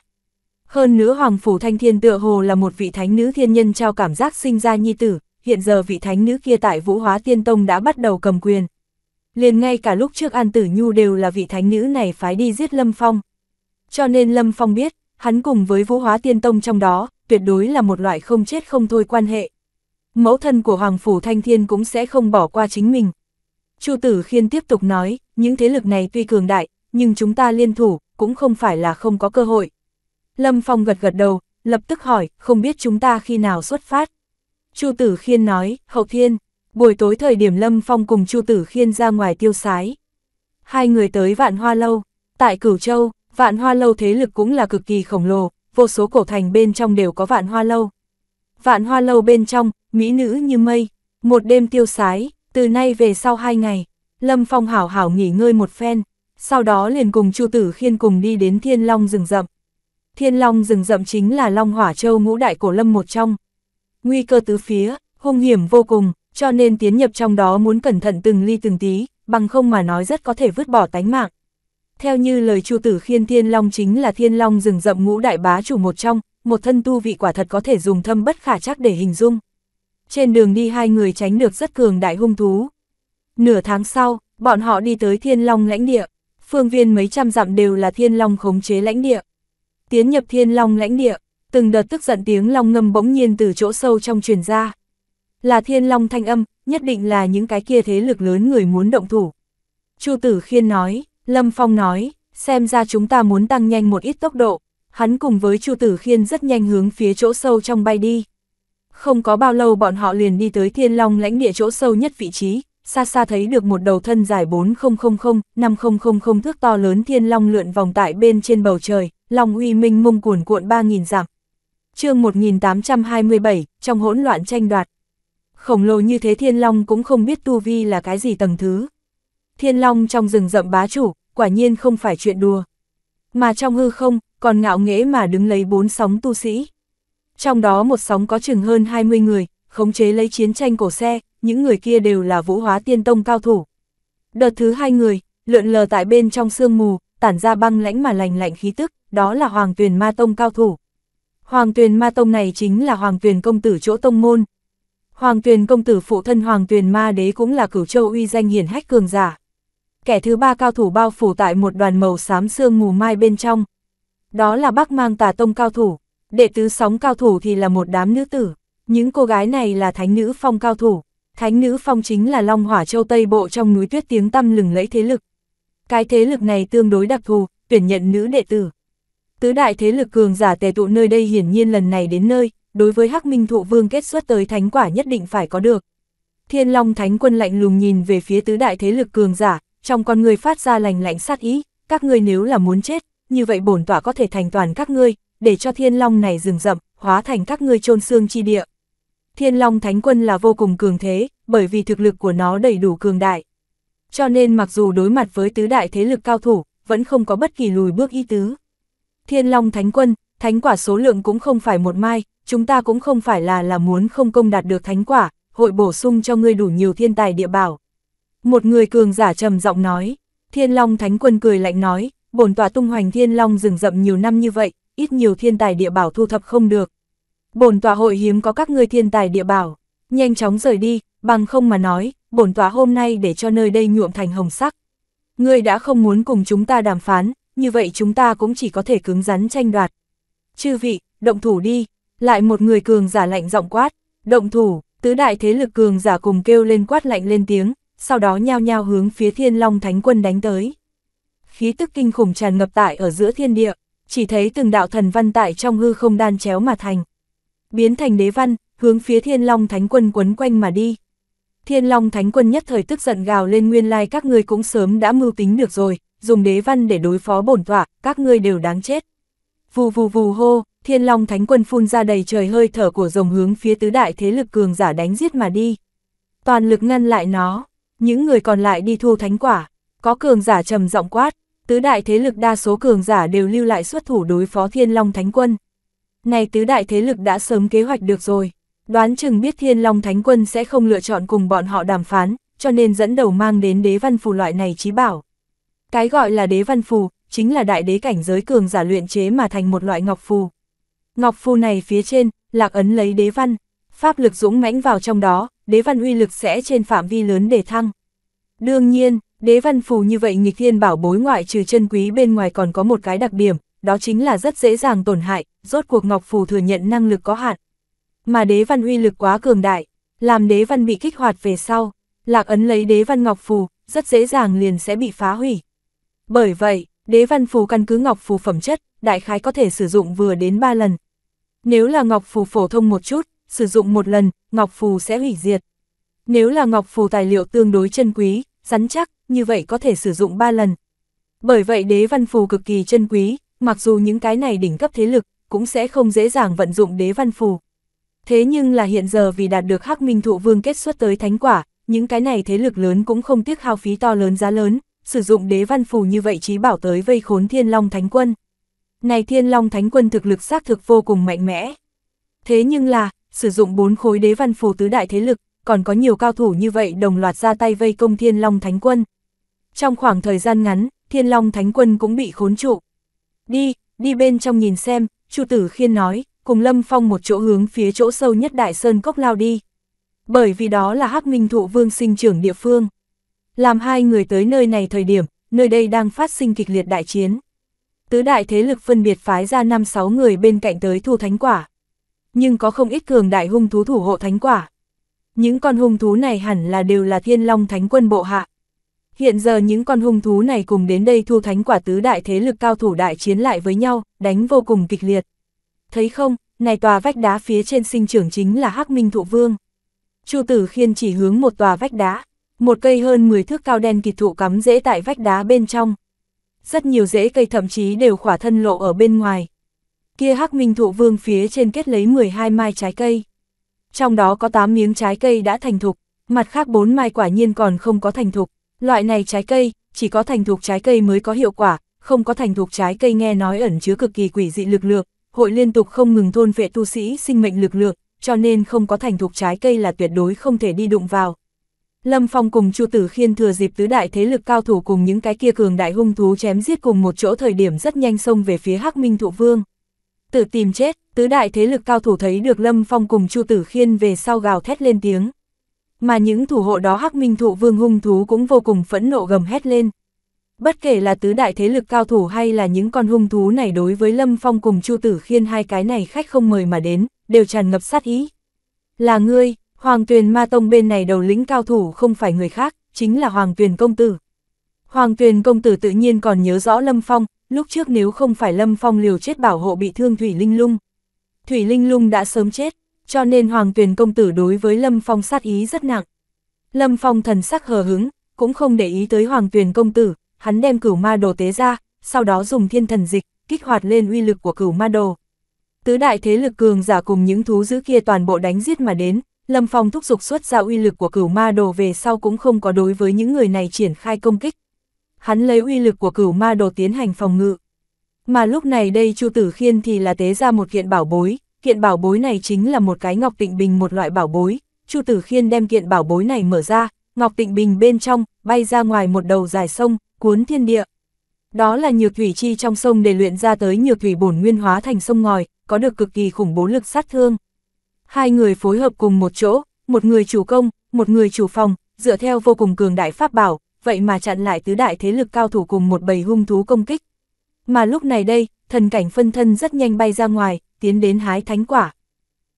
Hơn nữa Hoàng Phủ Thanh Thiên tựa hồ là một vị thánh nữ thiên nhân trao cảm giác sinh ra nhi tử, hiện giờ vị thánh nữ kia tại Vũ Hóa Tiên Tông đã bắt đầu cầm quyền. Liền ngay cả lúc trước An Tử Nhu đều là vị thánh nữ này phái đi giết Lâm Phong. Cho nên Lâm Phong biết, hắn cùng với Vũ Hóa Tiên Tông trong đó, tuyệt đối là một loại không chết không thôi quan hệ mẫu thân của Hoàng Phủ Thanh Thiên cũng sẽ không bỏ qua chính mình. Chu Tử Khiên tiếp tục nói, những thế lực này tuy cường đại, nhưng chúng ta liên thủ, cũng không phải là không có cơ hội. Lâm Phong gật gật đầu, lập tức hỏi, không biết chúng ta khi nào xuất phát. Chu Tử Khiên nói, hậu thiên, buổi tối thời điểm Lâm Phong cùng Chu Tử Khiên ra ngoài tiêu sái. Hai người tới Vạn Hoa Lâu, tại Cửu Châu, Vạn Hoa Lâu thế lực cũng là cực kỳ khổng lồ, vô số cổ thành bên trong đều có Vạn Hoa Lâu. Vạn hoa lâu bên trong, mỹ nữ như mây, một đêm tiêu sái, từ nay về sau hai ngày, Lâm Phong hảo hảo nghỉ ngơi một phen, sau đó liền cùng Chu Tử Khiên cùng đi đến Thiên Long rừng rậm. Thiên Long rừng rậm chính là Long Hỏa Châu ngũ đại cổ lâm một trong. Nguy cơ tứ phía, hung hiểm vô cùng, cho nên tiến nhập trong đó muốn cẩn thận từng ly từng tí, bằng không mà nói rất có thể vứt bỏ tánh mạng. Theo như lời Chu Tử Khiên Thiên Long chính là Thiên Long rừng rậm ngũ đại bá chủ một trong, một thân tu vị quả thật có thể dùng thâm bất khả chắc để hình dung. Trên đường đi hai người tránh được rất cường đại hung thú. Nửa tháng sau, bọn họ đi tới thiên long lãnh địa, phương viên mấy trăm dặm đều là thiên long khống chế lãnh địa. Tiến nhập thiên long lãnh địa, từng đợt tức giận tiếng long ngâm bỗng nhiên từ chỗ sâu trong truyền ra. Là thiên long thanh âm, nhất định là những cái kia thế lực lớn người muốn động thủ. Chu Tử Khiên nói, Lâm Phong nói, xem ra chúng ta muốn tăng nhanh một ít tốc độ, hắn cùng với Chu Tử Khiên rất nhanh hướng phía chỗ sâu trong bay đi. Không có bao lâu bọn họ liền đi tới Thiên Long lãnh địa chỗ sâu nhất vị trí, xa xa thấy được một đầu thân dài 4000-5000 thước to lớn Thiên Long lượn vòng tại bên trên bầu trời, Long uy minh mông cuồn cuộn 3000 dặm. Chương 1827, trong hỗn loạn tranh đoạt. Khổng lồ như thế Thiên Long cũng không biết tu vi là cái gì tầng thứ. Thiên Long trong rừng rậm bá chủ, quả nhiên không phải chuyện đùa. Mà trong hư không, còn ngạo nghễ mà đứng lấy bốn sóng tu sĩ. Trong đó một sóng có chừng hơn 20 người, khống chế lấy chiến tranh cổ xe, những người kia đều là vũ hóa tiên tông cao thủ. Đợt thứ hai người, lượn lờ tại bên trong sương mù, tản ra băng lãnh mà lành lạnh khí tức, đó là Hoàng Tuyền Ma Tông cao thủ. Hoàng Tuyền Ma Tông này chính là Hoàng Tuyền công tử chỗ tông môn. Hoàng Tuyền công tử phụ thân Hoàng Tuyền Ma Đế cũng là cửu châu uy danh hiển hách cường giả. Kẻ thứ ba cao thủ bao phủ tại một đoàn màu xám sương mù mai bên trong, đó là bác mang tà tông cao thủ, đệ tứ sóng cao thủ thì là một đám nữ tử, những cô gái này là thánh nữ phong cao thủ, thánh nữ phong chính là long hỏa châu Tây Bộ trong núi tuyết tiếng tăm lừng lẫy thế lực. Cái thế lực này tương đối đặc thù, tuyển nhận nữ đệ tử. Tứ đại thế lực cường giả tề tụ nơi đây hiển nhiên lần này đến nơi, đối với hắc minh thụ vương kết xuất tới thánh quả nhất định phải có được. Thiên Long Thánh Quân lạnh lùng nhìn về phía tứ đại thế lực cường giả, trong con người phát ra lành lạnh sát ý, các ngươi nếu là muốn chết, như vậy bổn tọa có thể thành toàn các ngươi, để cho thiên long này rừng rậm, hóa thành các ngươi chôn xương chi địa. Thiên long thánh quân là vô cùng cường thế, bởi vì thực lực của nó đầy đủ cường đại. Cho nên mặc dù đối mặt với tứ đại thế lực cao thủ, vẫn không có bất kỳ lùi bước ý tứ. Thiên long thánh quân, thánh quả số lượng cũng không phải một mai, chúng ta cũng không phải là là muốn không công đạt được thánh quả, hội bổ sung cho ngươi đủ nhiều thiên tài địa bảo. Một người cường giả trầm giọng nói, Thiên Long Thánh Quân cười lạnh nói, bổn tọa tung hoành thiên long rừng rậm nhiều năm như vậy, ít nhiều thiên tài địa bảo thu thập không được. Bổn tọa hội hiếm có các ngươi thiên tài địa bảo, nhanh chóng rời đi, bằng không mà nói, bổn tọa hôm nay để cho nơi đây nhuộm thành hồng sắc. Ngươi đã không muốn cùng chúng ta đàm phán, như vậy chúng ta cũng chỉ có thể cứng rắn tranh đoạt. Chư vị, động thủ đi, lại một người cường giả lạnh giọng quát, động thủ, tứ đại thế lực cường giả cùng kêu lên quát lạnh lên tiếng, sau đó nhao nhao hướng phía Thiên Long Thánh Quân đánh tới khí tức kinh khủng tràn ngập tại ở giữa thiên địa, chỉ thấy từng đạo thần văn tại trong hư không đan chéo mà thành. Biến thành đế văn, hướng phía thiên long thánh quân quấn quanh mà đi. Thiên long thánh quân nhất thời tức giận gào lên nguyên lai các ngươi cũng sớm đã mưu tính được rồi, dùng đế văn để đối phó bổn tọa, các ngươi đều đáng chết. Vù vù vù hô, thiên long thánh quân phun ra đầy trời hơi thở của rồng hướng phía tứ đại thế lực cường giả đánh giết mà đi. Toàn lực ngăn lại nó, những người còn lại đi thu thánh quả, có cường giả trầm giọng quát, tứ đại thế lực đa số cường giả đều lưu lại xuất thủ đối phó Thiên Long Thánh Quân. Này tứ đại thế lực đã sớm kế hoạch được rồi, đoán chừng biết Thiên Long Thánh Quân sẽ không lựa chọn cùng bọn họ đàm phán, cho nên dẫn đầu mang đến đế văn phù loại này chí bảo. Cái gọi là đế văn phù, chính là đại đế cảnh giới cường giả luyện chế mà thành một loại ngọc phù. Ngọc phù này phía trên, lạc ấn lấy đế văn, pháp lực dũng mãnh vào trong đó, đế văn uy lực sẽ trên phạm vi lớn để thăng. Đương nhiên, Đế văn phù như vậy nghịch thiên bảo bối ngoại trừ chân quý bên ngoài còn có một cái đặc điểm, đó chính là rất dễ dàng tổn hại, rốt cuộc ngọc phù thừa nhận năng lực có hạn. Mà đế văn uy lực quá cường đại, làm đế văn bị kích hoạt về sau, lạc ấn lấy đế văn ngọc phù, rất dễ dàng liền sẽ bị phá hủy. Bởi vậy, đế văn phù căn cứ ngọc phù phẩm chất, đại khái có thể sử dụng vừa đến 3 lần. Nếu là ngọc phù phổ thông một chút, sử dụng một lần, ngọc phù sẽ hủy diệt. Nếu là ngọc phù tài liệu tương đối chân quý, rắn chắc, như vậy có thể sử dụng 3 lần. Bởi vậy đế văn phù cực kỳ chân quý, mặc dù những cái này đỉnh cấp thế lực cũng sẽ không dễ dàng vận dụng đế văn phù. Thế nhưng là hiện giờ vì đạt được Hắc Minh Thụ Vương kết xuất tới thánh quả, những cái này thế lực lớn cũng không tiếc hao phí to lớn giá lớn, sử dụng đế văn phù như vậy chí bảo tới vây khốn Thiên Long Thánh Quân. Này Thiên Long Thánh Quân thực lực xác thực vô cùng mạnh mẽ. Thế nhưng là, sử dụng bốn khối đế văn phù tứ đại thế lực, còn có nhiều cao thủ như vậy đồng loạt ra tay vây công Thiên Long Thánh Quân, trong khoảng thời gian ngắn, Thiên Long Thánh Quân cũng bị khốn trụ. Đi, đi bên trong nhìn xem, Chu Tử Khiên nói, cùng Lâm Phong một chỗ hướng phía chỗ sâu nhất Đại Sơn Cốc lao đi. Bởi vì đó là Hắc Minh Thụ Vương sinh trưởng địa phương. Làm hai người tới nơi này thời điểm, nơi đây đang phát sinh kịch liệt đại chiến. Tứ đại thế lực phân biệt phái ra 5-6 người bên cạnh tới thu thánh quả. Nhưng có không ít cường đại hung thú thủ hộ thánh quả. Những con hung thú này hẳn là đều là thiên long thánh quân bộ hạ. Hiện giờ những con hung thú này cùng đến đây thu thánh quả tứ đại thế lực cao thủ đại chiến lại với nhau, đánh vô cùng kịch liệt. Thấy không, này tòa vách đá phía trên sinh trưởng chính là Hắc Minh Thụ Vương. Chu Tử Khiên chỉ hướng một tòa vách đá, một cây hơn 10 thước cao đen kịt thụ cắm rễ tại vách đá bên trong. Rất nhiều rễ cây thậm chí đều khỏa thân lộ ở bên ngoài. Kia Hắc Minh Thụ Vương phía trên kết lấy 12 mai trái cây. Trong đó có 8 miếng trái cây đã thành thục, mặt khác 4 mai quả nhiên còn không có thành thục. Loại này trái cây, chỉ có thành thuộc trái cây mới có hiệu quả, không có thành thuộc trái cây nghe nói ẩn chứa cực kỳ quỷ dị lực lượng, hội liên tục không ngừng thôn vệ tu sĩ sinh mệnh lực lượng, cho nên không có thành thuộc trái cây là tuyệt đối không thể đi đụng vào. Lâm Phong cùng Chu Tử Khiên thừa dịp tứ đại thế lực cao thủ cùng những cái kia cường đại hung thú chém giết cùng một chỗ thời điểm rất nhanh xông về phía Hắc Minh Thụ Vương. Tự tìm chết, tứ đại thế lực cao thủ thấy được Lâm Phong cùng Chu Tử Khiên về sau gào thét lên tiếng mà những thủ hộ đó hắc minh thụ vương hung thú cũng vô cùng phẫn nộ gầm hét lên. Bất kể là tứ đại thế lực cao thủ hay là những con hung thú này đối với Lâm Phong cùng Chu Tử Khiên hai cái này khách không mời mà đến, đều tràn ngập sát ý. Là ngươi, Hoàng Tuyền Ma Tông bên này đầu lĩnh cao thủ không phải người khác, chính là Hoàng Tuyền Công Tử. Hoàng Tuyền Công Tử tự nhiên còn nhớ rõ Lâm Phong, lúc trước nếu không phải Lâm Phong liều chết bảo hộ bị thương Thủy Linh Lung. Thủy Linh Lung đã sớm chết, cho nên Hoàng Tuyền công tử đối với Lâm Phong sát ý rất nặng. Lâm Phong thần sắc hờ hứng, cũng không để ý tới Hoàng Tuyền công tử, hắn đem cửu ma đồ tế ra, sau đó dùng thiên thần dịch, kích hoạt lên uy lực của cửu ma đồ. Tứ đại thế lực cường giả cùng những thú dữ kia toàn bộ đánh giết mà đến, Lâm Phong thúc giục xuất ra uy lực của cửu ma đồ về sau cũng không có đối với những người này triển khai công kích. Hắn lấy uy lực của cửu ma đồ tiến hành phòng ngự. Mà lúc này đây Chu Tử Khiên thì là tế ra một kiện bảo bối, kiện bảo bối này chính là một cái ngọc tịnh bình một loại bảo bối, Chu Tử Khiên đem kiện bảo bối này mở ra, ngọc tịnh bình bên trong, bay ra ngoài một đầu dài sông, cuốn thiên địa. Đó là nhược thủy chi trong sông để luyện ra tới nhược thủy bổn nguyên hóa thành sông ngòi, có được cực kỳ khủng bố lực sát thương. Hai người phối hợp cùng một chỗ, một người chủ công, một người chủ phòng, dựa theo vô cùng cường đại pháp bảo, vậy mà chặn lại tứ đại thế lực cao thủ cùng một bầy hung thú công kích. Mà lúc này đây, thần cảnh phân thân rất nhanh bay ra ngoài, tiến đến hái thánh quả.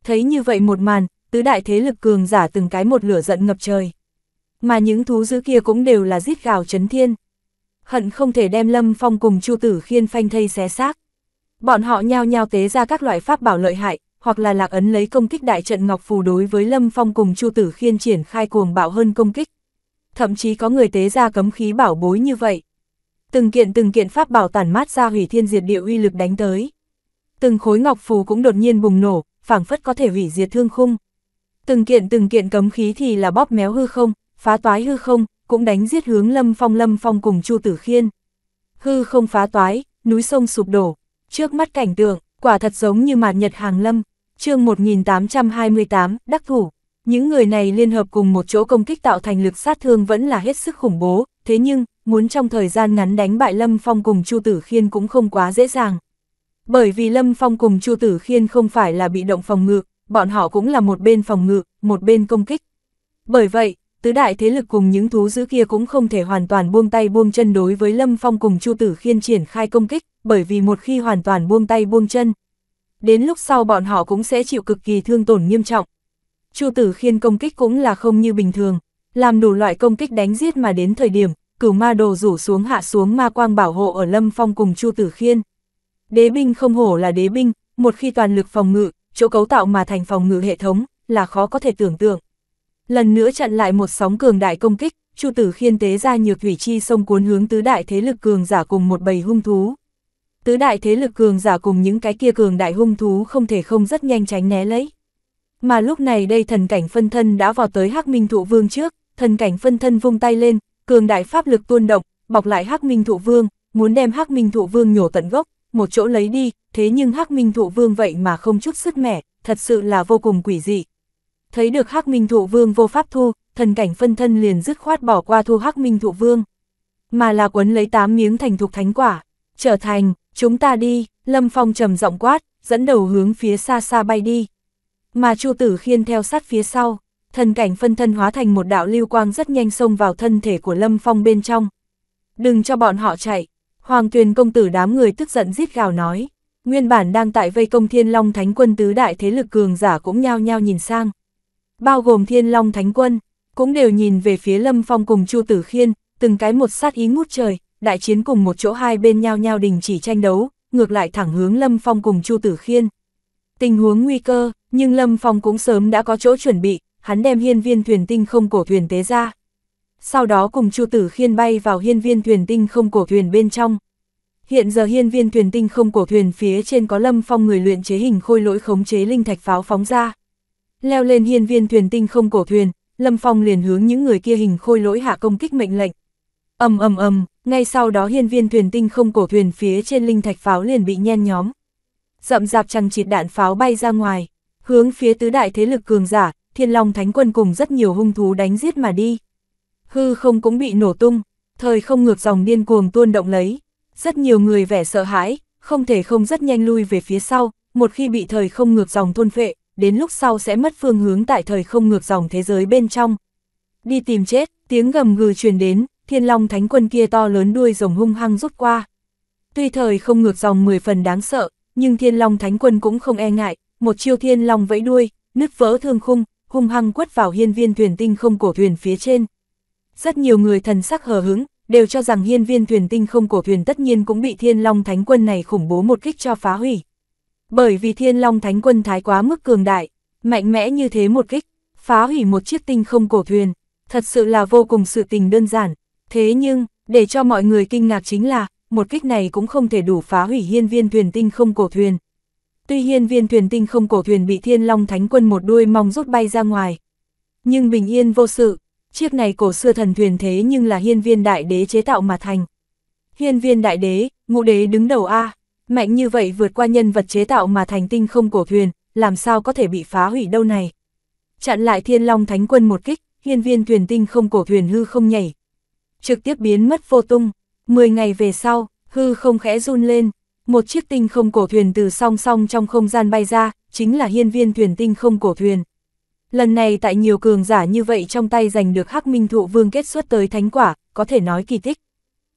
Thấy như vậy một màn, tứ đại thế lực cường giả từng cái một lửa giận ngập trời. Mà những thú dữ kia cũng đều là giết gào chấn thiên. Hận không thể đem lâm phong cùng chu tử khiên phanh thây xé xác. Bọn họ nhao nhao tế ra các loại pháp bảo lợi hại, hoặc là lạc ấn lấy công kích đại trận Ngọc Phù đối với Lâm Phong cùng Chu Tử Khiên triển khai cuồng bạo hơn công kích. Thậm chí có người tế ra cấm khí bảo bối như vậy. Từng kiện từng kiện pháp bảo tản mát ra hủy thiên diệt địa uy lực đánh tới. Từng khối ngọc phù cũng đột nhiên bùng nổ, phảng phất có thể hủy diệt thương khung. Từng kiện từng kiện cấm khí thì là bóp méo hư không, phá toái hư không, cũng đánh giết hướng Lâm Phong Lâm Phong cùng Chu Tử Khiên. Hư không phá toái, núi sông sụp đổ, trước mắt cảnh tượng, quả thật giống như mạt Nhật Hàng Lâm, chương 1828, đắc thủ. Những người này liên hợp cùng một chỗ công kích tạo thành lực sát thương vẫn là hết sức khủng bố, thế nhưng, muốn trong thời gian ngắn đánh bại Lâm Phong cùng Chu Tử Khiên cũng không quá dễ dàng. Bởi vì Lâm Phong cùng Chu Tử Khiên không phải là bị động phòng ngự, bọn họ cũng là một bên phòng ngự, một bên công kích. Bởi vậy, tứ đại thế lực cùng những thú dữ kia cũng không thể hoàn toàn buông tay buông chân đối với Lâm Phong cùng Chu Tử Khiên triển khai công kích, bởi vì một khi hoàn toàn buông tay buông chân, đến lúc sau bọn họ cũng sẽ chịu cực kỳ thương tổn nghiêm trọng. Chu Tử Khiên công kích cũng là không như bình thường, làm đủ loại công kích đánh giết mà đến thời điểm, cửu ma đồ rủ xuống hạ xuống ma quang bảo hộ ở Lâm Phong cùng Chu Tử Khiên. Đế binh không hổ là đế binh, một khi toàn lực phòng ngự, chỗ cấu tạo mà thành phòng ngự hệ thống, là khó có thể tưởng tượng. Lần nữa chặn lại một sóng cường đại công kích, Chu Tử Khiên tế ra nhược thủy chi sông cuốn hướng tứ đại thế lực cường giả cùng một bầy hung thú. Tứ đại thế lực cường giả cùng những cái kia cường đại hung thú không thể không rất nhanh tránh né lấy. Mà lúc này đây thần cảnh phân thân đã vào tới Hắc Minh Thụ Vương trước, thần cảnh phân thân vung tay lên, cường đại pháp lực tuôn động, bọc lại Hắc Minh Thụ Vương, muốn đem Hắc Minh Thụ Vương nhổ tận gốc một chỗ lấy đi, thế nhưng Hắc Minh Thụ Vương vậy mà không chút sức mẻ, thật sự là vô cùng quỷ dị. Thấy được Hắc Minh Thụ Vương vô pháp thu, thần cảnh phân thân liền dứt khoát bỏ qua thu Hắc Minh Thụ Vương, mà là quấn lấy tám miếng thành thục thánh quả, trở thành, chúng ta đi, Lâm Phong trầm giọng quát, dẫn đầu hướng phía xa xa bay đi. Mà Chu Tử Khiên theo sát phía sau, thần cảnh phân thân hóa thành một đạo lưu quang rất nhanh xông vào thân thể của Lâm Phong bên trong. Đừng cho bọn họ chạy, Hoàng tuyền công tử đám người tức giận rít gào nói, nguyên bản đang tại vây công thiên long thánh quân tứ đại thế lực cường giả cũng nhao nhao nhìn sang. Bao gồm thiên long thánh quân, cũng đều nhìn về phía lâm phong cùng chu tử khiên, từng cái một sát ý ngút trời, đại chiến cùng một chỗ hai bên nhao nhao đình chỉ tranh đấu, ngược lại thẳng hướng lâm phong cùng chu tử khiên. Tình huống nguy cơ, nhưng lâm phong cũng sớm đã có chỗ chuẩn bị, hắn đem hiên viên thuyền tinh không cổ thuyền tế ra, sau đó cùng Chu Tử Khiên bay vào hiên viên thuyền tinh không cổ thuyền bên trong. Hiện giờ hiên viên thuyền tinh không cổ thuyền phía trên có lâm phong người luyện chế hình khôi lỗi khống chế linh thạch pháo phóng ra. Leo lên hiên viên thuyền tinh không cổ thuyền, lâm phong liền hướng những người kia hình khôi lỗi hạ công kích mệnh lệnh. ầm ầm ầm, ngay sau đó hiên viên thuyền tinh không cổ thuyền phía trên linh thạch pháo liền bị nhen nhóm. Rậm rạp chằng chịt đạn pháo bay ra ngoài, hướng phía tứ đại thế lực cường giả, thiên long thánh quân cùng rất nhiều hung thú đánh giết mà đi hư không cũng bị nổ tung, thời không ngược dòng điên cuồng tuôn động lấy. Rất nhiều người vẻ sợ hãi, không thể không rất nhanh lui về phía sau, một khi bị thời không ngược dòng thôn phệ, đến lúc sau sẽ mất phương hướng tại thời không ngược dòng thế giới bên trong. Đi tìm chết, tiếng gầm gừ truyền đến, thiên long thánh quân kia to lớn đuôi rồng hung hăng rút qua. Tuy thời không ngược dòng 10 phần đáng sợ, nhưng thiên long thánh quân cũng không e ngại, một chiêu thiên long vẫy đuôi, nứt vỡ thương khung, hung hăng quất vào hiên viên thuyền tinh không cổ thuyền phía trên. Rất nhiều người thần sắc hờ hứng, đều cho rằng hiên viên thuyền tinh không cổ thuyền tất nhiên cũng bị thiên long thánh quân này khủng bố một kích cho phá hủy. Bởi vì thiên long thánh quân thái quá mức cường đại, mạnh mẽ như thế một kích, phá hủy một chiếc tinh không cổ thuyền, thật sự là vô cùng sự tình đơn giản. Thế nhưng, để cho mọi người kinh ngạc chính là, một kích này cũng không thể đủ phá hủy hiên viên thuyền tinh không cổ thuyền. Tuy hiên viên thuyền tinh không cổ thuyền bị thiên long thánh quân một đuôi mong rút bay ra ngoài, nhưng bình yên vô sự, chiếc này cổ xưa thần thuyền thế nhưng là hiên viên đại đế chế tạo mà thành. Hiên viên đại đế, ngũ đế đứng đầu A, mạnh như vậy vượt qua nhân vật chế tạo mà thành tinh không cổ thuyền, làm sao có thể bị phá hủy đâu này. Chặn lại thiên long thánh quân một kích, hiên viên thuyền tinh không cổ thuyền hư không nhảy. Trực tiếp biến mất vô tung, 10 ngày về sau, hư không khẽ run lên, một chiếc tinh không cổ thuyền từ song song trong không gian bay ra, chính là hiên viên thuyền tinh không cổ thuyền. Lần này tại nhiều cường giả như vậy trong tay giành được hắc minh thụ vương kết xuất tới thánh quả, có thể nói kỳ tích.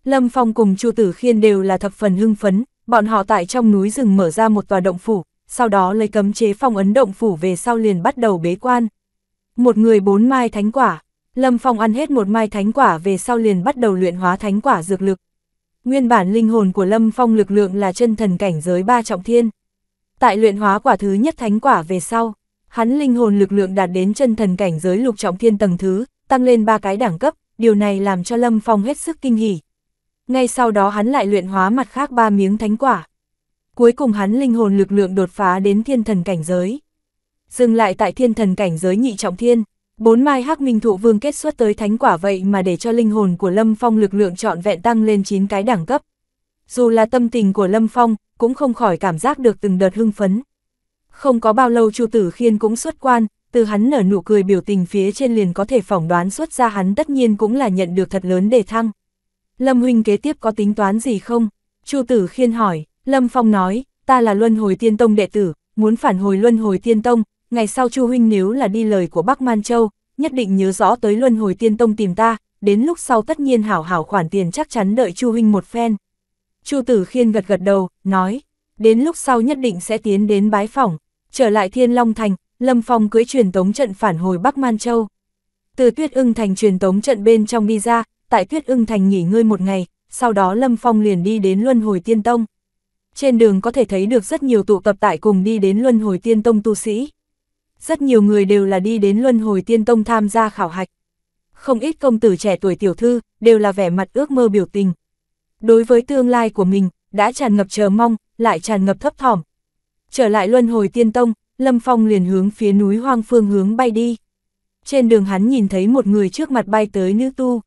Lâm Phong cùng Chu Tử Khiên đều là thập phần hưng phấn, bọn họ tại trong núi rừng mở ra một tòa động phủ, sau đó lấy cấm chế phong ấn động phủ về sau liền bắt đầu bế quan. Một người bốn mai thánh quả, Lâm Phong ăn hết một mai thánh quả về sau liền bắt đầu luyện hóa thánh quả dược lực. Nguyên bản linh hồn của Lâm Phong lực lượng là chân thần cảnh giới ba trọng thiên. Tại luyện hóa quả thứ nhất thánh quả về sau, Hắn linh hồn lực lượng đạt đến chân thần cảnh giới lục trọng thiên tầng thứ, tăng lên ba cái đẳng cấp, điều này làm cho Lâm Phong hết sức kinh hỉ. Ngay sau đó hắn lại luyện hóa mặt khác ba miếng thánh quả. Cuối cùng hắn linh hồn lực lượng đột phá đến thiên thần cảnh giới. Dừng lại tại thiên thần cảnh giới nhị trọng thiên, bốn mai hắc minh thụ vương kết xuất tới thánh quả vậy mà để cho linh hồn của Lâm Phong lực lượng trọn vẹn tăng lên 9 cái đẳng cấp. Dù là tâm tình của Lâm Phong, cũng không khỏi cảm giác được từng đợt hưng phấn. Không có bao lâu Chu Tử Khiên cũng xuất quan, từ hắn nở nụ cười biểu tình phía trên liền có thể phỏng đoán xuất ra hắn tất nhiên cũng là nhận được thật lớn đề thăng. Lâm huynh kế tiếp có tính toán gì không? Chu Tử Khiên hỏi, Lâm Phong nói, ta là Luân Hồi Tiên Tông đệ tử, muốn phản hồi Luân Hồi Tiên Tông, ngày sau Chu huynh nếu là đi lời của Bắc Man Châu, nhất định nhớ rõ tới Luân Hồi Tiên Tông tìm ta, đến lúc sau tất nhiên hảo hảo khoản tiền chắc chắn đợi Chu huynh một phen. Chu Tử Khiên gật gật đầu, nói, đến lúc sau nhất định sẽ tiến đến bái phỏng, Trở lại Thiên Long Thành, Lâm Phong cưới truyền tống trận phản hồi Bắc Man Châu. Từ Tuyết ưng thành truyền tống trận bên trong đi ra, tại Tuyết ưng thành nghỉ ngơi một ngày, sau đó Lâm Phong liền đi đến Luân Hồi Tiên Tông. Trên đường có thể thấy được rất nhiều tụ tập tại cùng đi đến Luân Hồi Tiên Tông tu sĩ. Rất nhiều người đều là đi đến Luân Hồi Tiên Tông tham gia khảo hạch. Không ít công tử trẻ tuổi tiểu thư đều là vẻ mặt ước mơ biểu tình. Đối với tương lai của mình, đã tràn ngập chờ mong, lại tràn ngập thấp thỏm, Trở lại luân hồi tiên tông, Lâm Phong liền hướng phía núi hoang phương hướng bay đi. Trên đường hắn nhìn thấy một người trước mặt bay tới nữ tu.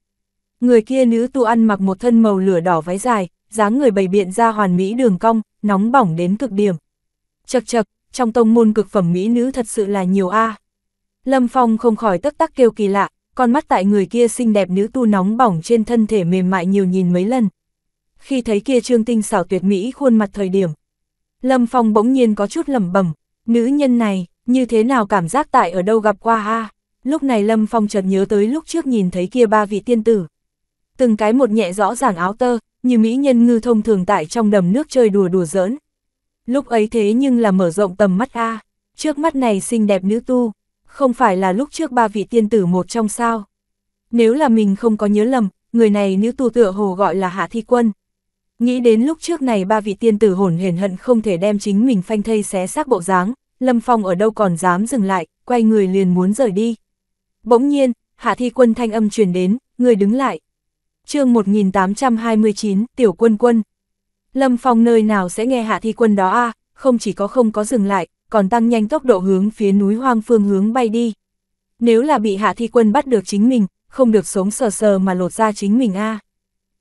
Người kia nữ tu ăn mặc một thân màu lửa đỏ váy dài, dáng người bày biện ra hoàn mỹ đường cong, nóng bỏng đến cực điểm. Chật chật, trong tông môn cực phẩm mỹ nữ thật sự là nhiều a. Lâm Phong không khỏi tức tắc kêu kỳ lạ, con mắt tại người kia xinh đẹp nữ tu nóng bỏng trên thân thể mềm mại nhiều nhìn mấy lần. Khi thấy kia trương tinh xảo tuyệt mỹ khuôn mặt thời điểm, Lâm Phong bỗng nhiên có chút lẩm bẩm, nữ nhân này, như thế nào cảm giác tại ở đâu gặp qua ha. Lúc này Lâm Phong chợt nhớ tới lúc trước nhìn thấy kia ba vị tiên tử. Từng cái một nhẹ rõ ràng áo tơ, như mỹ nhân ngư thông thường tại trong đầm nước chơi đùa đùa giỡn. Lúc ấy thế nhưng là mở rộng tầm mắt a trước mắt này xinh đẹp nữ tu, không phải là lúc trước ba vị tiên tử một trong sao. Nếu là mình không có nhớ lầm, người này nữ tu tựa hồ gọi là Hạ Thi Quân. Nghĩ đến lúc trước này ba vị tiên tử hồn hển hận không thể đem chính mình phanh thây xé xác bộ dáng, Lâm Phong ở đâu còn dám dừng lại, quay người liền muốn rời đi. Bỗng nhiên, Hạ Thi Quân thanh âm truyền đến, người đứng lại. chương 1829, Tiểu Quân Quân. Lâm Phong nơi nào sẽ nghe Hạ Thi Quân đó a không chỉ có không có dừng lại, còn tăng nhanh tốc độ hướng phía núi hoang phương hướng bay đi. Nếu là bị Hạ Thi Quân bắt được chính mình, không được sống sờ sờ mà lột ra chính mình a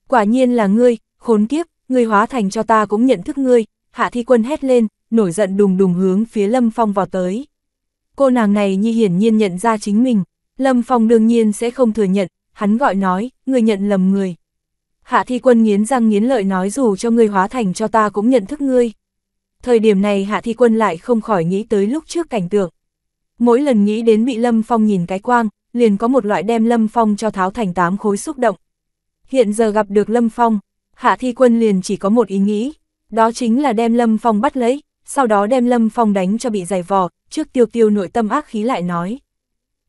Quả nhiên là ngươi, khốn kiếp, người hóa thành cho ta cũng nhận thức ngươi, hạ thi quân hét lên, nổi giận đùng đùng hướng phía Lâm Phong vào tới. Cô nàng này như hiển nhiên nhận ra chính mình, Lâm Phong đương nhiên sẽ không thừa nhận, hắn gọi nói, người nhận lầm người. Hạ thi quân nghiến răng nghiến lợi nói dù cho người hóa thành cho ta cũng nhận thức ngươi. Thời điểm này hạ thi quân lại không khỏi nghĩ tới lúc trước cảnh tượng. Mỗi lần nghĩ đến bị Lâm Phong nhìn cái quang, liền có một loại đem Lâm Phong cho tháo thành tám khối xúc động. Hiện giờ gặp được Lâm Phong, Hạ Thi Quân liền chỉ có một ý nghĩ, đó chính là đem Lâm Phong bắt lấy, sau đó đem Lâm Phong đánh cho bị giày vò, trước tiêu tiêu nội tâm ác khí lại nói.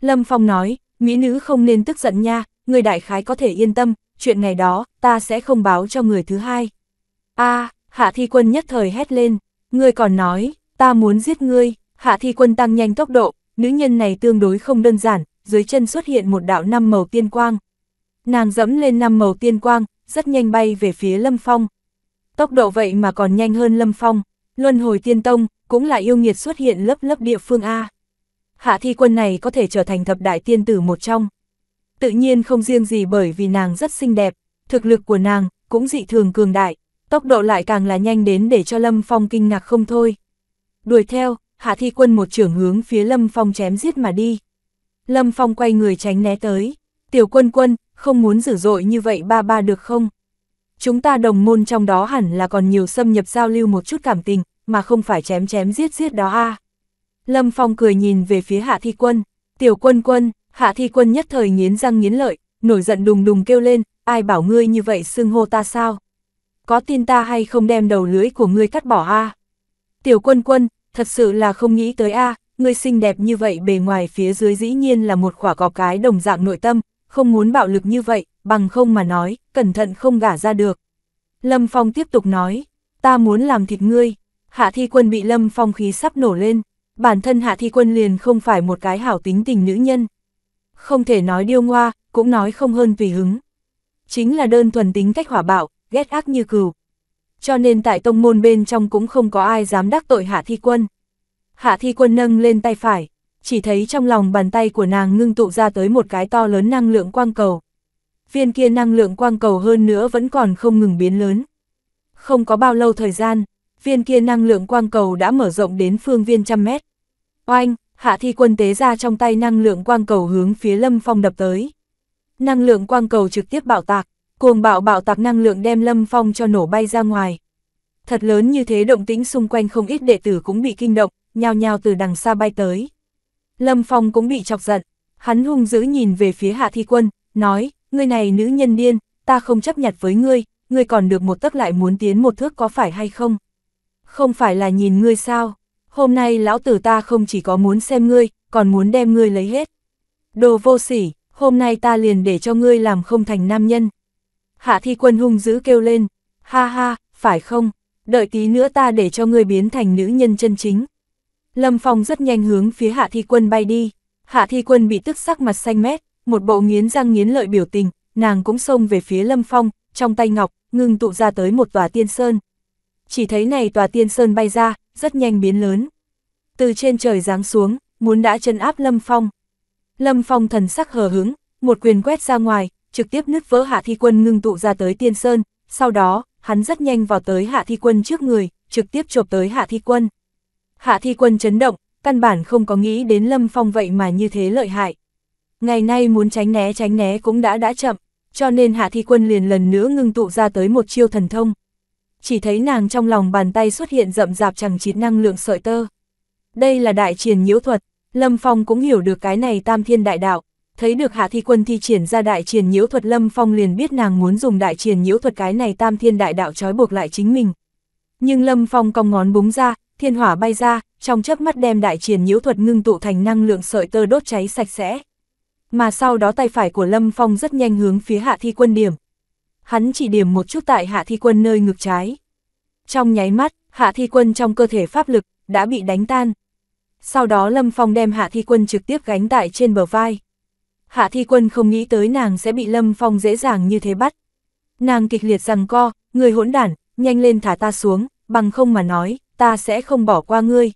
Lâm Phong nói, mỹ nữ không nên tức giận nha, người đại khái có thể yên tâm, chuyện ngày đó, ta sẽ không báo cho người thứ hai. a Hạ Thi Quân nhất thời hét lên, ngươi còn nói, ta muốn giết ngươi, Hạ Thi Quân tăng nhanh tốc độ, nữ nhân này tương đối không đơn giản, dưới chân xuất hiện một đạo năm màu tiên quang. Nàng dẫm lên năm màu tiên quang, rất nhanh bay về phía Lâm Phong. Tốc độ vậy mà còn nhanh hơn Lâm Phong, luân hồi tiên tông, cũng là yêu nghiệt xuất hiện lớp lớp địa phương A. Hạ thi quân này có thể trở thành thập đại tiên tử một trong. Tự nhiên không riêng gì bởi vì nàng rất xinh đẹp, thực lực của nàng cũng dị thường cường đại, tốc độ lại càng là nhanh đến để cho Lâm Phong kinh ngạc không thôi. Đuổi theo, Hạ Thi Quân một trưởng hướng phía Lâm Phong chém giết mà đi. Lâm Phong quay người tránh né tới, tiểu quân quân, không muốn dữ dội như vậy ba ba được không? Chúng ta đồng môn trong đó hẳn là còn nhiều xâm nhập giao lưu một chút cảm tình, mà không phải chém chém giết giết đó a Lâm Phong cười nhìn về phía hạ thi quân, tiểu quân quân, hạ thi quân nhất thời nghiến răng nghiến lợi, nổi giận đùng đùng kêu lên, ai bảo ngươi như vậy xưng hô ta sao? Có tin ta hay không đem đầu lưỡi của ngươi cắt bỏ a Tiểu quân quân, thật sự là không nghĩ tới a ngươi xinh đẹp như vậy bề ngoài phía dưới dĩ nhiên là một quả gọp cái đồng dạng nội tâm, không muốn bạo lực như vậy, bằng không mà nói, cẩn thận không gả ra được. Lâm Phong tiếp tục nói, ta muốn làm thịt ngươi. Hạ thi quân bị Lâm Phong khí sắp nổ lên, bản thân Hạ thi quân liền không phải một cái hảo tính tình nữ nhân. Không thể nói điêu ngoa, cũng nói không hơn tùy hứng. Chính là đơn thuần tính cách hỏa bạo, ghét ác như cừu. Cho nên tại tông môn bên trong cũng không có ai dám đắc tội Hạ thi quân. Hạ thi quân nâng lên tay phải, chỉ thấy trong lòng bàn tay của nàng ngưng tụ ra tới một cái to lớn năng lượng quang cầu. Viên kia năng lượng quang cầu hơn nữa vẫn còn không ngừng biến lớn. Không có bao lâu thời gian, viên kia năng lượng quang cầu đã mở rộng đến phương viên trăm mét. Oanh, hạ thi quân tế ra trong tay năng lượng quang cầu hướng phía lâm phong đập tới. Năng lượng quang cầu trực tiếp bạo tạc, cuồng bạo bạo tạc năng lượng đem lâm phong cho nổ bay ra ngoài. Thật lớn như thế động tĩnh xung quanh không ít đệ tử cũng bị kinh động, nhao nhao từ đằng xa bay tới. Lâm Phong cũng bị chọc giận, hắn hung dữ nhìn về phía Hạ Thi Quân, nói, ngươi này nữ nhân điên, ta không chấp nhặt với ngươi, ngươi còn được một tấc lại muốn tiến một thước có phải hay không? Không phải là nhìn ngươi sao? Hôm nay lão tử ta không chỉ có muốn xem ngươi, còn muốn đem ngươi lấy hết. Đồ vô sỉ, hôm nay ta liền để cho ngươi làm không thành nam nhân. Hạ Thi Quân hung dữ kêu lên, ha ha, phải không? Đợi tí nữa ta để cho ngươi biến thành nữ nhân chân chính. Lâm Phong rất nhanh hướng phía Hạ Thi Quân bay đi. Hạ Thi Quân bị tức sắc mặt xanh mét, một bộ nghiến răng nghiến lợi biểu tình, nàng cũng xông về phía Lâm Phong, trong tay ngọc, ngưng tụ ra tới một tòa tiên sơn. Chỉ thấy này tòa tiên sơn bay ra, rất nhanh biến lớn. Từ trên trời giáng xuống, muốn đã chân áp Lâm Phong. Lâm Phong thần sắc hờ hứng, một quyền quét ra ngoài, trực tiếp nứt vỡ Hạ Thi Quân ngưng tụ ra tới tiên sơn, sau đó, hắn rất nhanh vào tới Hạ Thi Quân trước người, trực tiếp chộp tới Hạ Thi Quân. Hạ thi quân chấn động, căn bản không có nghĩ đến Lâm Phong vậy mà như thế lợi hại. Ngày nay muốn tránh né tránh né cũng đã đã chậm, cho nên Hạ thi quân liền lần nữa ngưng tụ ra tới một chiêu thần thông. Chỉ thấy nàng trong lòng bàn tay xuất hiện rậm rạp chẳng chịt năng lượng sợi tơ. Đây là đại triển nhiễu thuật, Lâm Phong cũng hiểu được cái này tam thiên đại đạo. Thấy được Hạ Thi Quân thi triển ra đại triển nhiễu thuật Lâm Phong liền biết nàng muốn dùng đại triển nhiễu thuật cái này tam thiên đại đạo trói buộc lại chính mình. Nhưng Lâm Phong cong ngón búng ra, thiên hỏa bay ra, trong chớp mắt đem đại triển nhiễu thuật ngưng tụ thành năng lượng sợi tơ đốt cháy sạch sẽ. Mà sau đó tay phải của Lâm Phong rất nhanh hướng phía hạ thi quân điểm. Hắn chỉ điểm một chút tại hạ thi quân nơi ngực trái. Trong nháy mắt, hạ thi quân trong cơ thể pháp lực, đã bị đánh tan. Sau đó Lâm Phong đem hạ thi quân trực tiếp gánh tại trên bờ vai. Hạ thi quân không nghĩ tới nàng sẽ bị Lâm Phong dễ dàng như thế bắt. Nàng kịch liệt rằng co, người hỗn đản, nhanh lên thả ta xuống, bằng không mà nói, ta sẽ không bỏ qua ngươi.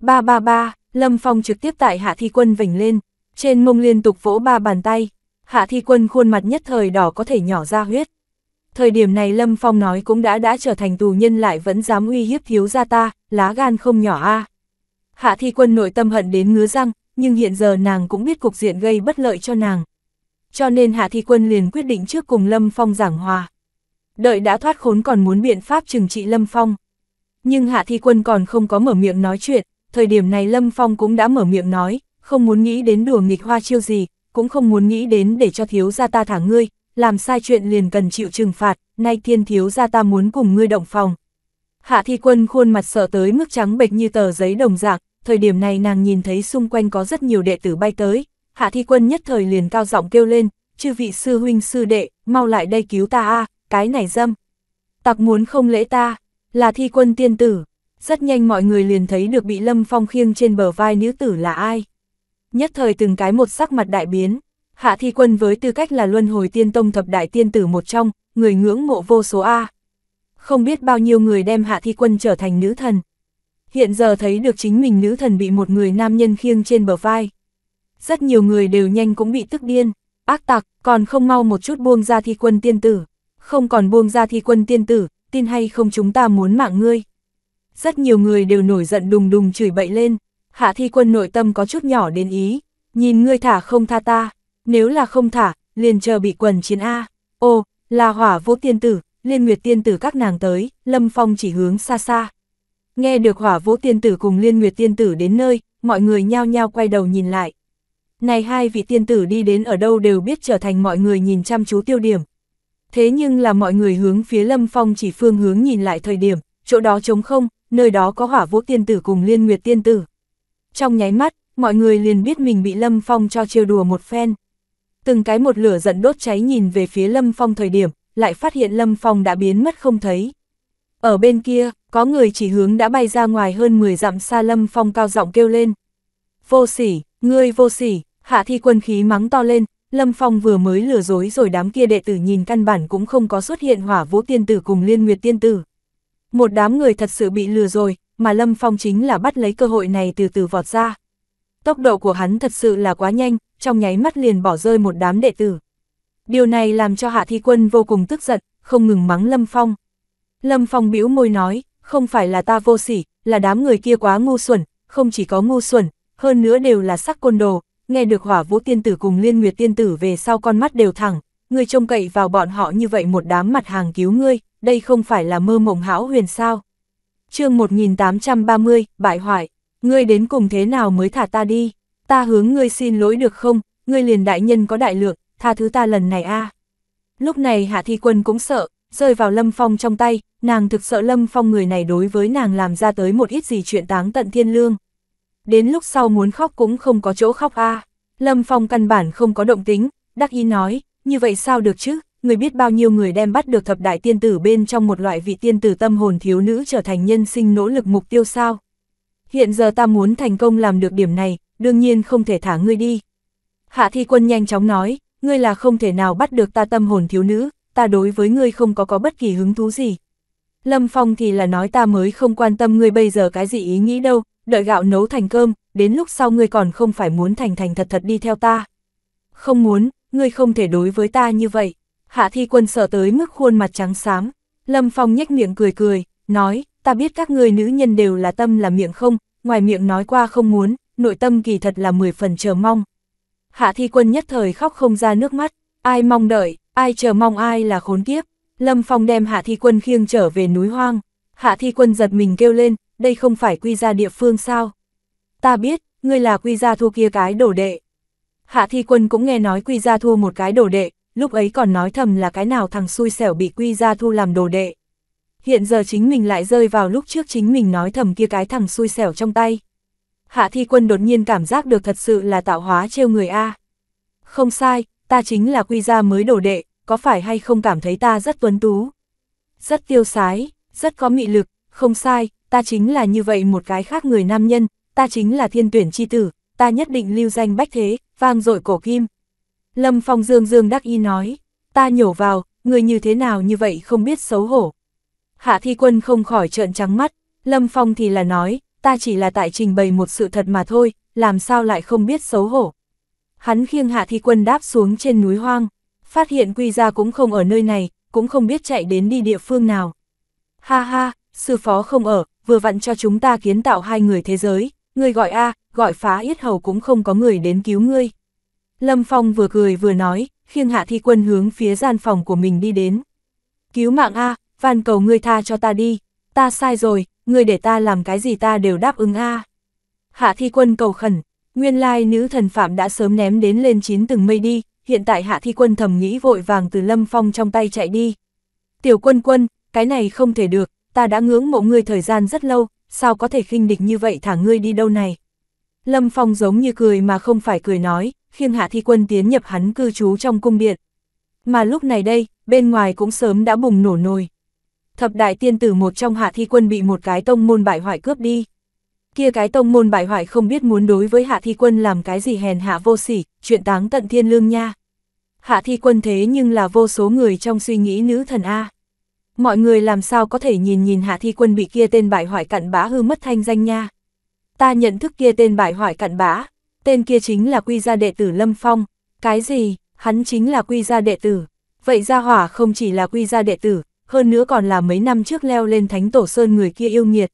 Ba ba ba, Lâm Phong trực tiếp tại Hạ Thi Quân vểnh lên, trên mông liên tục vỗ ba bàn tay, Hạ Thi Quân khuôn mặt nhất thời đỏ có thể nhỏ ra huyết. Thời điểm này Lâm Phong nói cũng đã đã trở thành tù nhân lại vẫn dám uy hiếp thiếu gia ta, lá gan không nhỏ a. Hạ Thi Quân nội tâm hận đến ngứa răng, nhưng hiện giờ nàng cũng biết cục diện gây bất lợi cho nàng. Cho nên Hạ Thi Quân liền quyết định trước cùng Lâm Phong giảng hòa. Đợi đã thoát khốn còn muốn biện pháp trừng trị Lâm Phong. Nhưng Hạ Thi Quân còn không có mở miệng nói chuyện, thời điểm này Lâm Phong cũng đã mở miệng nói, không muốn nghĩ đến đùa nghịch hoa chiêu gì, cũng không muốn nghĩ đến để cho thiếu gia ta thả ngươi, làm sai chuyện liền cần chịu trừng phạt, nay thiên thiếu gia ta muốn cùng ngươi động phòng. Hạ Thi Quân khuôn mặt sợ tới mức trắng bệch như tờ giấy đồng dạng, thời điểm này nàng nhìn thấy xung quanh có rất nhiều đệ tử bay tới, Hạ Thi Quân nhất thời liền cao giọng kêu lên, chư vị sư huynh sư đệ, mau lại đây cứu ta a cái này dâm. Tặc muốn không lễ ta, là thi quân tiên tử. Rất nhanh mọi người liền thấy được bị Lâm Phong khiêng trên bờ vai nữ tử là ai. Nhất thời từng cái một sắc mặt đại biến, hạ thi quân với tư cách là luân hồi tiên tông thập đại tiên tử một trong, người ngưỡng mộ vô số A. Không biết bao nhiêu người đem hạ thi quân trở thành nữ thần. Hiện giờ thấy được chính mình nữ thần bị một người nam nhân khiêng trên bờ vai. Rất nhiều người đều nhanh cũng bị tức điên, ác tặc, còn không mau một chút buông ra thi quân tiên tử. Không còn buông ra thi quân tiên tử, tin hay không chúng ta muốn mạng ngươi. Rất nhiều người đều nổi giận đùng đùng chửi bậy lên, hạ thi quân nội tâm có chút nhỏ đến ý, nhìn ngươi thả không tha ta, nếu là không thả, liền chờ bị quần chiến A, ô, là hỏa vô tiên tử, liên nguyệt tiên tử các nàng tới, lâm phong chỉ hướng xa xa. Nghe được hỏa vô tiên tử cùng liên nguyệt tiên tử đến nơi, mọi người nhao nhao quay đầu nhìn lại. Này hai vị tiên tử đi đến ở đâu đều biết trở thành mọi người nhìn chăm chú tiêu điểm, Thế nhưng là mọi người hướng phía Lâm Phong chỉ phương hướng nhìn lại thời điểm, chỗ đó trống không, nơi đó có hỏa vũ tiên tử cùng liên nguyệt tiên tử. Trong nháy mắt, mọi người liền biết mình bị Lâm Phong cho trêu đùa một phen. Từng cái một lửa giận đốt cháy nhìn về phía Lâm Phong thời điểm, lại phát hiện Lâm Phong đã biến mất không thấy. Ở bên kia, có người chỉ hướng đã bay ra ngoài hơn 10 dặm xa Lâm Phong cao giọng kêu lên. Vô sỉ, ngươi vô sỉ, hạ thi quân khí mắng to lên, Lâm Phong vừa mới lừa dối rồi đám kia đệ tử nhìn căn bản cũng không có xuất hiện hỏa vũ tiên tử cùng liên nguyệt tiên tử. Một đám người thật sự bị lừa rồi, mà Lâm Phong chính là bắt lấy cơ hội này từ từ vọt ra. Tốc độ của hắn thật sự là quá nhanh, trong nháy mắt liền bỏ rơi một đám đệ tử. Điều này làm cho Hạ Thi Quân vô cùng tức giận, không ngừng mắng Lâm Phong. Lâm Phong bĩu môi nói, không phải là ta vô sỉ, là đám người kia quá ngu xuẩn, không chỉ có ngu xuẩn, hơn nữa đều là sắc côn đồ, nghe được hỏa vũ tiên tử cùng liên nguyệt tiên tử về sau con mắt đều thẳng, ngươi trông cậy vào bọn họ như vậy một đám mặt hàng cứu ngươi, đây không phải là mơ mộng hão huyền sao. chương 1830, bại hoại, ngươi đến cùng thế nào mới thả ta đi, ta hướng ngươi xin lỗi được không, ngươi liền đại nhân có đại lượng, tha thứ ta lần này a Lúc này Hạ Thi Quân cũng sợ, rơi vào Lâm Phong trong tay, nàng thực sợ Lâm Phong người này đối với nàng làm ra tới một ít gì chuyện táng tận thiên lương đến lúc sau muốn khóc cũng không có chỗ khóc a à. Lâm Phong căn bản không có động tính, đắc ý nói, như vậy sao được chứ, người biết bao nhiêu người đem bắt được thập đại tiên tử bên trong một loại vị tiên tử tâm hồn thiếu nữ trở thành nhân sinh nỗ lực mục tiêu sao. Hiện giờ ta muốn thành công làm được điểm này, đương nhiên không thể thả ngươi đi. Hạ thi quân nhanh chóng nói, ngươi là không thể nào bắt được ta tâm hồn thiếu nữ, ta đối với ngươi không có có bất kỳ hứng thú gì. Lâm Phong thì là nói ta mới không quan tâm ngươi bây giờ cái gì ý nghĩ đâu, đợi gạo nấu thành cơm, đến lúc sau ngươi còn không phải muốn thành thành thật thật đi theo ta. Không muốn, ngươi không thể đối với ta như vậy. Hạ thi quân sợ tới mức khuôn mặt trắng xám. Lâm Phong nhếch miệng cười cười, nói, ta biết các người nữ nhân đều là tâm là miệng không, ngoài miệng nói qua không muốn, nội tâm kỳ thật là mười phần chờ mong. Hạ thi quân nhất thời khóc không ra nước mắt, ai mong đợi, ai chờ mong ai là khốn kiếp. Lâm Phong đem hạ thi quân khiêng trở về núi hoang. Hạ thi quân giật mình kêu lên, đây không phải quy ra địa phương sao? Ta biết, ngươi là quy ra thu kia cái đổ đệ. Hạ thi quân cũng nghe nói quy ra thu một cái đồ đệ, lúc ấy còn nói thầm là cái nào thằng xui xẻo bị quy ra thu làm đồ đệ. Hiện giờ chính mình lại rơi vào lúc trước chính mình nói thầm kia cái thằng xui xẻo trong tay. Hạ thi quân đột nhiên cảm giác được thật sự là tạo hóa trêu người A. Không sai, ta chính là quy ra mới đồ đệ, có phải hay không cảm thấy ta rất tuấn tú? Rất tiêu sái, rất có mị lực, không sai, ta chính là như vậy một cái khác người nam nhân, ta chính là thiên tuyển chi tử, ta nhất định lưu danh bách thế, vang dội cổ kim. Lâm Phong dương dương đắc y nói, ta nhổ vào, người như thế nào như vậy không biết xấu hổ. Hạ thi quân không khỏi trợn trắng mắt, Lâm Phong thì là nói, ta chỉ là tại trình bày một sự thật mà thôi, làm sao lại không biết xấu hổ. Hắn khiêng hạ thi quân đáp xuống trên núi hoang, phát hiện quy gia cũng không ở nơi này, cũng không biết chạy đến đi địa phương nào. Ha ha, sư phó không ở, vừa vặn cho chúng ta kiến tạo hai người thế giới, người gọi A, gọi phá yết hầu cũng không có người đến cứu ngươi. Lâm Phong vừa cười vừa nói, khiêng hạ thi quân hướng phía gian phòng của mình đi đến. Cứu mạng A, van cầu ngươi tha cho ta đi, ta sai rồi, ngươi để ta làm cái gì ta đều đáp ứng A. Hạ thi quân cầu khẩn, nguyên lai nữ thần phạm đã sớm ném đến lên chín từng mây đi, hiện tại hạ thi quân thầm nghĩ vội vàng từ Lâm Phong trong tay chạy đi. Tiểu quân quân, cái này không thể được, ta đã ngưỡng mộ ngươi thời gian rất lâu, sao có thể khinh địch như vậy thả ngươi đi đâu này. Lâm Phong giống như cười mà không phải cười nói, khiêng hạ thi quân tiến nhập hắn cư trú trong cung điện. Mà lúc này đây, bên ngoài cũng sớm đã bùng nổ nồi. Thập đại tiên tử một trong hạ thi quân bị một cái tông môn bại hoại cướp đi. Kia cái tông môn bại hoại không biết muốn đối với hạ thi quân làm cái gì hèn hạ vô sỉ, chuyện táng tận thiên lương nha. Hạ thi quân thế nhưng là vô số người trong suy nghĩ nữ thần A mọi người làm sao có thể nhìn nhìn hạ thi quân bị kia tên bại hoại cặn bã hư mất thanh danh nha. Ta nhận thức kia tên bại hoại cặn bã, tên kia chính là quy gia đệ tử Lâm Phong, cái gì, hắn chính là quy gia đệ tử. Vậy gia hỏa không chỉ là quy gia đệ tử, hơn nữa còn là mấy năm trước leo lên thánh tổ sơn người kia yêu nghiệt.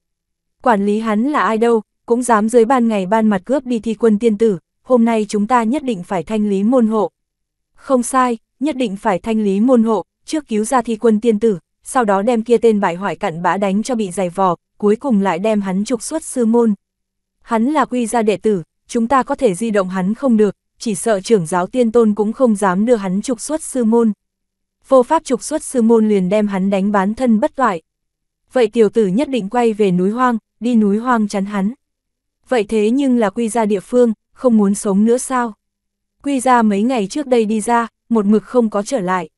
Quản lý hắn là ai đâu, cũng dám dưới ban ngày ban mặt cướp đi thi quân tiên tử, hôm nay chúng ta nhất định phải thanh lý môn hộ. Không sai, nhất định phải thanh lý môn hộ, trước cứu ra thi quân tiên tử, sau đó đem kia tên bại hoại cặn bã đánh cho bị giày vò, cuối cùng lại đem hắn trục xuất sư môn. Hắn là quy gia đệ tử, chúng ta có thể di động hắn không được, chỉ sợ trưởng giáo tiên tôn cũng không dám đưa hắn trục xuất sư môn. Vô pháp trục xuất sư môn liền đem hắn đánh bán thân bất loại. Vậy tiểu tử nhất định quay về núi hoang, đi núi hoang chắn hắn. Vậy thế nhưng là quy gia địa phương, không muốn sống nữa sao? Quy gia mấy ngày trước đây đi ra, một mực không có trở lại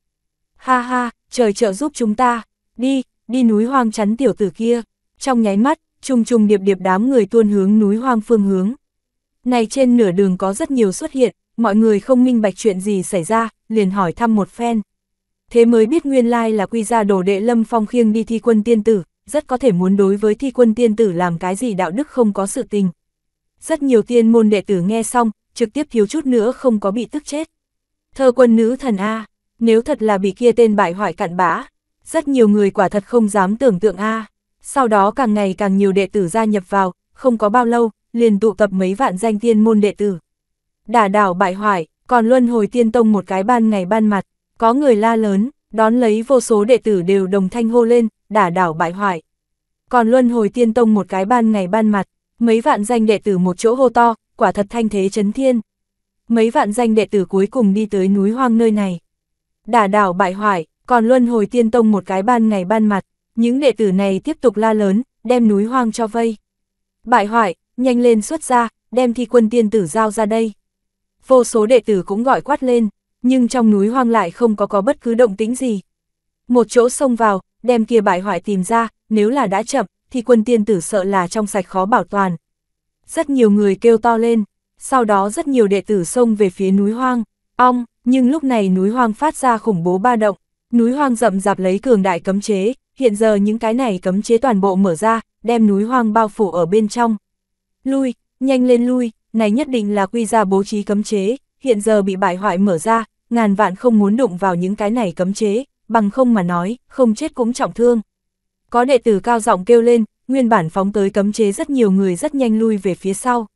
ha ha, trời trợ giúp chúng ta, đi, đi núi hoang chắn tiểu tử kia. Trong nháy mắt, trùng trùng điệp điệp đám người tuôn hướng núi hoang phương hướng. Này trên nửa đường có rất nhiều xuất hiện, mọi người không minh bạch chuyện gì xảy ra, liền hỏi thăm một phen. Thế mới biết nguyên lai là quy gia đồ đệ lâm phong khiêng đi thi quân tiên tử, rất có thể muốn đối với thi quân tiên tử làm cái gì đạo đức không có sự tình. Rất nhiều tiên môn đệ tử nghe xong, trực tiếp thiếu chút nữa không có bị tức chết. Thơ quân nữ thần A, nếu thật là bị kia tên bại hoại cặn bã, rất nhiều người quả thật không dám tưởng tượng a. Sau đó càng ngày càng nhiều đệ tử gia nhập vào, không có bao lâu, liền tụ tập mấy vạn danh tiên môn đệ tử. Đả đảo bại hoại, còn luân hồi tiên tông một cái ban ngày ban mặt, có người la lớn, đón lấy vô số đệ tử đều đồng thanh hô lên, đả đảo bại hoại. Còn luân hồi tiên tông một cái ban ngày ban mặt, mấy vạn danh đệ tử một chỗ hô to, quả thật thanh thế chấn thiên. Mấy vạn danh đệ tử cuối cùng đi tới núi hoang nơi này đả đảo bại hoại, còn luân hồi tiên tông một cái ban ngày ban mặt, những đệ tử này tiếp tục la lớn, đem núi hoang cho vây. Bại hoại, nhanh lên xuất ra, đem thi quân tiên tử giao ra đây. Vô số đệ tử cũng gọi quát lên, nhưng trong núi hoang lại không có có bất cứ động tĩnh gì. Một chỗ xông vào, đem kia bại hoại tìm ra, nếu là đã chậm, thì quân tiên tử sợ là trong sạch khó bảo toàn. Rất nhiều người kêu to lên, sau đó rất nhiều đệ tử xông về phía núi hoang, ong, nhưng lúc này núi hoang phát ra khủng bố ba động, núi hoang rậm rạp lấy cường đại cấm chế, hiện giờ những cái này cấm chế toàn bộ mở ra, đem núi hoang bao phủ ở bên trong. Lui, nhanh lên lui, này nhất định là quy ra bố trí cấm chế, hiện giờ bị bại hoại mở ra, ngàn vạn không muốn đụng vào những cái này cấm chế, bằng không mà nói, không chết cũng trọng thương. Có đệ tử cao giọng kêu lên, nguyên bản phóng tới cấm chế rất nhiều người rất nhanh lui về phía sau.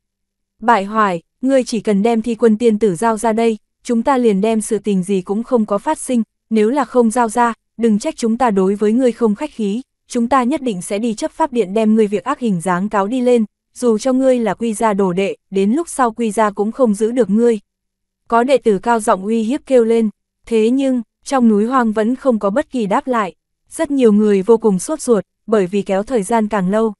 Bại hoại, ngươi chỉ cần đem thi quân tiên tử giao ra đây, chúng ta liền đem sự tình gì cũng không có phát sinh, nếu là không giao ra, đừng trách chúng ta đối với ngươi không khách khí, chúng ta nhất định sẽ đi chấp pháp điện đem ngươi việc ác hình dáng cáo đi lên, dù cho ngươi là quy gia đồ đệ, đến lúc sau quy gia cũng không giữ được ngươi. Có đệ tử cao giọng uy hiếp kêu lên, thế nhưng, trong núi hoang vẫn không có bất kỳ đáp lại, rất nhiều người vô cùng sốt ruột, bởi vì kéo thời gian càng lâu.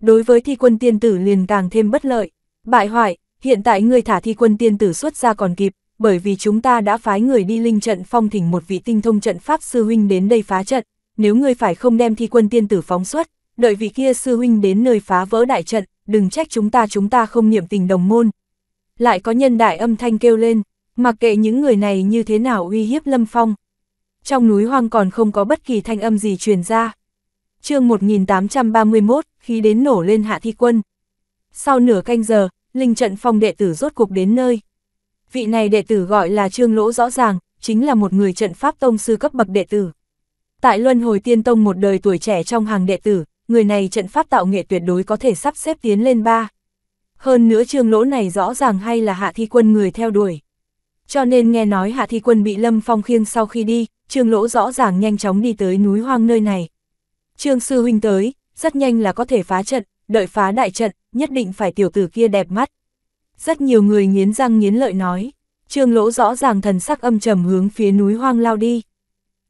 Đối với thi quân tiên tử liền càng thêm bất lợi, bại hoại, hiện tại ngươi thả thi quân tiên tử xuất ra còn kịp, bởi vì chúng ta đã phái người đi linh trận phong thỉnh một vị tinh thông trận pháp sư huynh đến đây phá trận, nếu ngươi phải không đem thi quân tiên tử phóng xuất, đợi vị kia sư huynh đến nơi phá vỡ đại trận, đừng trách chúng ta chúng ta không niệm tình đồng môn. Lại có nhân đại âm thanh kêu lên, mặc kệ những người này như thế nào uy hiếp Lâm Phong. Trong núi hoang còn không có bất kỳ thanh âm gì truyền ra. chương 1831, khi đến nổ lên hạ thi quân. Sau nửa canh giờ, linh trận phong đệ tử rốt cuộc đến nơi vị này đệ tử gọi là Trương Lỗ rõ ràng, chính là một người trận pháp tông sư cấp bậc đệ tử. Tại Luân Hồi Tiên Tông một đời tuổi trẻ trong hàng đệ tử, người này trận pháp tạo nghệ tuyệt đối có thể sắp xếp tiến lên ba. Hơn nữa Trương Lỗ này rõ ràng hay là Hạ Thi Quân người theo đuổi. Cho nên nghe nói Hạ Thi Quân bị Lâm Phong khiêng sau khi đi, Trương Lỗ rõ ràng nhanh chóng đi tới núi hoang nơi này. Trương Sư Huynh tới, rất nhanh là có thể phá trận, đợi phá đại trận, nhất định phải tiểu tử kia đẹp mắt. Rất nhiều người nghiến răng nghiến lợi nói, trương lỗ rõ ràng thần sắc âm trầm hướng phía núi hoang lao đi.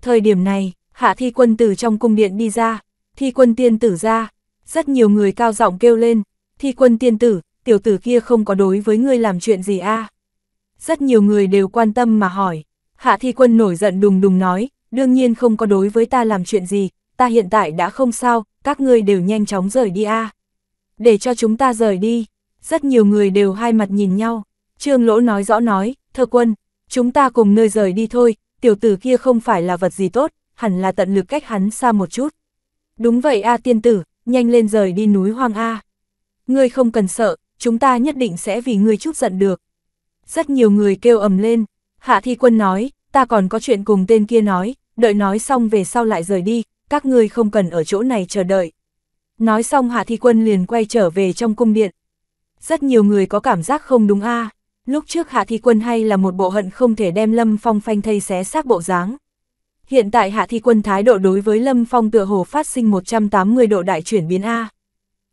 Thời điểm này, hạ thi quân từ trong cung điện đi ra, thi quân tiên tử ra, rất nhiều người cao giọng kêu lên, thi quân tiên tử, tiểu tử kia không có đối với ngươi làm chuyện gì a à? Rất nhiều người đều quan tâm mà hỏi, hạ thi quân nổi giận đùng đùng nói, đương nhiên không có đối với ta làm chuyện gì, ta hiện tại đã không sao, các ngươi đều nhanh chóng rời đi a à. Để cho chúng ta rời đi, rất nhiều người đều hai mặt nhìn nhau. Trương Lỗ nói rõ nói, thơ quân, chúng ta cùng nơi rời đi thôi, tiểu tử kia không phải là vật gì tốt, hẳn là tận lực cách hắn xa một chút. Đúng vậy A tiên tử, nhanh lên rời đi núi hoang A. Ngươi không cần sợ, chúng ta nhất định sẽ vì ngươi chút giận được. Rất nhiều người kêu ầm lên, Hạ Thi Quân nói, ta còn có chuyện cùng tên kia nói, đợi nói xong về sau lại rời đi, các ngươi không cần ở chỗ này chờ đợi. Nói xong Hạ Thi Quân liền quay trở về trong cung điện, rất nhiều người có cảm giác không đúng a lúc trước Hạ Thi Quân hay là một bộ hận không thể đem Lâm Phong phanh thây xé xác bộ dáng. Hiện tại Hạ Thi Quân thái độ đối với Lâm Phong tựa hồ phát sinh 180 độ đại chuyển biến A.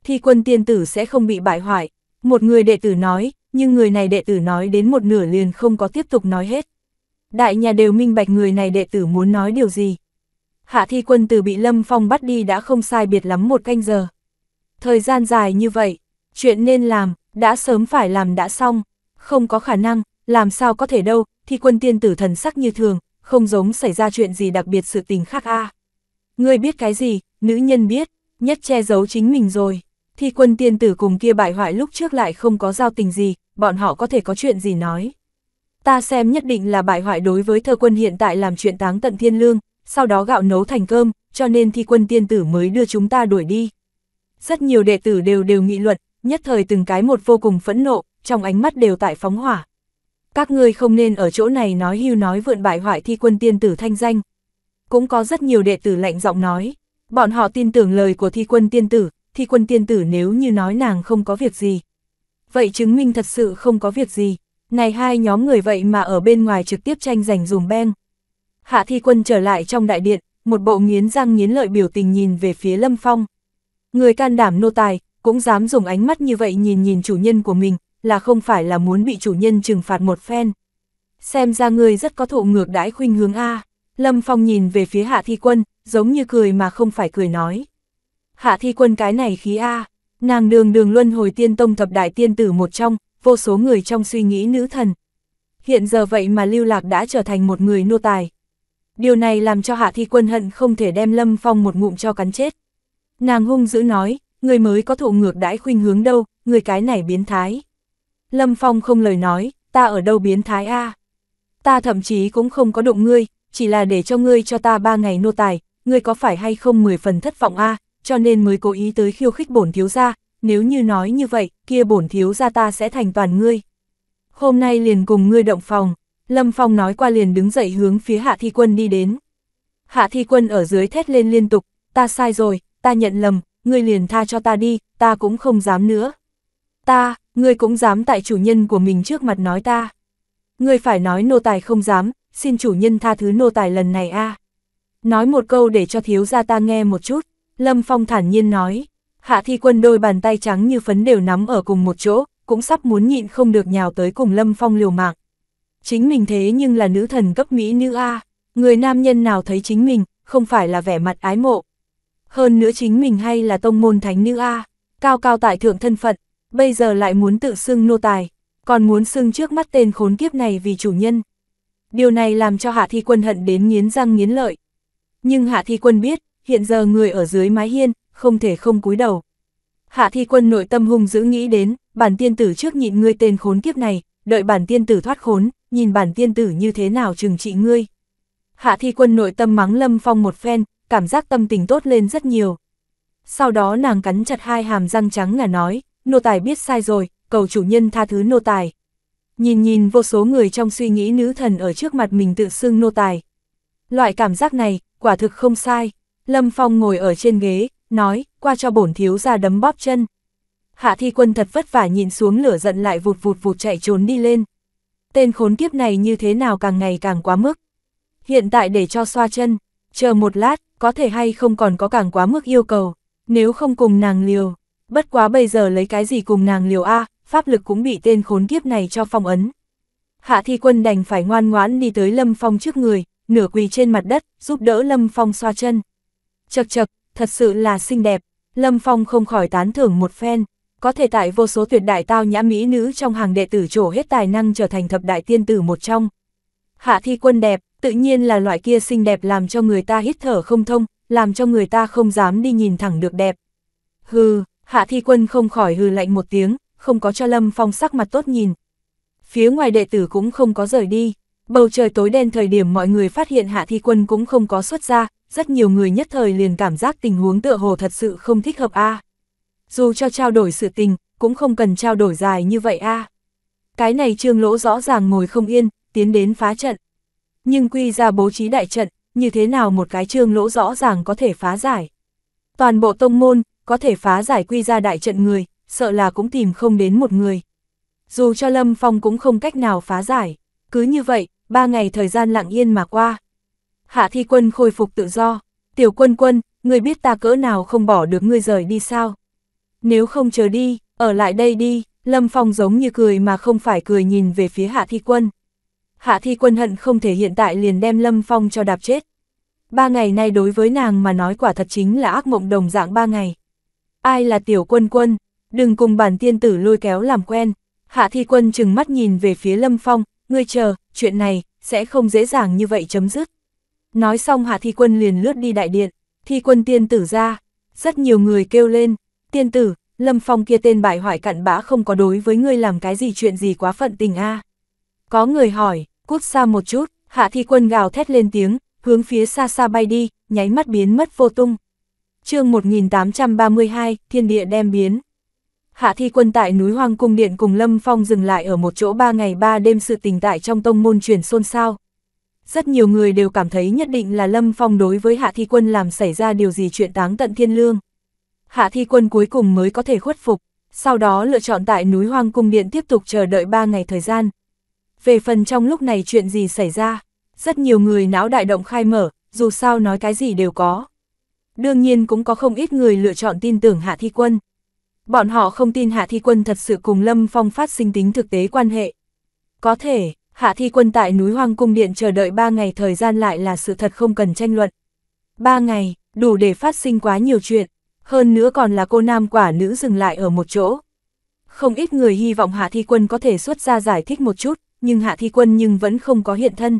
Thi quân tiên tử sẽ không bị bại hoại, một người đệ tử nói, nhưng người này đệ tử nói đến một nửa liền không có tiếp tục nói hết. Đại nhà đều minh bạch người này đệ tử muốn nói điều gì. Hạ thi quân từ bị Lâm Phong bắt đi đã không sai biệt lắm một canh giờ. Thời gian dài như vậy, chuyện nên làm, đã sớm phải làm đã xong, không có khả năng, làm sao có thể đâu, thì quân tiên tử thần sắc như thường, không giống xảy ra chuyện gì đặc biệt sự tình khác a. À. Ngươi biết cái gì, nữ nhân biết, nhất che giấu chính mình rồi. Thì quân tiên tử cùng kia bại hoại lúc trước lại không có giao tình gì, bọn họ có thể có chuyện gì nói. Ta xem nhất định là bại hoại đối với thơ quân hiện tại làm chuyện táng tận thiên lương, sau đó gạo nấu thành cơm, cho nên thi quân tiên tử mới đưa chúng ta đuổi đi. Rất nhiều đệ tử đều đều nghị luận, nhất thời từng cái một vô cùng phẫn nộ, trong ánh mắt đều tại phóng hỏa. Các ngươi không nên ở chỗ này nói hưu nói vượn bại hoại thi quân tiên tử thanh danh. Cũng có rất nhiều đệ tử lạnh giọng nói, bọn họ tin tưởng lời của thi quân tiên tử, thi quân tiên tử nếu như nói nàng không có việc gì. Vậy chứng minh thật sự không có việc gì, này hai nhóm người vậy mà ở bên ngoài trực tiếp tranh giành dùm beng. Hạ thi quân trở lại trong đại điện, một bộ nghiến răng nghiến lợi biểu tình nhìn về phía Lâm Phong. Người can đảm nô tài, cũng dám dùng ánh mắt như vậy nhìn nhìn chủ nhân của mình, là không phải là muốn bị chủ nhân trừng phạt một phen. Xem ra ngươi rất có thụ ngược đãi khuynh hướng A, Lâm Phong nhìn về phía hạ thi quân, giống như cười mà không phải cười nói. Hạ thi quân cái này khí A, nàng đường đường luân hồi tiên tông thập đại tiên tử một trong, vô số người trong suy nghĩ nữ thần. Hiện giờ vậy mà lưu lạc đã trở thành một người nô tài. Điều này làm cho hạ thi quân hận không thể đem Lâm Phong một ngụm cho cắn chết. Nàng hung dữ nói, người mới có thụ ngược đãi khuynh hướng đâu, người cái này biến thái. Lâm Phong không lời nói, ta ở đâu biến thái a? Ta thậm chí cũng không có động ngươi, chỉ là để cho ngươi cho ta ba ngày nô tài, ngươi có phải hay không mười phần thất vọng a, cho nên mới cố ý tới khiêu khích bổn thiếu gia, nếu như nói như vậy, kia bổn thiếu gia ta sẽ thành toàn ngươi. Hôm nay liền cùng ngươi động phòng, Lâm Phong nói qua liền đứng dậy hướng phía Hạ Thi Quân đi đến. Hạ Thi Quân ở dưới thét lên liên tục, ta sai rồi, ta nhận lầm, ngươi liền tha cho ta đi, ta cũng không dám nữa. Ta, ngươi cũng dám tại chủ nhân của mình trước mặt nói ta. Ngươi phải nói nô tài không dám, xin chủ nhân tha thứ nô tài lần này a. Nói một câu để cho thiếu gia ta nghe một chút, Lâm Phong thản nhiên nói. Hạ thi quân đôi bàn tay trắng như phấn đều nắm ở cùng một chỗ, cũng sắp muốn nhịn không được nhào tới cùng Lâm Phong liều mạng. Chính mình thế nhưng là nữ thần cấp Mỹ nữ A, người nam nhân nào thấy chính mình, không phải là vẻ mặt ái mộ, hơn nữa chính mình hay là tông môn thánh nữ A, cao cao tại thượng thân phận, bây giờ lại muốn tự xưng nô tài, còn muốn xưng trước mắt tên khốn kiếp này vì chủ nhân. Điều này làm cho Hạ Thi Quân hận đến nghiến răng nghiến lợi. Nhưng Hạ Thi Quân biết, hiện giờ người ở dưới mái hiên, không thể không cúi đầu. Hạ Thi Quân nội tâm hung dữ nghĩ đến, bản tiên tử trước nhịn ngươi tên khốn kiếp này, đợi bản tiên tử thoát khốn, nhìn bản tiên tử như thế nào trừng trị ngươi. Hạ Thi Quân nội tâm mắng Lâm Phong một phen, cảm giác tâm tình tốt lên rất nhiều. Sau đó nàng cắn chặt hai hàm răng trắng ngà nói, nô tài biết sai rồi, cầu chủ nhân tha thứ nô tài. Nhìn nhìn vô số người trong suy nghĩ nữ thần ở trước mặt mình tự xưng nô tài. Loại cảm giác này, quả thực không sai. Lâm Phong ngồi ở trên ghế, nói, qua cho bổn thiếu ra đấm bóp chân. Hạ thi quân thật vất vả nhìn xuống lửa giận lại vụt vụt vụt chạy trốn đi lên. Tên khốn kiếp này như thế nào càng ngày càng quá mức. Hiện tại để cho xoa chân, chờ một lát, có thể hay không còn có càng quá mức yêu cầu, nếu không cùng nàng liều, bất quá bây giờ lấy cái gì cùng nàng liều a pháp lực cũng bị tên khốn kiếp này cho phong ấn. Hạ thi quân đành phải ngoan ngoãn đi tới Lâm Phong trước người, nửa quỳ trên mặt đất, giúp đỡ Lâm Phong xoa chân. Chật chật, thật sự là xinh đẹp, Lâm Phong không khỏi tán thưởng một phen, có thể tại vô số tuyệt đại tao nhã mỹ nữ trong hàng đệ tử trổ hết tài năng trở thành thập đại tiên tử một trong. Hạ thi quân đẹp, tự nhiên là loại kia xinh đẹp làm cho người ta hít thở không thông, làm cho người ta không dám đi nhìn thẳng được đẹp. Hừ, hạ thi quân không khỏi hừ lạnh một tiếng, không có cho Lâm Phong sắc mặt tốt nhìn. Phía ngoài đệ tử cũng không có rời đi, bầu trời tối đen thời điểm mọi người phát hiện hạ thi quân cũng không có xuất ra, rất nhiều người nhất thời liền cảm giác tình huống tựa hồ thật sự không thích hợp a. Dù cho trao đổi sự tình, cũng không cần trao đổi dài như vậy a. Cái này trương lỗ rõ ràng ngồi không yên, tiến đến phá trận nhưng quy ra bố trí đại trận, như thế nào một cái trương lỗ rõ ràng có thể phá giải. Toàn bộ tông môn, có thể phá giải quy ra đại trận người, sợ là cũng tìm không đến một người. Dù cho Lâm Phong cũng không cách nào phá giải, cứ như vậy, ba ngày thời gian lặng yên mà qua. Hạ thi quân khôi phục tự do, tiểu quân quân, người biết ta cỡ nào không bỏ được ngươi rời đi sao? Nếu không chờ đi, ở lại đây đi, Lâm Phong giống như cười mà không phải cười nhìn về phía hạ thi quân. Hạ Thi Quân hận không thể hiện tại liền đem Lâm Phong cho đạp chết. Ba ngày nay đối với nàng mà nói quả thật chính là ác mộng đồng dạng ba ngày. Ai là tiểu quân quân, đừng cùng bản tiên tử lôi kéo làm quen. Hạ Thi Quân chừng mắt nhìn về phía Lâm Phong, ngươi chờ, chuyện này, sẽ không dễ dàng như vậy chấm dứt. Nói xong Hạ Thi Quân liền lướt đi đại điện, Thi Quân tiên tử ra, rất nhiều người kêu lên, tiên tử, Lâm Phong kia tên bại hoại cặn bã không có đối với ngươi làm cái gì chuyện gì quá phận tình a Có người hỏi, cút xa một chút, hạ thi quân gào thét lên tiếng, hướng phía xa xa bay đi, nháy mắt biến mất vô tung. chương 1832, thiên địa đem biến. Hạ thi quân tại núi Hoang Cung Điện cùng Lâm Phong dừng lại ở một chỗ ba ngày ba đêm sự tình tại trong tông môn truyền xôn xao. Rất nhiều người đều cảm thấy nhất định là Lâm Phong đối với Hạ thi quân làm xảy ra điều gì chuyện táng tận thiên lương. Hạ thi quân cuối cùng mới có thể khuất phục, sau đó lựa chọn tại núi Hoang Cung Điện tiếp tục chờ đợi ba ngày thời gian, về phần trong lúc này chuyện gì xảy ra, rất nhiều người não đại động khai mở, dù sao nói cái gì đều có. Đương nhiên cũng có không ít người lựa chọn tin tưởng Hạ Thi Quân. Bọn họ không tin Hạ Thi Quân thật sự cùng Lâm Phong phát sinh tính thực tế quan hệ. Có thể, Hạ Thi Quân tại núi Hoang Cung Điện chờ đợi 3 ngày thời gian lại là sự thật không cần tranh luận. 3 ngày, đủ để phát sinh quá nhiều chuyện, hơn nữa còn là cô nam quả nữ dừng lại ở một chỗ. Không ít người hy vọng Hạ Thi Quân có thể xuất ra giải thích một chút nhưng Hạ Thi Quân nhưng vẫn không có hiện thân.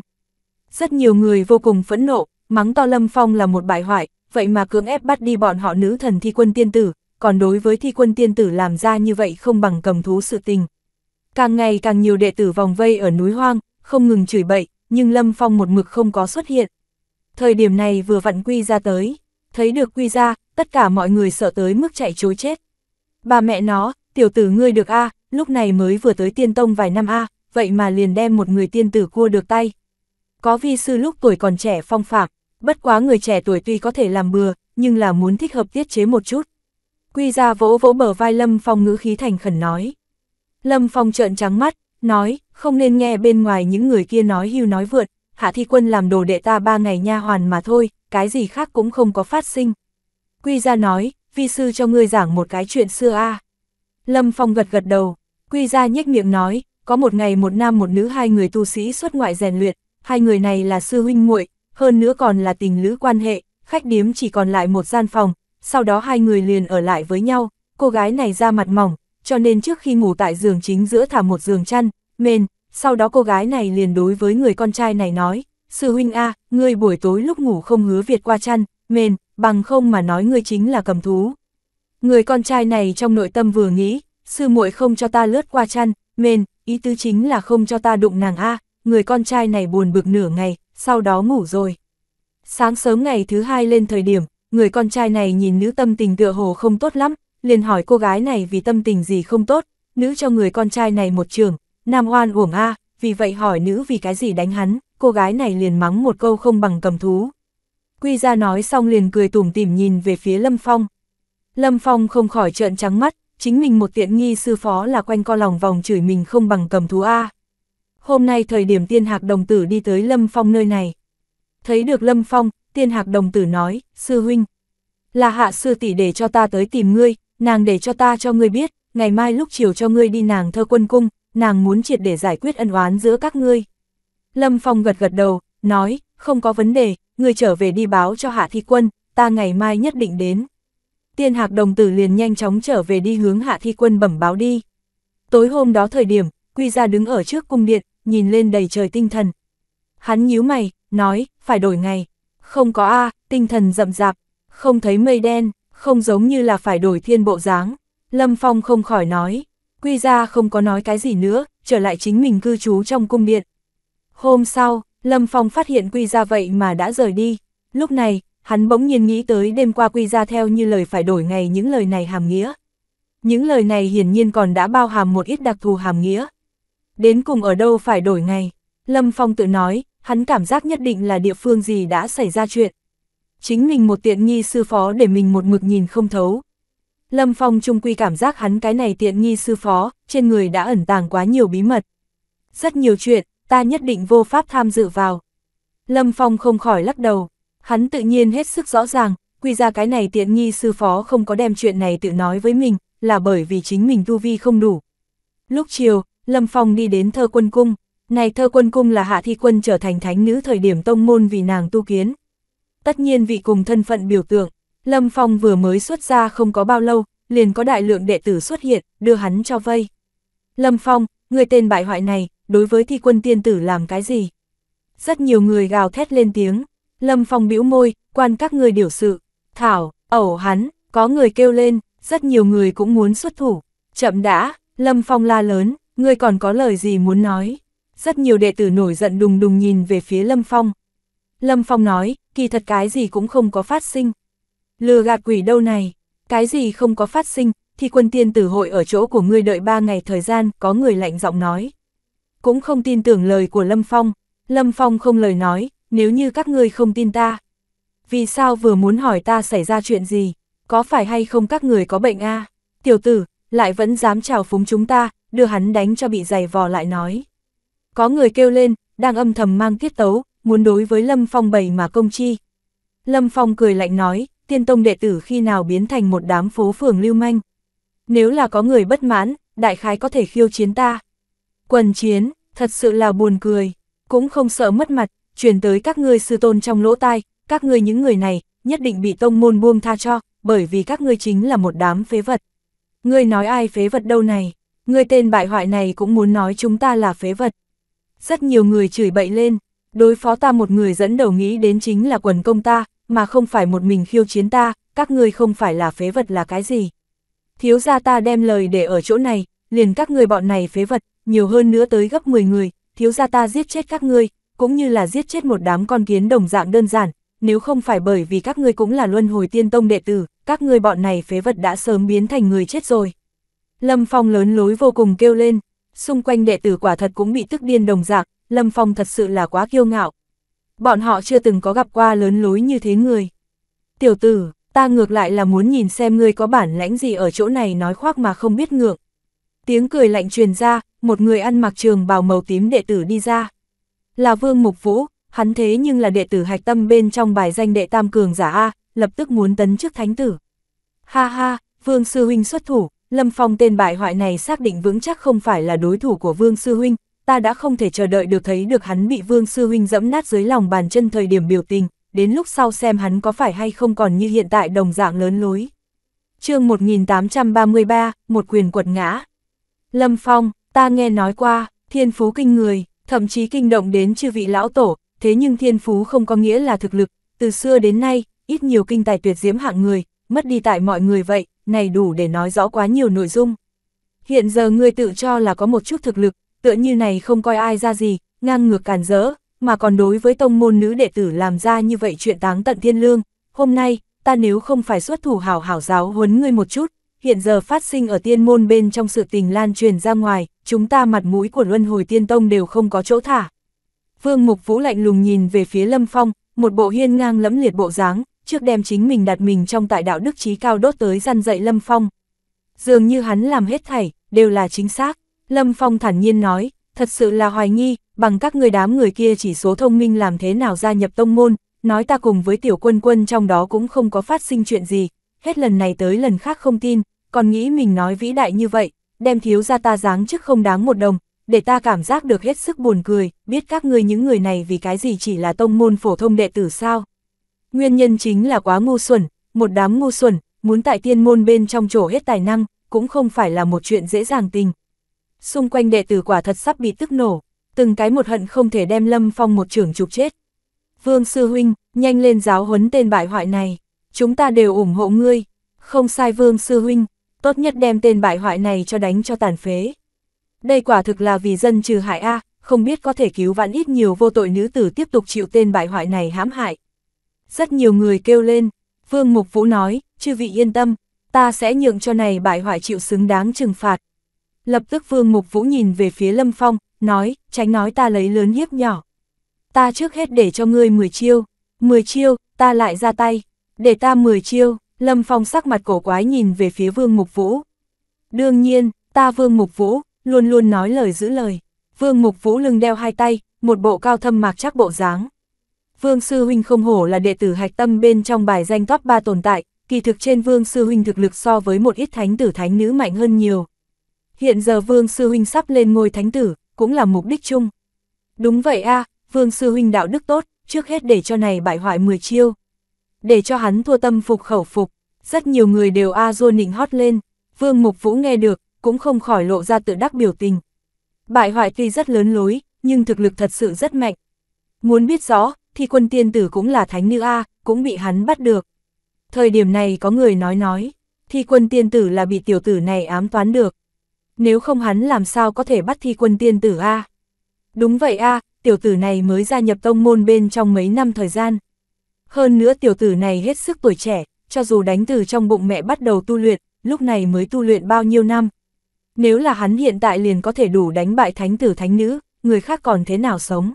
Rất nhiều người vô cùng phẫn nộ, mắng to Lâm Phong là một bại hoại, vậy mà cưỡng ép bắt đi bọn họ nữ thần Thi Quân Tiên Tử, còn đối với Thi Quân Tiên Tử làm ra như vậy không bằng cầm thú sự tình. Càng ngày càng nhiều đệ tử vòng vây ở núi hoang, không ngừng chửi bậy, nhưng Lâm Phong một mực không có xuất hiện. Thời điểm này vừa vặn quy ra tới, thấy được quy ra, tất cả mọi người sợ tới mức chạy chối chết. Bà mẹ nó, tiểu tử ngươi được a, lúc này mới vừa tới tiên tông vài năm a, vậy mà liền đem một người tiên tử cua được tay. Có vi sư lúc tuổi còn trẻ phong phạc, bất quá người trẻ tuổi tuy có thể làm bừa, nhưng là muốn thích hợp tiết chế một chút. Quy ra vỗ vỗ bờ vai Lâm Phong ngữ khí thành khẩn nói. Lâm Phong trợn trắng mắt, nói, không nên nghe bên ngoài những người kia nói hưu nói vượt, hạ thi quân làm đồ đệ ta ba ngày nha hoàn mà thôi, cái gì khác cũng không có phát sinh. Quy ra nói, vi sư cho ngươi giảng một cái chuyện xưa a Lâm Phong gật gật đầu, Quy ra nhếch miệng nói, có một ngày một nam một nữ hai người tu sĩ xuất ngoại rèn luyện, hai người này là sư huynh muội, hơn nữa còn là tình lữ quan hệ, khách điếm chỉ còn lại một gian phòng, sau đó hai người liền ở lại với nhau, cô gái này ra mặt mỏng, cho nên trước khi ngủ tại giường chính giữa thả một giường chăn, mền, sau đó cô gái này liền đối với người con trai này nói, sư huynh A, ngươi buổi tối lúc ngủ không hứa Việt qua chăn, mền, bằng không mà nói ngươi chính là cầm thú. Người con trai này trong nội tâm vừa nghĩ, sư muội không cho ta lướt qua chăn, mền, ý tứ chính là không cho ta đụng nàng A, người con trai này buồn bực nửa ngày, sau đó ngủ rồi. Sáng sớm ngày thứ hai lên thời điểm, người con trai này nhìn nữ tâm tình tựa hồ không tốt lắm, liền hỏi cô gái này vì tâm tình gì không tốt, nữ cho người con trai này một trường, nam oan uổng A, vì vậy hỏi nữ vì cái gì đánh hắn, cô gái này liền mắng một câu không bằng cầm thú. Quy ra nói xong liền cười tủm tỉm nhìn về phía Lâm Phong. Lâm Phong không khỏi trợn trắng mắt, chính mình một tiện nghi sư phó là quanh co lòng vòng chửi mình không bằng cầm thú A. Hôm nay thời điểm tiên hạc đồng tử đi tới Lâm Phong nơi này. Thấy được Lâm Phong, tiên hạc đồng tử nói, sư huynh. Là hạ sư tỷ để cho ta tới tìm ngươi, nàng để cho ta cho ngươi biết, ngày mai lúc chiều cho ngươi đi nàng thơ quân cung, nàng muốn triệt để giải quyết ân oán giữa các ngươi. Lâm Phong gật gật đầu, nói, không có vấn đề, ngươi trở về đi báo cho hạ thi quân, ta ngày mai nhất định đến tiên hạc đồng tử liền nhanh chóng trở về đi hướng hạ thi quân bẩm báo đi. Tối hôm đó thời điểm, quy gia đứng ở trước cung điện, nhìn lên đầy trời tinh thần. Hắn nhíu mày, nói, phải đổi ngày. Không có A, tinh thần rậm rạp, không thấy mây đen, không giống như là phải đổi thiên bộ dáng. Lâm Phong không khỏi nói, quy gia không có nói cái gì nữa, trở lại chính mình cư trú trong cung điện. Hôm sau, Lâm Phong phát hiện quy gia vậy mà đã rời đi. Lúc này, hắn bỗng nhiên nghĩ tới đêm qua quy ra theo như lời phải đổi ngày những lời này hàm nghĩa. Những lời này hiển nhiên còn đã bao hàm một ít đặc thù hàm nghĩa. Đến cùng ở đâu phải đổi ngày, Lâm Phong tự nói, hắn cảm giác nhất định là địa phương gì đã xảy ra chuyện. Chính mình một tiện nghi sư phó để mình một mực nhìn không thấu. Lâm Phong trung quy cảm giác hắn cái này tiện nghi sư phó, trên người đã ẩn tàng quá nhiều bí mật. Rất nhiều chuyện, ta nhất định vô pháp tham dự vào. Lâm Phong không khỏi lắc đầu, Hắn tự nhiên hết sức rõ ràng, quy ra cái này tiện nghi sư phó không có đem chuyện này tự nói với mình, là bởi vì chính mình tu vi không đủ. Lúc chiều, Lâm Phong đi đến thơ quân cung, này thơ quân cung là hạ thi quân trở thành thánh nữ thời điểm tông môn vì nàng tu kiến. Tất nhiên vị cùng thân phận biểu tượng, Lâm Phong vừa mới xuất ra không có bao lâu, liền có đại lượng đệ tử xuất hiện, đưa hắn cho vây. Lâm Phong, người tên bại hoại này, đối với thi quân tiên tử làm cái gì? Rất nhiều người gào thét lên tiếng, Lâm Phong bĩu môi, quan các người điều sự. Thảo, ẩu hắn, có người kêu lên, rất nhiều người cũng muốn xuất thủ. Chậm đã, Lâm Phong la lớn, người còn có lời gì muốn nói. Rất nhiều đệ tử nổi giận đùng đùng nhìn về phía Lâm Phong. Lâm Phong nói, kỳ thật cái gì cũng không có phát sinh. Lừa gạt quỷ đâu này, cái gì không có phát sinh, thì quân tiên tử hội ở chỗ của ngươi đợi ba ngày thời gian, có người lạnh giọng nói. Cũng không tin tưởng lời của Lâm Phong, Lâm Phong không lời nói, nếu như các ngươi không tin ta. Vì sao vừa muốn hỏi ta xảy ra chuyện gì, có phải hay không các người có bệnh a Tiểu tử, lại vẫn dám trào phúng chúng ta, đưa hắn đánh cho bị giày vò lại nói. Có người kêu lên, đang âm thầm mang tiết tấu, muốn đối với Lâm Phong bày mà công chi. Lâm Phong cười lạnh nói, tiên tông đệ tử khi nào biến thành một đám phố phường lưu manh. Nếu là có người bất mãn, đại khái có thể khiêu chiến ta. Quần chiến, thật sự là buồn cười, cũng không sợ mất mặt, truyền tới các ngươi sư tôn trong lỗ tai, các ngươi những người này, nhất định bị tông môn buông tha cho, bởi vì các ngươi chính là một đám phế vật. Ngươi nói ai phế vật đâu này, ngươi tên bại hoại này cũng muốn nói chúng ta là phế vật. Rất nhiều người chửi bậy lên, đối phó ta một người dẫn đầu nghĩ đến chính là quần công ta, mà không phải một mình khiêu chiến ta, các ngươi không phải là phế vật là cái gì. Thiếu gia ta đem lời để ở chỗ này, liền các ngươi bọn này phế vật, nhiều hơn nữa tới gấp 10 người, thiếu gia ta giết chết các ngươi, cũng như là giết chết một đám con kiến đồng dạng đơn giản, nếu không phải bởi vì các ngươi cũng là luân hồi tiên tông đệ tử, các ngươi bọn này phế vật đã sớm biến thành người chết rồi. Lâm Phong lớn lối vô cùng kêu lên, xung quanh đệ tử quả thật cũng bị tức điên đồng dạng, Lâm Phong thật sự là quá kiêu ngạo. Bọn họ chưa từng có gặp qua lớn lối như thế người. Tiểu tử, ta ngược lại là muốn nhìn xem ngươi có bản lãnh gì ở chỗ này nói khoác mà không biết ngượng. Tiếng cười lạnh truyền ra, một người ăn mặc trường bào màu tím đệ tử đi ra. Là Vương Mục Vũ, hắn thế nhưng là đệ tử hạch tâm bên trong bài danh đệ tam cường giả A, lập tức muốn tấn trước thánh tử. Ha ha, Vương Sư Huynh xuất thủ, Lâm Phong tên bại hoại này xác định vững chắc không phải là đối thủ của Vương Sư Huynh, ta đã không thể chờ đợi được thấy được hắn bị Vương Sư Huynh dẫm nát dưới lòng bàn chân thời điểm biểu tình, đến lúc sau xem hắn có phải hay không còn như hiện tại đồng dạng lớn lối. chương 1833, một quyền quật ngã. Lâm Phong, ta nghe nói qua, thiên phú kinh người thậm chí kinh động đến chư vị lão tổ, thế nhưng thiên phú không có nghĩa là thực lực, từ xưa đến nay, ít nhiều kinh tài tuyệt diễm hạng người, mất đi tại mọi người vậy, này đủ để nói rõ quá nhiều nội dung. Hiện giờ ngươi tự cho là có một chút thực lực, tựa như này không coi ai ra gì, ngang ngược càn rỡ, mà còn đối với tông môn nữ đệ tử làm ra như vậy chuyện táng tận thiên lương, hôm nay, ta nếu không phải xuất thủ hào hảo giáo huấn ngươi một chút, hiện giờ phát sinh ở tiên môn bên trong sự tình lan truyền ra ngoài, chúng ta mặt mũi của luân hồi tiên tông đều không có chỗ thả. Vương Mục Vũ lạnh lùng nhìn về phía Lâm Phong, một bộ hiên ngang lẫm liệt bộ dáng, trước đem chính mình đặt mình trong tại đạo đức trí cao đốt tới răn dậy Lâm Phong. Dường như hắn làm hết thảy, đều là chính xác. Lâm Phong thản nhiên nói, thật sự là hoài nghi, bằng các người đám người kia chỉ số thông minh làm thế nào gia nhập tông môn, nói ta cùng với tiểu quân quân trong đó cũng không có phát sinh chuyện gì, hết lần này tới lần khác không tin, còn nghĩ mình nói vĩ đại như vậy, đem thiếu ra ta dáng chức không đáng một đồng, để ta cảm giác được hết sức buồn cười, biết các ngươi những người này vì cái gì chỉ là tông môn phổ thông đệ tử sao. Nguyên nhân chính là quá ngu xuẩn, một đám ngu xuẩn, muốn tại tiên môn bên trong chỗ hết tài năng, cũng không phải là một chuyện dễ dàng tình. Xung quanh đệ tử quả thật sắp bị tức nổ, từng cái một hận không thể đem Lâm Phong một trưởng chụp chết. Vương Sư Huynh, nhanh lên giáo huấn tên bại hoại này chúng ta đều ủng hộ ngươi, không sai vương sư huynh, tốt nhất đem tên bại hoại này cho đánh cho tàn phế. Đây quả thực là vì dân trừ hại A, không biết có thể cứu vãn ít nhiều vô tội nữ tử tiếp tục chịu tên bại hoại này hãm hại. Rất nhiều người kêu lên, vương mục vũ nói, chư vị yên tâm, ta sẽ nhượng cho này bại hoại chịu xứng đáng trừng phạt. Lập tức vương mục vũ nhìn về phía lâm phong, nói, tránh nói ta lấy lớn hiếp nhỏ. Ta trước hết để cho ngươi 10 chiêu, 10 chiêu, ta lại ra tay. Để ta 10 chiêu, Lâm Phong sắc mặt cổ quái nhìn về phía Vương Mục Vũ. Đương nhiên, ta Vương Mục Vũ, luôn luôn nói lời giữ lời. Vương Mục Vũ lưng đeo hai tay, một bộ cao thâm mạc chắc bộ dáng. Vương Sư Huynh không hổ là đệ tử hạch tâm bên trong bài danh top 3 tồn tại, kỳ thực trên Vương Sư Huynh thực lực so với một ít thánh tử thánh nữ mạnh hơn nhiều. Hiện giờ Vương Sư Huynh sắp lên ngôi thánh tử, cũng là mục đích chung. Đúng vậy a Vương Sư Huynh đạo đức tốt, trước hết để cho này bại hoại 10 chiêu để cho hắn thua tâm phục khẩu phục. Rất nhiều người đều a dua nịnh hót lên, Vương Mục Vũ nghe được, cũng không khỏi lộ ra tự đắc biểu tình. Bại hoại tuy rất lớn lối, nhưng thực lực thật sự rất mạnh. Muốn biết rõ, thì quân tiên tử cũng là thánh nữ A, cũng bị hắn bắt được. Thời điểm này có người nói nói, thi quân tiên tử là bị tiểu tử này ám toán được. Nếu không hắn làm sao có thể bắt thi quân tiên tử A. Đúng vậy A, tiểu tử này mới gia nhập tông môn bên trong mấy năm thời gian. Hơn nữa tiểu tử này hết sức tuổi trẻ, cho dù đánh từ trong bụng mẹ bắt đầu tu luyện, lúc này mới tu luyện bao nhiêu năm. Nếu là hắn hiện tại liền có thể đủ đánh bại thánh tử thánh nữ, người khác còn thế nào sống.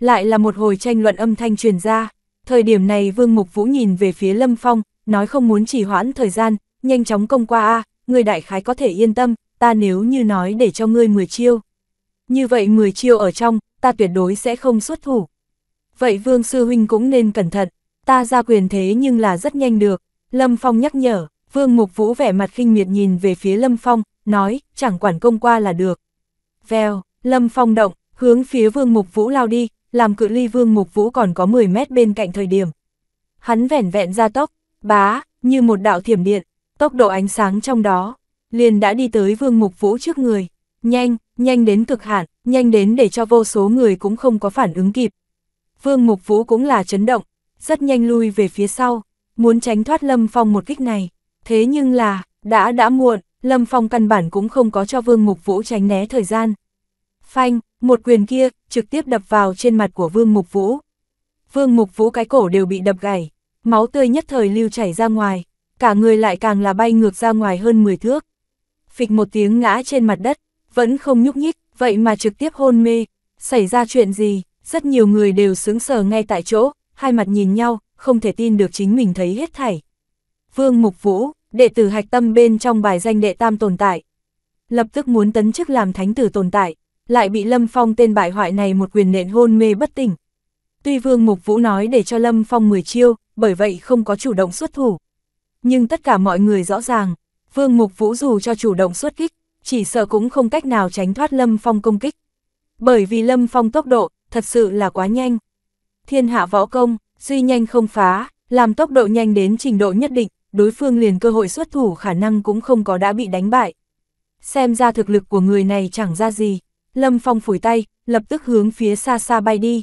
Lại là một hồi tranh luận âm thanh truyền ra, thời điểm này Vương Mục Vũ nhìn về phía Lâm Phong, nói không muốn trì hoãn thời gian, nhanh chóng công qua a người đại khái có thể yên tâm, ta nếu như nói để cho ngươi 10 chiêu. Như vậy 10 chiêu ở trong, ta tuyệt đối sẽ không xuất thủ. Vậy Vương Sư Huynh cũng nên cẩn thận ta ra quyền thế nhưng là rất nhanh được, Lâm Phong nhắc nhở, Vương Mục Vũ vẻ mặt khinh miệt nhìn về phía Lâm Phong, nói, chẳng quản công qua là được. Vèo, Lâm Phong động, hướng phía Vương Mục Vũ lao đi, làm cự ly Vương Mục Vũ còn có 10 mét bên cạnh thời điểm. Hắn vẻn vẹn ra tốc, bá, như một đạo thiểm điện, tốc độ ánh sáng trong đó, liền đã đi tới Vương Mục Vũ trước người, nhanh, nhanh đến cực hạn, nhanh đến để cho vô số người cũng không có phản ứng kịp. Vương Mục Vũ cũng là chấn động, rất nhanh lui về phía sau, muốn tránh thoát Lâm Phong một kích này. Thế nhưng là, đã đã muộn, Lâm Phong căn bản cũng không có cho Vương Mục Vũ tránh né thời gian. Phanh, một quyền kia, trực tiếp đập vào trên mặt của Vương Mục Vũ. Vương Mục Vũ cái cổ đều bị đập gãy, máu tươi nhất thời lưu chảy ra ngoài, cả người lại càng là bay ngược ra ngoài hơn 10 thước. Phịch một tiếng ngã trên mặt đất, vẫn không nhúc nhích, vậy mà trực tiếp hôn mê. Xảy ra chuyện gì, rất nhiều người đều sướng sờ ngay tại chỗ, hai mặt nhìn nhau, không thể tin được chính mình thấy hết thảy. Vương Mục Vũ, đệ tử hạch tâm bên trong bài danh đệ tam tồn tại. Lập tức muốn tấn chức làm thánh tử tồn tại, lại bị Lâm Phong tên bại hoại này một quyền nện hôn mê bất tỉnh. Tuy Vương Mục Vũ nói để cho Lâm Phong 10 chiêu, bởi vậy không có chủ động xuất thủ. Nhưng tất cả mọi người rõ ràng, Vương Mục Vũ dù cho chủ động xuất kích, chỉ sợ cũng không cách nào tránh thoát Lâm Phong công kích. Bởi vì Lâm Phong tốc độ, thật sự là quá nhanh thiên hạ võ công, duy nhanh không phá, làm tốc độ nhanh đến trình độ nhất định, đối phương liền cơ hội xuất thủ khả năng cũng không có đã bị đánh bại. Xem ra thực lực của người này chẳng ra gì, Lâm Phong phủi tay, lập tức hướng phía xa xa bay đi.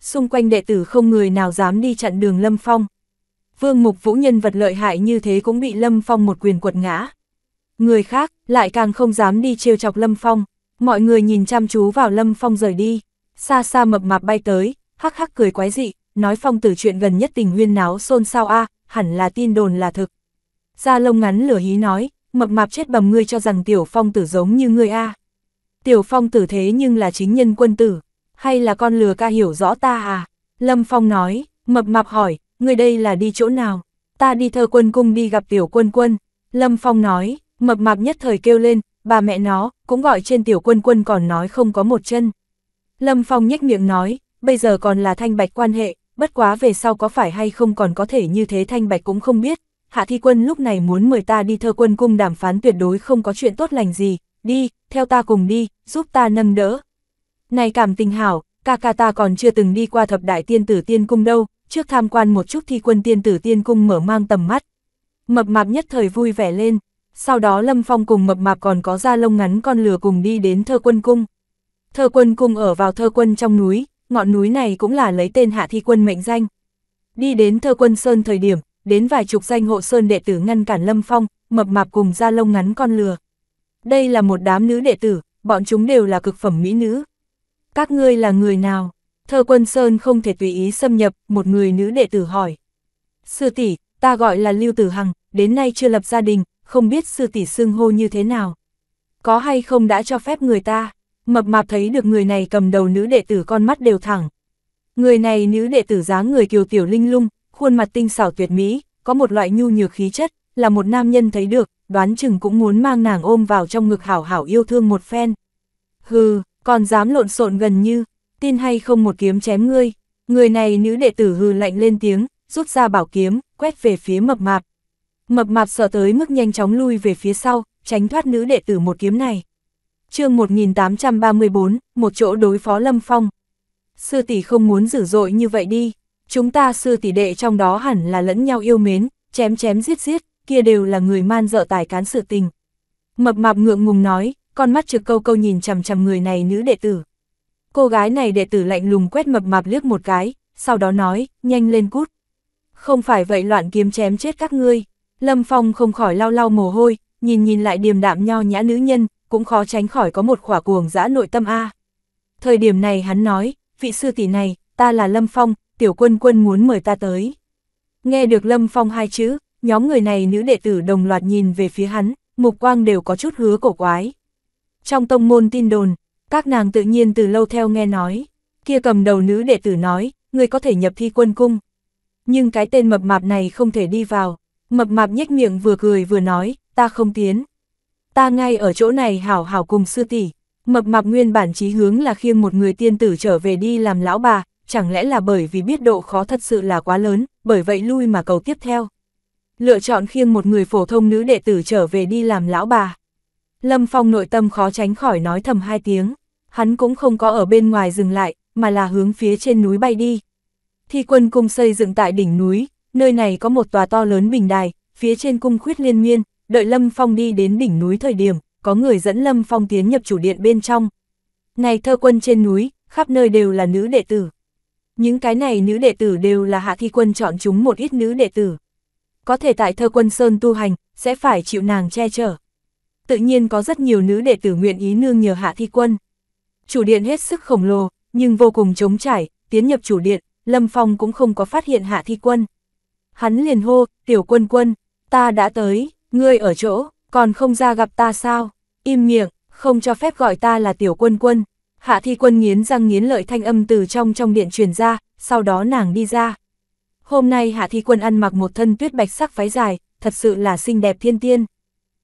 Xung quanh đệ tử không người nào dám đi chặn đường Lâm Phong. Vương Mục Vũ nhân vật lợi hại như thế cũng bị Lâm Phong một quyền quật ngã. Người khác lại càng không dám đi trêu chọc Lâm Phong, mọi người nhìn chăm chú vào Lâm Phong rời đi, xa xa mập mạp bay tới, hắc hắc cười quái dị, nói phong tử chuyện gần nhất tình huyên náo xôn xao a hẳn là tin đồn là thực. Gia lông ngắn lửa hí nói, mập mạp chết bầm ngươi cho rằng tiểu phong tử giống như ngươi a Tiểu phong tử thế nhưng là chính nhân quân tử, hay là con lừa ca hiểu rõ ta à? Lâm Phong nói, mập mạp hỏi, ngươi đây là đi chỗ nào? Ta đi thơ quân cung đi gặp tiểu quân quân. Lâm Phong nói, mập mạp nhất thời kêu lên, bà mẹ nó, cũng gọi trên tiểu quân quân còn nói không có một chân. Lâm Phong nhếch miệng nói, bây giờ còn là thanh bạch quan hệ, bất quá về sau có phải hay không còn có thể như thế thanh bạch cũng không biết. Hạ thi quân lúc này muốn mời ta đi thơ quân cung đàm phán tuyệt đối không có chuyện tốt lành gì, đi, theo ta cùng đi, giúp ta nâng đỡ. Này cảm tình hảo, ca ca ta còn chưa từng đi qua thập đại tiên tử tiên cung đâu, trước tham quan một chút thi quân tiên tử tiên cung mở mang tầm mắt. Mập mạp nhất thời vui vẻ lên, sau đó Lâm Phong cùng mập mạp còn có da lông ngắn con lừa cùng đi đến thơ quân cung. Thơ quân cung ở vào thơ quân trong núi, ngọn núi này cũng là lấy tên hạ thi quân mệnh danh. Đi đến thơ quân Sơn thời điểm, đến vài chục danh hộ Sơn đệ tử ngăn cản Lâm Phong, mập mạp cùng ra lông ngắn con lừa. Đây là một đám nữ đệ tử, bọn chúng đều là cực phẩm mỹ nữ. Các ngươi là người nào? Thơ quân Sơn không thể tùy ý xâm nhập, một người nữ đệ tử hỏi. Sư tỷ, ta gọi là Lưu Tử Hằng, đến nay chưa lập gia đình, không biết sư tỷ xưng hô như thế nào. Có hay không đã cho phép người ta? mập mạp thấy được người này cầm đầu nữ đệ tử con mắt đều thẳng. Người này nữ đệ tử dáng người kiều tiểu linh lung, khuôn mặt tinh xảo tuyệt mỹ, có một loại nhu nhược khí chất, là một nam nhân thấy được, đoán chừng cũng muốn mang nàng ôm vào trong ngực hảo hảo yêu thương một phen. Hừ, còn dám lộn xộn gần như, tin hay không một kiếm chém ngươi. Người này nữ đệ tử hừ lạnh lên tiếng, rút ra bảo kiếm, quét về phía mập mạp. Mập mạp sợ tới mức nhanh chóng lui về phía sau, tránh thoát nữ đệ tử một kiếm này chương 1834, một chỗ đối phó Lâm Phong. Sư tỷ không muốn dữ dội như vậy đi, chúng ta sư tỷ đệ trong đó hẳn là lẫn nhau yêu mến, chém chém giết giết, kia đều là người man dợ tài cán sự tình. Mập mạp ngượng ngùng nói, con mắt trực câu câu nhìn chằm chằm người này nữ đệ tử. Cô gái này đệ tử lạnh lùng quét mập mạp liếc một cái, sau đó nói, nhanh lên cút. Không phải vậy loạn kiếm chém chết các ngươi. Lâm Phong không khỏi lau lau mồ hôi, nhìn nhìn lại điềm đạm nho nhã nữ nhân, cũng khó tránh khỏi có một khỏa cuồng dã nội tâm A. Thời điểm này hắn nói, vị sư tỷ này, ta là Lâm Phong, tiểu quân quân muốn mời ta tới. Nghe được Lâm Phong hai chữ, nhóm người này nữ đệ tử đồng loạt nhìn về phía hắn, mục quang đều có chút hứa cổ quái. Trong tông môn tin đồn, các nàng tự nhiên từ lâu theo nghe nói, kia cầm đầu nữ đệ tử nói, người có thể nhập thi quân cung. Nhưng cái tên mập mạp này không thể đi vào, mập mạp nhếch miệng vừa cười vừa nói, ta không tiến ta ngay ở chỗ này hảo hảo cùng sư tỷ. Mập mạp nguyên bản chí hướng là khiêng một người tiên tử trở về đi làm lão bà, chẳng lẽ là bởi vì biết độ khó thật sự là quá lớn, bởi vậy lui mà cầu tiếp theo. Lựa chọn khiêng một người phổ thông nữ đệ tử trở về đi làm lão bà. Lâm Phong nội tâm khó tránh khỏi nói thầm hai tiếng, hắn cũng không có ở bên ngoài dừng lại, mà là hướng phía trên núi bay đi. Thi quân cung xây dựng tại đỉnh núi, nơi này có một tòa to lớn bình đài, phía trên cung khuyết liên miên, đợi Lâm Phong đi đến đỉnh núi thời điểm, có người dẫn Lâm Phong tiến nhập chủ điện bên trong. Này thơ quân trên núi, khắp nơi đều là nữ đệ tử. Những cái này nữ đệ tử đều là hạ thi quân chọn chúng một ít nữ đệ tử. Có thể tại thơ quân Sơn tu hành, sẽ phải chịu nàng che chở. Tự nhiên có rất nhiều nữ đệ tử nguyện ý nương nhờ hạ thi quân. Chủ điện hết sức khổng lồ, nhưng vô cùng trống trải, tiến nhập chủ điện, Lâm Phong cũng không có phát hiện hạ thi quân. Hắn liền hô, tiểu quân quân, ta đã tới. Ngươi ở chỗ, còn không ra gặp ta sao? Im miệng, không cho phép gọi ta là tiểu quân quân. Hạ thi quân nghiến răng nghiến lợi thanh âm từ trong trong điện truyền ra, sau đó nàng đi ra. Hôm nay hạ thi quân ăn mặc một thân tuyết bạch sắc váy dài, thật sự là xinh đẹp thiên tiên.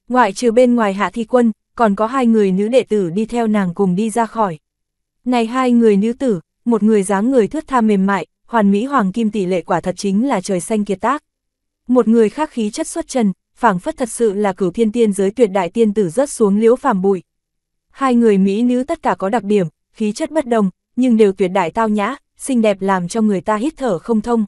Ngoại trừ bên ngoài hạ thi quân, còn có hai người nữ đệ tử đi theo nàng cùng đi ra khỏi. Này hai người nữ tử, một người dáng người thướt tha mềm mại, hoàn mỹ hoàng kim tỷ lệ quả thật chính là trời xanh kiệt tác. Một người khác khí chất xuất trần, phảng phất thật sự là cửu thiên tiên giới tuyệt đại tiên tử rớt xuống liễu phàm bụi. Hai người mỹ nữ tất cả có đặc điểm, khí chất bất đồng, nhưng đều tuyệt đại tao nhã, xinh đẹp làm cho người ta hít thở không thông.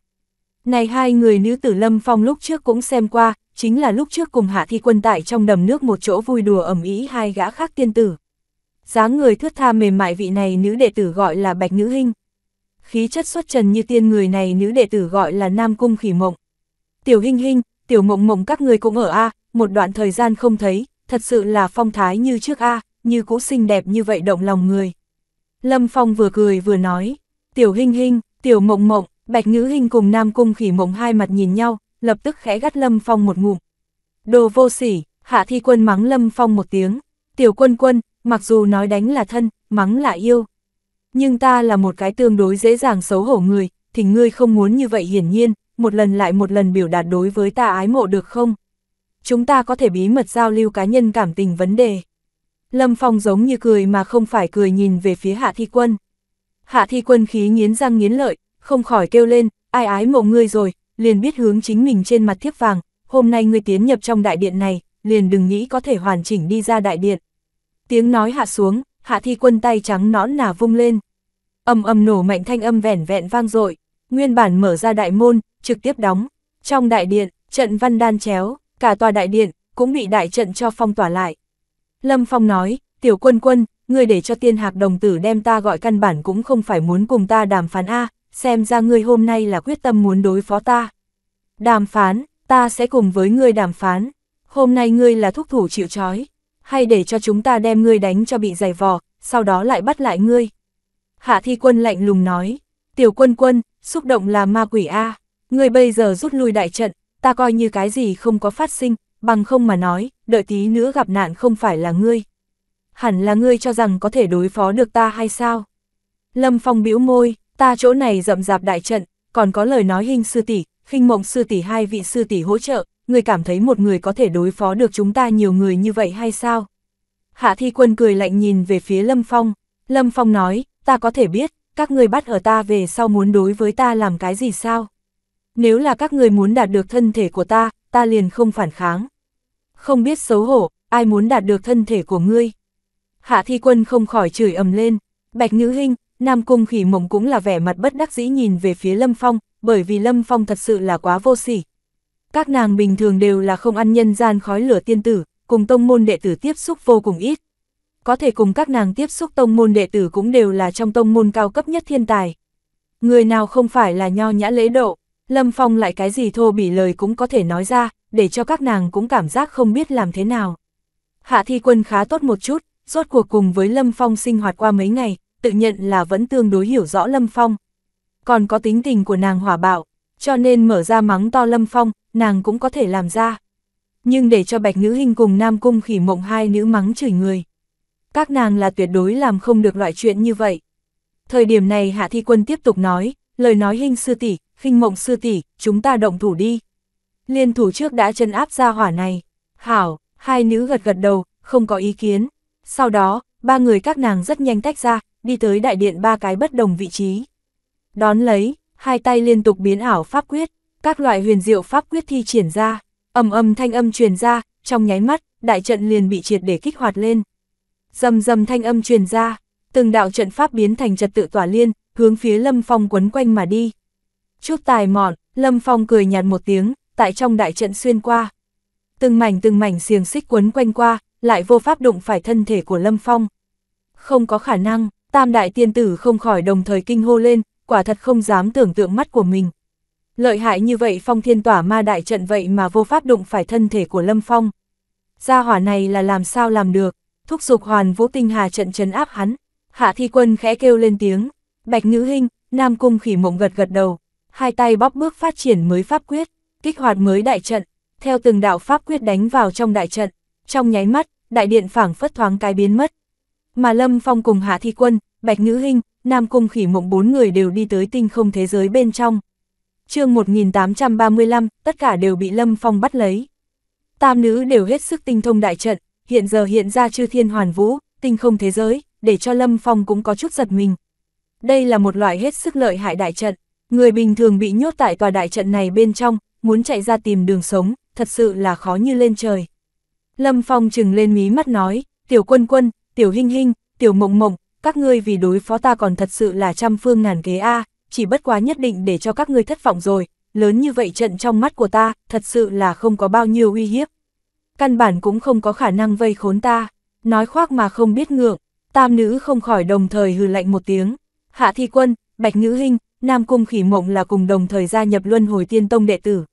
Này hai người nữ tử Lâm Phong lúc trước cũng xem qua, chính là lúc trước cùng Hạ Thi Quân tại trong đầm nước một chỗ vui đùa ẩm ý hai gã khác tiên tử. dáng người thướt tha mềm mại vị này nữ đệ tử gọi là Bạch Nữ Hinh. Khí chất xuất trần như tiên người này nữ đệ tử gọi là Nam Cung Khỉ Mộng. Tiểu Hinh Hinh, tiểu mộng mộng các người cũng ở A, một đoạn thời gian không thấy, thật sự là phong thái như trước A, như cũ xinh đẹp như vậy động lòng người. Lâm Phong vừa cười vừa nói, tiểu hinh hinh, tiểu mộng mộng, bạch ngữ hình cùng nam cung khỉ mộng hai mặt nhìn nhau, lập tức khẽ gắt Lâm Phong một ngụm. Đồ vô sỉ, hạ thi quân mắng Lâm Phong một tiếng, tiểu quân quân, mặc dù nói đánh là thân, mắng là yêu. Nhưng ta là một cái tương đối dễ dàng xấu hổ người, thì ngươi không muốn như vậy hiển nhiên, một lần lại một lần biểu đạt đối với ta ái mộ được không? Chúng ta có thể bí mật giao lưu cá nhân cảm tình vấn đề. Lâm Phong giống như cười mà không phải cười nhìn về phía Hạ Thi Quân. Hạ Thi Quân khí nghiến răng nghiến lợi, không khỏi kêu lên, ai ái mộ ngươi rồi, liền biết hướng chính mình trên mặt thiếp vàng, hôm nay ngươi tiến nhập trong đại điện này, liền đừng nghĩ có thể hoàn chỉnh đi ra đại điện. Tiếng nói hạ xuống, Hạ Thi Quân tay trắng nõn nà vung lên. Âm âm nổ mạnh thanh âm vẻn vẹn vang dội nguyên bản mở ra đại môn, trực tiếp đóng. Trong đại điện, trận văn đan chéo, cả tòa đại điện, cũng bị đại trận cho phong tỏa lại. Lâm Phong nói, tiểu quân quân, ngươi để cho tiên hạc đồng tử đem ta gọi căn bản cũng không phải muốn cùng ta đàm phán A, xem ra ngươi hôm nay là quyết tâm muốn đối phó ta. Đàm phán, ta sẽ cùng với ngươi đàm phán, hôm nay ngươi là thúc thủ chịu trói, hay để cho chúng ta đem ngươi đánh cho bị giày vò, sau đó lại bắt lại ngươi. Hạ thi quân lạnh lùng nói, tiểu quân quân, xúc động là ma quỷ A, người bây giờ rút lui đại trận, ta coi như cái gì không có phát sinh, bằng không mà nói, đợi tí nữa gặp nạn không phải là ngươi. Hẳn là ngươi cho rằng có thể đối phó được ta hay sao? Lâm Phong bĩu môi, ta chỗ này rậm rạp đại trận, còn có lời nói hình sư tỷ, khinh mộng sư tỷ hai vị sư tỷ hỗ trợ, người cảm thấy một người có thể đối phó được chúng ta nhiều người như vậy hay sao? Hạ thi quân cười lạnh nhìn về phía Lâm Phong, Lâm Phong nói, ta có thể biết, các người bắt ở ta về sau muốn đối với ta làm cái gì sao? Nếu là các người muốn đạt được thân thể của ta, ta liền không phản kháng. Không biết xấu hổ, ai muốn đạt được thân thể của ngươi? Hạ thi quân không khỏi chửi ầm lên, bạch nữ hình, nam cung khỉ mộng cũng là vẻ mặt bất đắc dĩ nhìn về phía lâm phong, bởi vì lâm phong thật sự là quá vô sỉ. Các nàng bình thường đều là không ăn nhân gian khói lửa tiên tử, cùng tông môn đệ tử tiếp xúc vô cùng ít, có thể cùng các nàng tiếp xúc tông môn đệ tử cũng đều là trong tông môn cao cấp nhất thiên tài. Người nào không phải là nho nhã lễ độ, Lâm Phong lại cái gì thô bỉ lời cũng có thể nói ra, để cho các nàng cũng cảm giác không biết làm thế nào. Hạ thi quân khá tốt một chút, rốt cuộc cùng với Lâm Phong sinh hoạt qua mấy ngày, tự nhận là vẫn tương đối hiểu rõ Lâm Phong. Còn có tính tình của nàng hỏa bạo, cho nên mở ra mắng to Lâm Phong, nàng cũng có thể làm ra. Nhưng để cho Bạch Nữ hình cùng Nam Cung khỉ mộng hai nữ mắng chửi người, các nàng là tuyệt đối làm không được loại chuyện như vậy. Thời điểm này Hạ Thi Quân tiếp tục nói, lời nói hình sư tỷ, khinh mộng sư tỷ, chúng ta động thủ đi. Liên thủ trước đã chân áp ra hỏa này. Hảo, hai nữ gật gật đầu, không có ý kiến. Sau đó, ba người các nàng rất nhanh tách ra, đi tới đại điện ba cái bất đồng vị trí. Đón lấy, hai tay liên tục biến ảo pháp quyết, các loại huyền diệu pháp quyết thi triển ra, ầm ầm thanh âm truyền ra, trong nháy mắt, đại trận liền bị triệt để kích hoạt lên. Dầm dầm thanh âm truyền ra, từng đạo trận pháp biến thành trật tự tỏa liên, hướng phía Lâm Phong quấn quanh mà đi. Chút tài mọn, Lâm Phong cười nhạt một tiếng, tại trong đại trận xuyên qua. Từng mảnh từng mảnh xiềng xích quấn quanh qua, lại vô pháp đụng phải thân thể của Lâm Phong. Không có khả năng, tam đại tiên tử không khỏi đồng thời kinh hô lên, quả thật không dám tưởng tượng mắt của mình. Lợi hại như vậy phong thiên tỏa ma đại trận vậy mà vô pháp đụng phải thân thể của Lâm Phong. Gia hỏa này là làm sao làm được thúc giục hoàn vũ tinh hà trận chấn áp hắn. Hạ thi quân khẽ kêu lên tiếng, bạch nữ hình, nam cung khỉ mộng gật gật đầu, hai tay bóp bước phát triển mới pháp quyết, kích hoạt mới đại trận, theo từng đạo pháp quyết đánh vào trong đại trận, trong nháy mắt, đại điện phảng phất thoáng cái biến mất. Mà Lâm Phong cùng Hạ Thi Quân, Bạch Ngữ hình Nam Cung Khỉ Mộng bốn người đều đi tới tinh không thế giới bên trong. chương 1835, tất cả đều bị Lâm Phong bắt lấy. Tam nữ đều hết sức tinh thông đại trận, hiện giờ hiện ra chư thiên hoàn vũ, tinh không thế giới, để cho Lâm Phong cũng có chút giật mình. Đây là một loại hết sức lợi hại đại trận, người bình thường bị nhốt tại tòa đại trận này bên trong, muốn chạy ra tìm đường sống, thật sự là khó như lên trời. Lâm Phong chừng lên mí mắt nói, tiểu quân quân, tiểu hinh hinh, tiểu mộng mộng, các ngươi vì đối phó ta còn thật sự là trăm phương ngàn kế A, chỉ bất quá nhất định để cho các ngươi thất vọng rồi, lớn như vậy trận trong mắt của ta, thật sự là không có bao nhiêu uy hiếp căn bản cũng không có khả năng vây khốn ta, nói khoác mà không biết ngượng, tam nữ không khỏi đồng thời hừ lạnh một tiếng. Hạ Thi Quân, Bạch Ngữ Hinh, Nam Cung Khỉ Mộng là cùng đồng thời gia nhập Luân Hồi Tiên Tông đệ tử.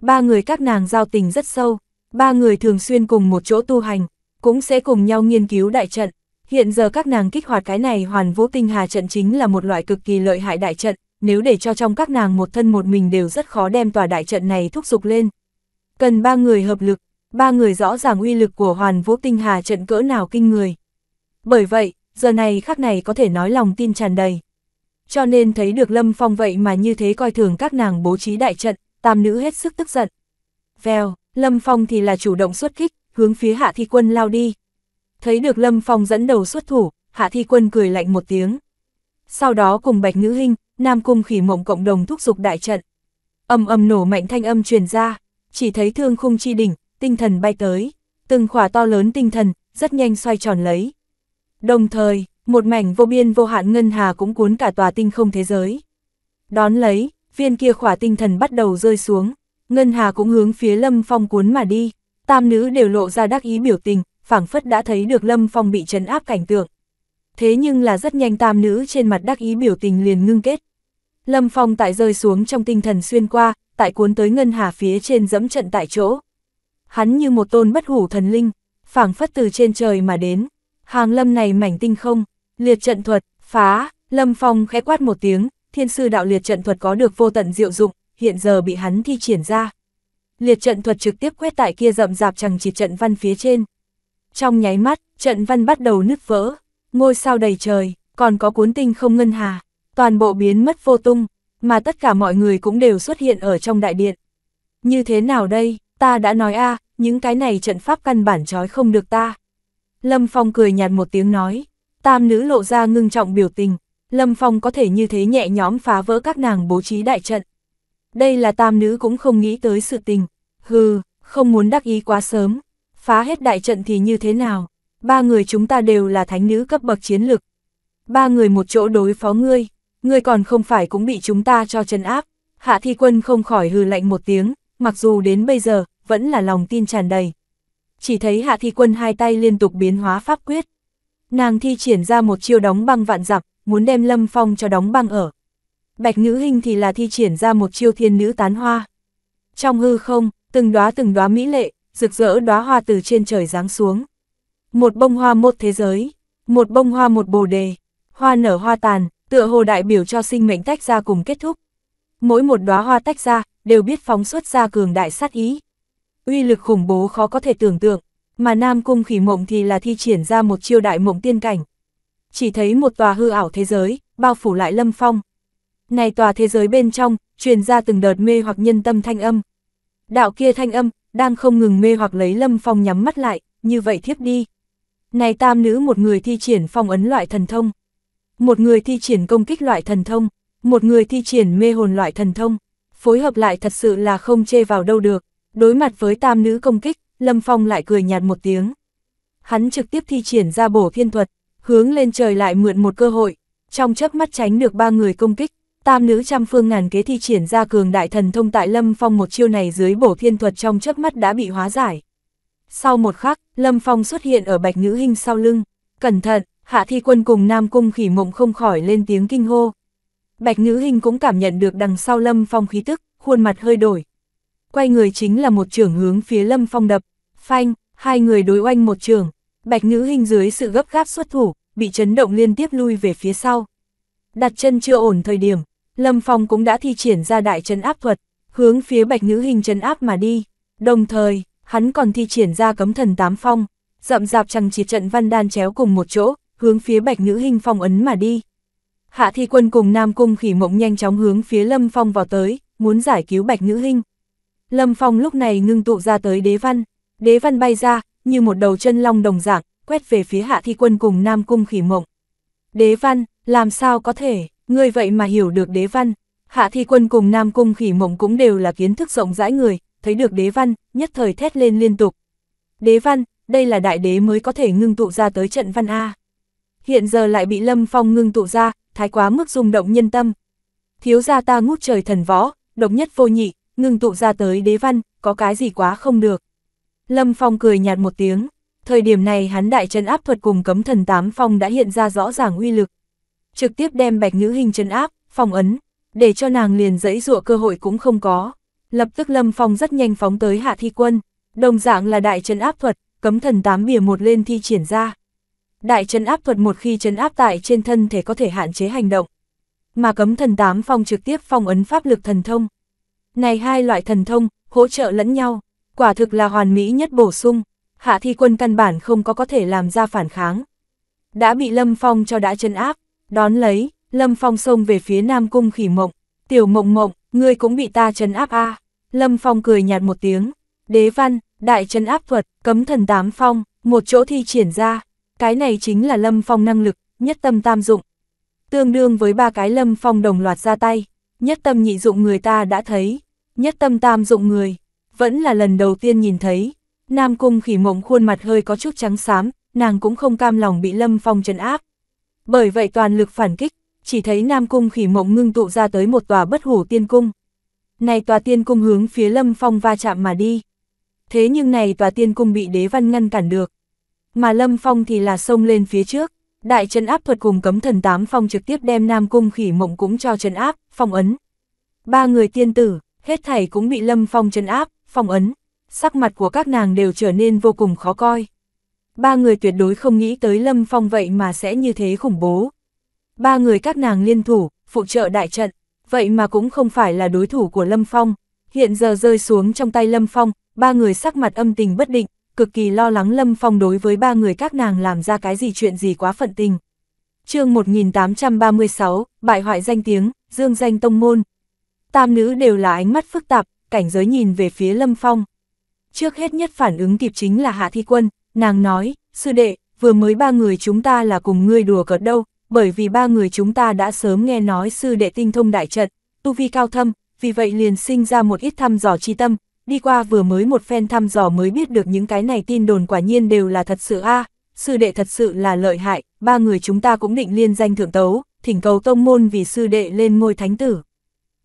Ba người các nàng giao tình rất sâu, ba người thường xuyên cùng một chỗ tu hành, cũng sẽ cùng nhau nghiên cứu đại trận. Hiện giờ các nàng kích hoạt cái này hoàn vũ tinh hà trận chính là một loại cực kỳ lợi hại đại trận, nếu để cho trong các nàng một thân một mình đều rất khó đem tòa đại trận này thúc giục lên. Cần ba người hợp lực, ba người rõ ràng uy lực của hoàn vũ tinh hà trận cỡ nào kinh người. Bởi vậy, giờ này khắc này có thể nói lòng tin tràn đầy. Cho nên thấy được Lâm Phong vậy mà như thế coi thường các nàng bố trí đại trận, tam nữ hết sức tức giận. Vèo, Lâm Phong thì là chủ động xuất kích, hướng phía Hạ Thi Quân lao đi. Thấy được Lâm Phong dẫn đầu xuất thủ, Hạ Thi Quân cười lạnh một tiếng. Sau đó cùng Bạch ngữ Hinh, Nam Cung khỉ mộng cộng đồng thúc giục đại trận. Âm âm nổ mạnh thanh âm truyền ra, chỉ thấy thương khung chi đỉnh, tinh thần bay tới, từng khỏa to lớn tinh thần, rất nhanh xoay tròn lấy. Đồng thời, một mảnh vô biên vô hạn ngân hà cũng cuốn cả tòa tinh không thế giới. Đón lấy, viên kia khỏa tinh thần bắt đầu rơi xuống, ngân hà cũng hướng phía Lâm Phong cuốn mà đi, tam nữ đều lộ ra đắc ý biểu tình, phảng phất đã thấy được Lâm Phong bị trấn áp cảnh tượng. Thế nhưng là rất nhanh tam nữ trên mặt đắc ý biểu tình liền ngưng kết. Lâm Phong tại rơi xuống trong tinh thần xuyên qua, tại cuốn tới ngân hà phía trên dẫm trận tại chỗ hắn như một tôn bất hủ thần linh, phảng phất từ trên trời mà đến. Hàng lâm này mảnh tinh không, liệt trận thuật, phá, lâm phong khẽ quát một tiếng, thiên sư đạo liệt trận thuật có được vô tận diệu dụng, hiện giờ bị hắn thi triển ra. Liệt trận thuật trực tiếp quét tại kia rậm rạp chẳng chỉ trận văn phía trên. Trong nháy mắt, trận văn bắt đầu nứt vỡ, ngôi sao đầy trời, còn có cuốn tinh không ngân hà, toàn bộ biến mất vô tung, mà tất cả mọi người cũng đều xuất hiện ở trong đại điện. Như thế nào đây, Ta đã nói a, à, những cái này trận pháp căn bản trói không được ta. Lâm Phong cười nhạt một tiếng nói, tam nữ lộ ra ngưng trọng biểu tình, Lâm Phong có thể như thế nhẹ nhõm phá vỡ các nàng bố trí đại trận. Đây là tam nữ cũng không nghĩ tới sự tình, hừ, không muốn đắc ý quá sớm, phá hết đại trận thì như thế nào, ba người chúng ta đều là thánh nữ cấp bậc chiến lực. Ba người một chỗ đối phó ngươi, ngươi còn không phải cũng bị chúng ta cho chân áp, hạ thi quân không khỏi hừ lạnh một tiếng, mặc dù đến bây giờ, vẫn là lòng tin tràn đầy. Chỉ thấy hạ thi quân hai tay liên tục biến hóa pháp quyết. Nàng thi triển ra một chiêu đóng băng vạn dặm, muốn đem lâm phong cho đóng băng ở. Bạch nữ hình thì là thi triển ra một chiêu thiên nữ tán hoa. Trong hư không, từng đóa từng đóa mỹ lệ, rực rỡ đóa hoa từ trên trời giáng xuống. Một bông hoa một thế giới, một bông hoa một bồ đề, hoa nở hoa tàn, tựa hồ đại biểu cho sinh mệnh tách ra cùng kết thúc. Mỗi một đóa hoa tách ra, đều biết phóng xuất ra cường đại sát ý. Uy lực khủng bố khó có thể tưởng tượng, mà Nam Cung khỉ mộng thì là thi triển ra một chiêu đại mộng tiên cảnh. Chỉ thấy một tòa hư ảo thế giới, bao phủ lại lâm phong. Này tòa thế giới bên trong, truyền ra từng đợt mê hoặc nhân tâm thanh âm. Đạo kia thanh âm, đang không ngừng mê hoặc lấy lâm phong nhắm mắt lại, như vậy thiếp đi. Này tam nữ một người thi triển phong ấn loại thần thông. Một người thi triển công kích loại thần thông, một người thi triển mê hồn loại thần thông phối hợp lại thật sự là không chê vào đâu được. Đối mặt với tam nữ công kích, Lâm Phong lại cười nhạt một tiếng. Hắn trực tiếp thi triển ra bổ thiên thuật, hướng lên trời lại mượn một cơ hội, trong chớp mắt tránh được ba người công kích. Tam nữ trăm phương ngàn kế thi triển ra cường đại thần thông tại Lâm Phong một chiêu này dưới bổ thiên thuật trong chớp mắt đã bị hóa giải. Sau một khắc, Lâm Phong xuất hiện ở bạch nữ hình sau lưng. Cẩn thận, hạ thi quân cùng Nam Cung khỉ mộng không khỏi lên tiếng kinh hô. Bạch Ngữ hình cũng cảm nhận được đằng sau Lâm Phong khí tức, khuôn mặt hơi đổi. Quay người chính là một trưởng hướng phía Lâm Phong đập, phanh, hai người đối oanh một trường, Bạch Ngữ hình dưới sự gấp gáp xuất thủ, bị chấn động liên tiếp lui về phía sau. Đặt chân chưa ổn thời điểm, Lâm Phong cũng đã thi triển ra đại chân áp thuật, hướng phía Bạch Ngữ hình chân áp mà đi. Đồng thời, hắn còn thi triển ra cấm thần tám phong, rậm rạp chẳng chỉ trận văn đan chéo cùng một chỗ, hướng phía Bạch Ngữ hình phong ấn mà đi. Hạ Thi Quân cùng Nam Cung khỉ mộng nhanh chóng hướng phía Lâm Phong vào tới, muốn giải cứu Bạch Nữ Hinh. Lâm Phong lúc này ngưng tụ ra tới đế văn, đế văn bay ra, như một đầu chân long đồng dạng, quét về phía Hạ Thi Quân cùng Nam Cung khỉ mộng. Đế văn, làm sao có thể, ngươi vậy mà hiểu được đế văn. Hạ Thi Quân cùng Nam Cung khỉ mộng cũng đều là kiến thức rộng rãi người, thấy được đế văn, nhất thời thét lên liên tục. Đế văn, đây là đại đế mới có thể ngưng tụ ra tới trận văn A. Hiện giờ lại bị Lâm Phong ngưng tụ ra, thái quá mức rung động nhân tâm. Thiếu gia ta ngút trời thần võ, độc nhất vô nhị, ngưng tụ ra tới đế văn, có cái gì quá không được. Lâm Phong cười nhạt một tiếng, thời điểm này hắn đại chân áp thuật cùng cấm thần tám phong đã hiện ra rõ ràng uy lực. Trực tiếp đem bạch nữ hình chân áp, phong ấn, để cho nàng liền dẫy dụa cơ hội cũng không có. Lập tức Lâm Phong rất nhanh phóng tới hạ thi quân, đồng dạng là đại chân áp thuật, cấm thần tám bìa một lên thi triển ra đại chân áp thuật một khi chân áp tại trên thân thể có thể hạn chế hành động. Mà cấm thần tám phong trực tiếp phong ấn pháp lực thần thông. Này hai loại thần thông, hỗ trợ lẫn nhau, quả thực là hoàn mỹ nhất bổ sung, hạ thi quân căn bản không có có thể làm ra phản kháng. Đã bị Lâm Phong cho đã chân áp, đón lấy, Lâm Phong xông về phía Nam Cung khỉ mộng, tiểu mộng mộng, ngươi cũng bị ta chân áp a Lâm Phong cười nhạt một tiếng, đế văn, đại chân áp thuật, cấm thần tám phong, một chỗ thi triển ra, cái này chính là Lâm Phong năng lực, nhất tâm tam dụng. Tương đương với ba cái Lâm Phong đồng loạt ra tay, nhất tâm nhị dụng người ta đã thấy, nhất tâm tam dụng người, vẫn là lần đầu tiên nhìn thấy. Nam Cung khỉ mộng khuôn mặt hơi có chút trắng xám, nàng cũng không cam lòng bị Lâm Phong trấn áp. Bởi vậy toàn lực phản kích, chỉ thấy Nam Cung khỉ mộng ngưng tụ ra tới một tòa bất hủ tiên cung. Này tòa tiên cung hướng phía Lâm Phong va chạm mà đi. Thế nhưng này tòa tiên cung bị đế văn ngăn cản được. Mà Lâm Phong thì là sông lên phía trước, đại trấn áp thuật cùng cấm thần tám phong trực tiếp đem Nam Cung khỉ mộng cũng cho trấn áp, phong ấn. Ba người tiên tử, hết thảy cũng bị Lâm Phong trấn áp, phong ấn. Sắc mặt của các nàng đều trở nên vô cùng khó coi. Ba người tuyệt đối không nghĩ tới Lâm Phong vậy mà sẽ như thế khủng bố. Ba người các nàng liên thủ, phụ trợ đại trận, vậy mà cũng không phải là đối thủ của Lâm Phong. Hiện giờ rơi xuống trong tay Lâm Phong, ba người sắc mặt âm tình bất định, cực kỳ lo lắng Lâm Phong đối với ba người các nàng làm ra cái gì chuyện gì quá phận tình. chương 1836, bại hoại danh tiếng, dương danh tông môn. Tam nữ đều là ánh mắt phức tạp, cảnh giới nhìn về phía Lâm Phong. Trước hết nhất phản ứng kịp chính là Hạ Thi Quân, nàng nói, sư đệ, vừa mới ba người chúng ta là cùng ngươi đùa cợt đâu, bởi vì ba người chúng ta đã sớm nghe nói sư đệ tinh thông đại trận, tu vi cao thâm, vì vậy liền sinh ra một ít thăm dò chi tâm, đi qua vừa mới một phen thăm dò mới biết được những cái này tin đồn quả nhiên đều là thật sự a à, sư đệ thật sự là lợi hại, ba người chúng ta cũng định liên danh thượng tấu, thỉnh cầu tông môn vì sư đệ lên ngôi thánh tử.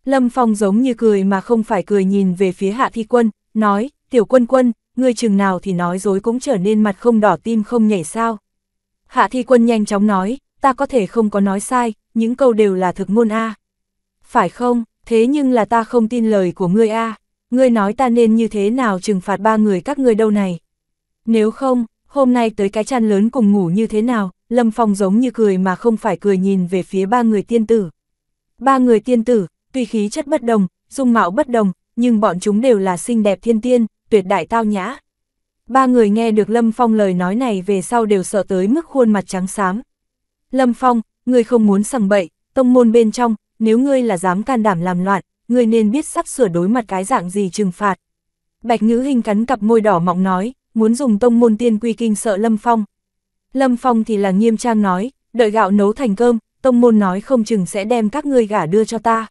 Lâm Phong giống như cười mà không phải cười nhìn về phía hạ thi quân, nói, tiểu quân quân, ngươi chừng nào thì nói dối cũng trở nên mặt không đỏ tim không nhảy sao. Hạ thi quân nhanh chóng nói, ta có thể không có nói sai, những câu đều là thực ngôn A. À. Phải không, thế nhưng là ta không tin lời của ngươi A. À ngươi nói ta nên như thế nào trừng phạt ba người các ngươi đâu này. Nếu không, hôm nay tới cái chăn lớn cùng ngủ như thế nào, Lâm Phong giống như cười mà không phải cười nhìn về phía ba người tiên tử. Ba người tiên tử, tuy khí chất bất đồng, dung mạo bất đồng, nhưng bọn chúng đều là xinh đẹp thiên tiên, tuyệt đại tao nhã. Ba người nghe được Lâm Phong lời nói này về sau đều sợ tới mức khuôn mặt trắng xám. Lâm Phong, ngươi không muốn sằng bậy, tông môn bên trong, nếu ngươi là dám can đảm làm loạn, ngươi nên biết sắp sửa đối mặt cái dạng gì trừng phạt. Bạch ngữ hình cắn cặp môi đỏ mọng nói, muốn dùng tông môn tiên quy kinh sợ Lâm Phong. Lâm Phong thì là nghiêm trang nói, đợi gạo nấu thành cơm, tông môn nói không chừng sẽ đem các ngươi gả đưa cho ta.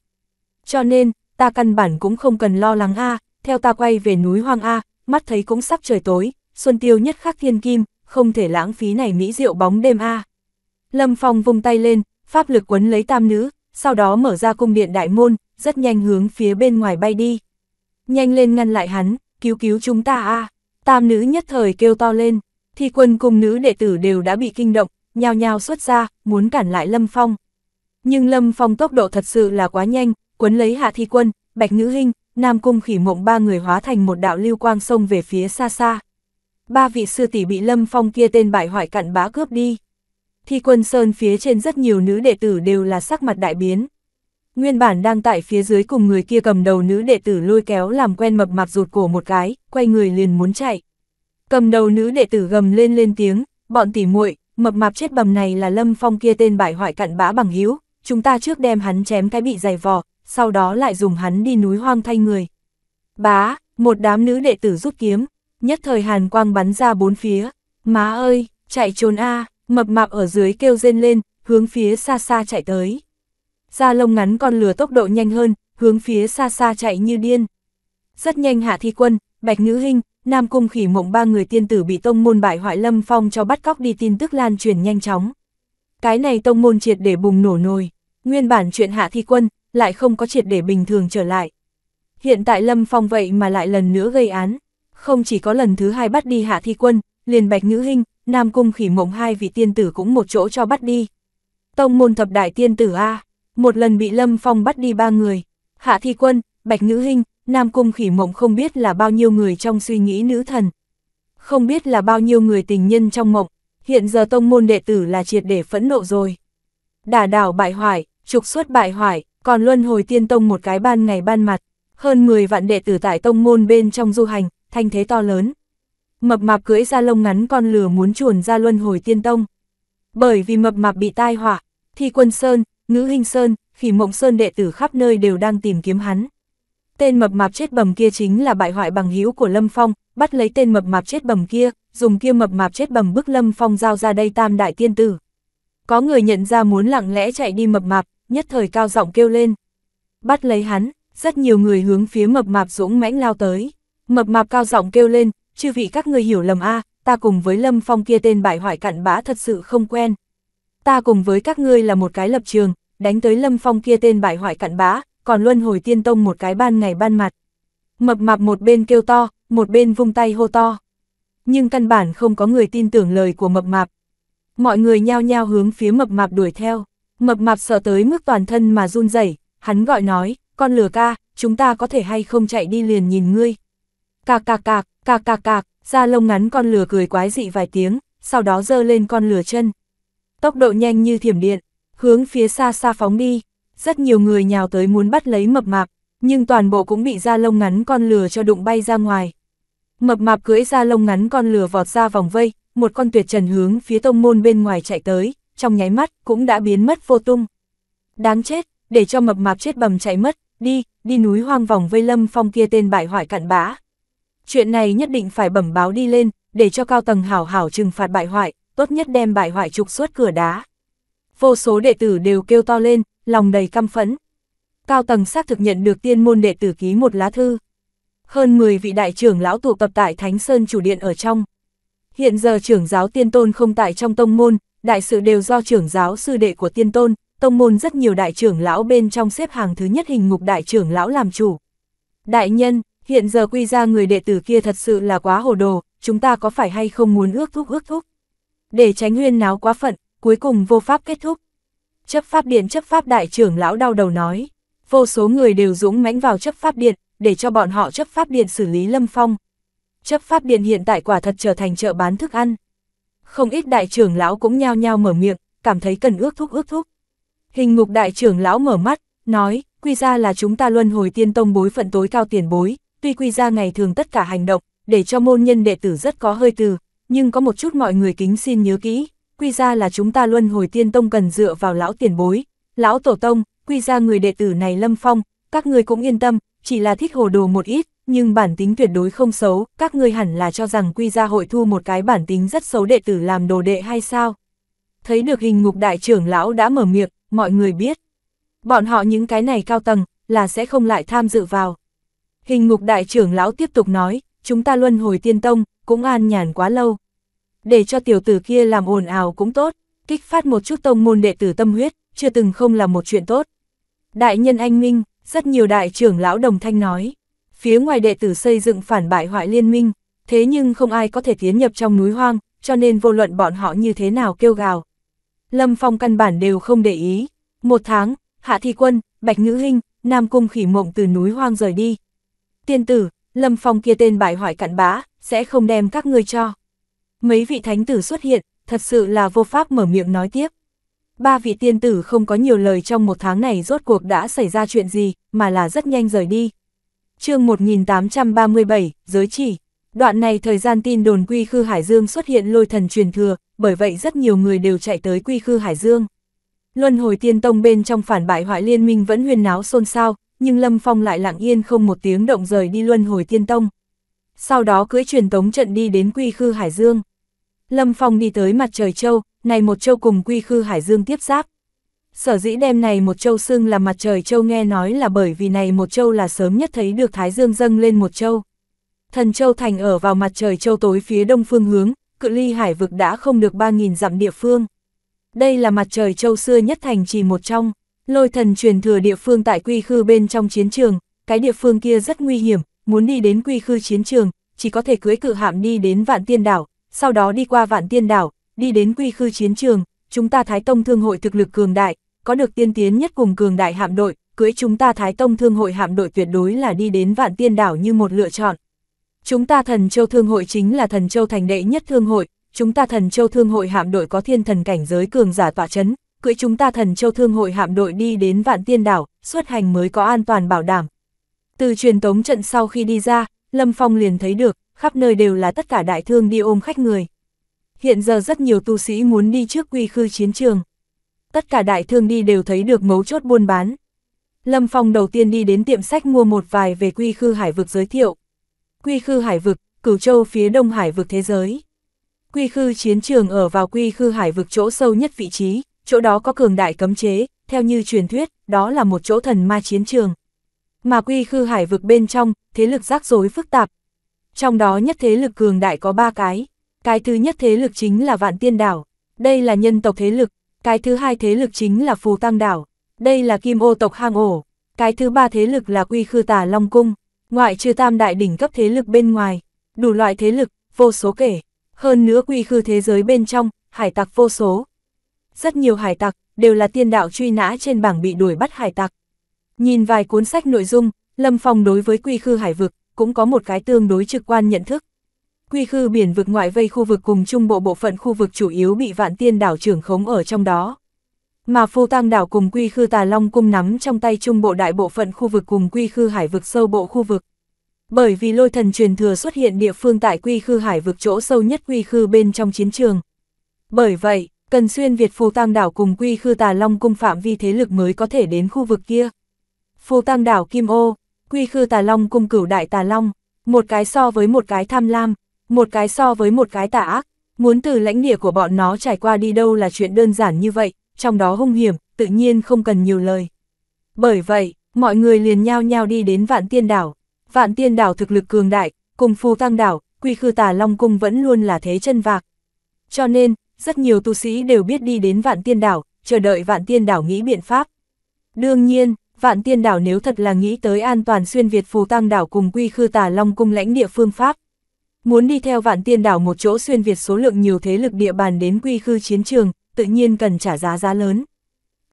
Cho nên, ta căn bản cũng không cần lo lắng a, theo ta quay về núi Hoang a, mắt thấy cũng sắp trời tối, xuân tiêu nhất khắc thiên kim, không thể lãng phí này mỹ rượu bóng đêm a. Lâm Phong vung tay lên, pháp lực quấn lấy tam nữ, sau đó mở ra cung điện đại môn, rất nhanh hướng phía bên ngoài bay đi. Nhanh lên ngăn lại hắn, cứu cứu chúng ta a à. Tam nữ nhất thời kêu to lên, thi quân cùng nữ đệ tử đều đã bị kinh động, nhao nhào xuất ra, muốn cản lại Lâm Phong. Nhưng Lâm Phong tốc độ thật sự là quá nhanh, quấn lấy hạ thi quân, bạch ngữ hình, nam cung khỉ mộng ba người hóa thành một đạo lưu quang sông về phía xa xa. Ba vị sư tỷ bị Lâm Phong kia tên bại hoại cặn bá cướp đi. Thi quân sơn phía trên rất nhiều nữ đệ tử đều là sắc mặt đại biến. Nguyên bản đang tại phía dưới cùng người kia cầm đầu nữ đệ tử lôi kéo làm quen mập mạp rụt cổ một cái, quay người liền muốn chạy. Cầm đầu nữ đệ tử gầm lên lên tiếng, bọn tỉ muội mập mạp chết bầm này là lâm phong kia tên bại hoại cặn bã bằng hữu chúng ta trước đem hắn chém cái bị dày vò, sau đó lại dùng hắn đi núi hoang thay người. Bá, một đám nữ đệ tử rút kiếm, nhất thời hàn quang bắn ra bốn phía, má ơi, chạy trốn a à. Mập mạp ở dưới kêu rên lên, hướng phía xa xa chạy tới. Da lông ngắn con lừa tốc độ nhanh hơn, hướng phía xa xa chạy như điên. Rất nhanh Hạ Thi Quân, Bạch Ngữ Hinh, Nam Cung Khỉ Mộng ba người tiên tử bị tông môn bại hoại Lâm Phong cho bắt cóc đi tin tức lan truyền nhanh chóng. Cái này tông môn triệt để bùng nổ nồi, nguyên bản chuyện Hạ Thi Quân lại không có triệt để bình thường trở lại. Hiện tại Lâm Phong vậy mà lại lần nữa gây án, không chỉ có lần thứ hai bắt đi Hạ Thi Quân, liền Bạch Ngữ Hinh, Nam Cung khỉ mộng hai vị tiên tử cũng một chỗ cho bắt đi. Tông môn thập đại tiên tử A, một lần bị Lâm Phong bắt đi ba người. Hạ Thi Quân, Bạch Ngữ Hinh, Nam Cung khỉ mộng không biết là bao nhiêu người trong suy nghĩ nữ thần. Không biết là bao nhiêu người tình nhân trong mộng, hiện giờ tông môn đệ tử là triệt để phẫn nộ rồi. Đả đảo bại hoại, trục xuất bại hoại, còn luân hồi tiên tông một cái ban ngày ban mặt, hơn 10 vạn đệ tử tại tông môn bên trong du hành, thanh thế to lớn mập mạp cưỡi ra lông ngắn con lừa muốn chuồn ra luân hồi tiên tông. Bởi vì mập mạp bị tai họa, thì quân Sơn, ngữ hình Sơn, phỉ mộng Sơn đệ tử khắp nơi đều đang tìm kiếm hắn. Tên mập mạp chết bầm kia chính là bại hoại bằng hữu của Lâm Phong, bắt lấy tên mập mạp chết bầm kia, dùng kia mập mạp chết bầm bức Lâm Phong giao ra đây tam đại tiên tử. Có người nhận ra muốn lặng lẽ chạy đi mập mạp, nhất thời cao giọng kêu lên. Bắt lấy hắn, rất nhiều người hướng phía mập mạp dũng mãnh lao tới. Mập mạp cao giọng kêu lên, chư vị các người hiểu lầm a, à, ta cùng với Lâm Phong kia tên bại hoại cặn bã thật sự không quen. Ta cùng với các ngươi là một cái lập trường, đánh tới Lâm Phong kia tên bại hoại cặn bã, còn luân hồi tiên tông một cái ban ngày ban mặt. Mập mạp một bên kêu to, một bên vung tay hô to. Nhưng căn bản không có người tin tưởng lời của mập mạp. Mọi người nhao nhao hướng phía mập mạp đuổi theo. Mập mạp sợ tới mức toàn thân mà run rẩy, hắn gọi nói, con lừa ca, chúng ta có thể hay không chạy đi liền nhìn ngươi. Cà cà cà, cà cà cà, da lông ngắn con lửa cười quái dị vài tiếng, sau đó dơ lên con lửa chân. Tốc độ nhanh như thiểm điện, hướng phía xa xa phóng đi. Rất nhiều người nhào tới muốn bắt lấy mập mạp, nhưng toàn bộ cũng bị da lông ngắn con lửa cho đụng bay ra ngoài. Mập mạp cưỡi da lông ngắn con lửa vọt ra vòng vây, một con tuyệt trần hướng phía tông môn bên ngoài chạy tới, trong nháy mắt cũng đã biến mất vô tung. Đáng chết, để cho mập mạp chết bầm chạy mất, đi, đi núi hoang vòng vây lâm phong kia tên bại hoại cặn bã. Chuyện này nhất định phải bẩm báo đi lên, để cho cao tầng hảo hảo trừng phạt bại hoại, tốt nhất đem bại hoại trục xuất cửa đá. Vô số đệ tử đều kêu to lên, lòng đầy căm phẫn. Cao tầng xác thực nhận được tiên môn đệ tử ký một lá thư. Hơn 10 vị đại trưởng lão tụ tập tại Thánh Sơn chủ điện ở trong. Hiện giờ trưởng giáo tiên tôn không tại trong tông môn, đại sự đều do trưởng giáo sư đệ của tiên tôn, tông môn rất nhiều đại trưởng lão bên trong xếp hàng thứ nhất hình ngục đại trưởng lão làm chủ. Đại nhân, hiện giờ quy ra người đệ tử kia thật sự là quá hồ đồ, chúng ta có phải hay không muốn ước thúc ước thúc. Để tránh huyên náo quá phận, cuối cùng vô pháp kết thúc. Chấp pháp điện chấp pháp đại trưởng lão đau đầu nói, vô số người đều dũng mãnh vào chấp pháp điện, để cho bọn họ chấp pháp điện xử lý lâm phong. Chấp pháp điện hiện tại quả thật trở thành chợ bán thức ăn. Không ít đại trưởng lão cũng nhao nhao mở miệng, cảm thấy cần ước thúc ước thúc. Hình ngục đại trưởng lão mở mắt, nói, quy ra là chúng ta luân hồi tiên tông bối phận tối cao tiền bối, tuy quy ra ngày thường tất cả hành động, để cho môn nhân đệ tử rất có hơi từ, nhưng có một chút mọi người kính xin nhớ kỹ, quy ra là chúng ta luân hồi tiên tông cần dựa vào lão tiền bối, lão tổ tông, quy ra người đệ tử này lâm phong, các người cũng yên tâm, chỉ là thích hồ đồ một ít, nhưng bản tính tuyệt đối không xấu, các ngươi hẳn là cho rằng quy ra hội thu một cái bản tính rất xấu đệ tử làm đồ đệ hay sao? Thấy được hình ngục đại trưởng lão đã mở miệng, mọi người biết. Bọn họ những cái này cao tầng, là sẽ không lại tham dự vào. Hình ngục đại trưởng lão tiếp tục nói, chúng ta luân hồi tiên tông, cũng an nhàn quá lâu. Để cho tiểu tử kia làm ồn ào cũng tốt, kích phát một chút tông môn đệ tử tâm huyết, chưa từng không là một chuyện tốt. Đại nhân anh Minh, rất nhiều đại trưởng lão đồng thanh nói, phía ngoài đệ tử xây dựng phản bại hoại liên minh, thế nhưng không ai có thể tiến nhập trong núi hoang, cho nên vô luận bọn họ như thế nào kêu gào. Lâm Phong căn bản đều không để ý. Một tháng, Hạ Thi Quân, Bạch Ngữ Hinh, Nam Cung Khỉ Mộng từ núi hoang rời đi, tiên tử, lâm phong kia tên bại hoại cặn bã sẽ không đem các ngươi cho. Mấy vị thánh tử xuất hiện, thật sự là vô pháp mở miệng nói tiếp. Ba vị tiên tử không có nhiều lời trong một tháng này rốt cuộc đã xảy ra chuyện gì, mà là rất nhanh rời đi. chương 1837, giới chỉ. Đoạn này thời gian tin đồn Quy Khư Hải Dương xuất hiện lôi thần truyền thừa, bởi vậy rất nhiều người đều chạy tới Quy Khư Hải Dương. Luân hồi tiên tông bên trong phản bại hoại liên minh vẫn huyên náo xôn xao, nhưng Lâm Phong lại lặng yên không một tiếng động rời đi luân hồi tiên tông. Sau đó cưỡi truyền tống trận đi đến quy khư Hải Dương. Lâm Phong đi tới mặt trời châu, này một châu cùng quy khư Hải Dương tiếp giáp. Sở dĩ đem này một châu xưng là mặt trời châu nghe nói là bởi vì này một châu là sớm nhất thấy được Thái Dương dâng lên một châu. Thần châu thành ở vào mặt trời châu tối phía đông phương hướng, cự ly hải vực đã không được 3.000 dặm địa phương. Đây là mặt trời châu xưa nhất thành chỉ một trong. Lôi thần truyền thừa địa phương tại quy khư bên trong chiến trường, cái địa phương kia rất nguy hiểm, muốn đi đến quy khư chiến trường, chỉ có thể cưới cự hạm đi đến vạn tiên đảo, sau đó đi qua vạn tiên đảo, đi đến quy khư chiến trường, chúng ta Thái Tông Thương hội thực lực cường đại, có được tiên tiến nhất cùng cường đại hạm đội, cưới chúng ta Thái Tông Thương hội hạm đội tuyệt đối là đi đến vạn tiên đảo như một lựa chọn. Chúng ta Thần Châu Thương hội chính là Thần Châu thành đệ nhất thương hội, chúng ta Thần Châu Thương hội hạm đội có thiên thần cảnh giới cường giả tỏa chấn, cưỡi chúng ta thần châu thương hội hạm đội đi đến vạn tiên đảo, xuất hành mới có an toàn bảo đảm. Từ truyền tống trận sau khi đi ra, Lâm Phong liền thấy được, khắp nơi đều là tất cả đại thương đi ôm khách người. Hiện giờ rất nhiều tu sĩ muốn đi trước quy khư chiến trường. Tất cả đại thương đi đều thấy được mấu chốt buôn bán. Lâm Phong đầu tiên đi đến tiệm sách mua một vài về quy khư hải vực giới thiệu. Quy khư hải vực, cửu châu phía đông hải vực thế giới. Quy khư chiến trường ở vào quy khư hải vực chỗ sâu nhất vị trí, chỗ đó có cường đại cấm chế, theo như truyền thuyết, đó là một chỗ thần ma chiến trường. Mà quy khư hải vực bên trong, thế lực rắc rối phức tạp. Trong đó nhất thế lực cường đại có ba cái. Cái thứ nhất thế lực chính là Vạn Tiên Đảo, đây là nhân tộc thế lực. Cái thứ hai thế lực chính là Phù Tăng Đảo, đây là Kim Ô tộc hang ổ. Cái thứ ba thế lực là Quy Khư Tà Long Cung, ngoại trừ tam đại đỉnh cấp thế lực bên ngoài, đủ loại thế lực, vô số kể. Hơn nữa quy khư thế giới bên trong, hải tặc vô số, rất nhiều hải tặc, đều là tiên đạo truy nã trên bảng bị đuổi bắt hải tặc. Nhìn vài cuốn sách nội dung, Lâm Phong đối với quy khư hải vực, cũng có một cái tương đối trực quan nhận thức. Quy khư biển vực ngoại vây khu vực cùng trung bộ bộ phận khu vực chủ yếu bị vạn tiên đảo trưởng khống ở trong đó. Mà phu tăng đảo cùng quy khư tà long cung nắm trong tay trung bộ đại bộ phận khu vực cùng quy khư hải vực sâu bộ khu vực. Bởi vì lôi thần truyền thừa xuất hiện địa phương tại quy khư hải vực chỗ sâu nhất quy khư bên trong chiến trường. Bởi vậy, cần xuyên Việt Phù Tăng Đảo cùng Quy Khư Tà Long Cung phạm vi thế lực mới có thể đến khu vực kia. Phù Tăng Đảo Kim Ô, Quy Khư Tà Long Cung cửu đại Tà Long, một cái so với một cái tham lam, một cái so với một cái tà ác, muốn từ lãnh địa của bọn nó trải qua đi đâu là chuyện đơn giản như vậy, trong đó hung hiểm, tự nhiên không cần nhiều lời. Bởi vậy, mọi người liền nhao nhao đi đến Vạn Tiên Đảo. Vạn Tiên Đảo thực lực cường đại, cùng Phù Tăng Đảo, Quy Khư Tà Long Cung vẫn luôn là thế chân vạc. Cho nên, rất nhiều tu sĩ đều biết đi đến vạn tiên đảo, chờ đợi vạn tiên đảo nghĩ biện pháp. Đương nhiên, vạn tiên đảo nếu thật là nghĩ tới an toàn xuyên Việt phù tăng đảo cùng quy khư tà long cung lãnh địa phương pháp. Muốn đi theo vạn tiên đảo một chỗ xuyên Việt số lượng nhiều thế lực địa bàn đến quy khư chiến trường, tự nhiên cần trả giá giá lớn.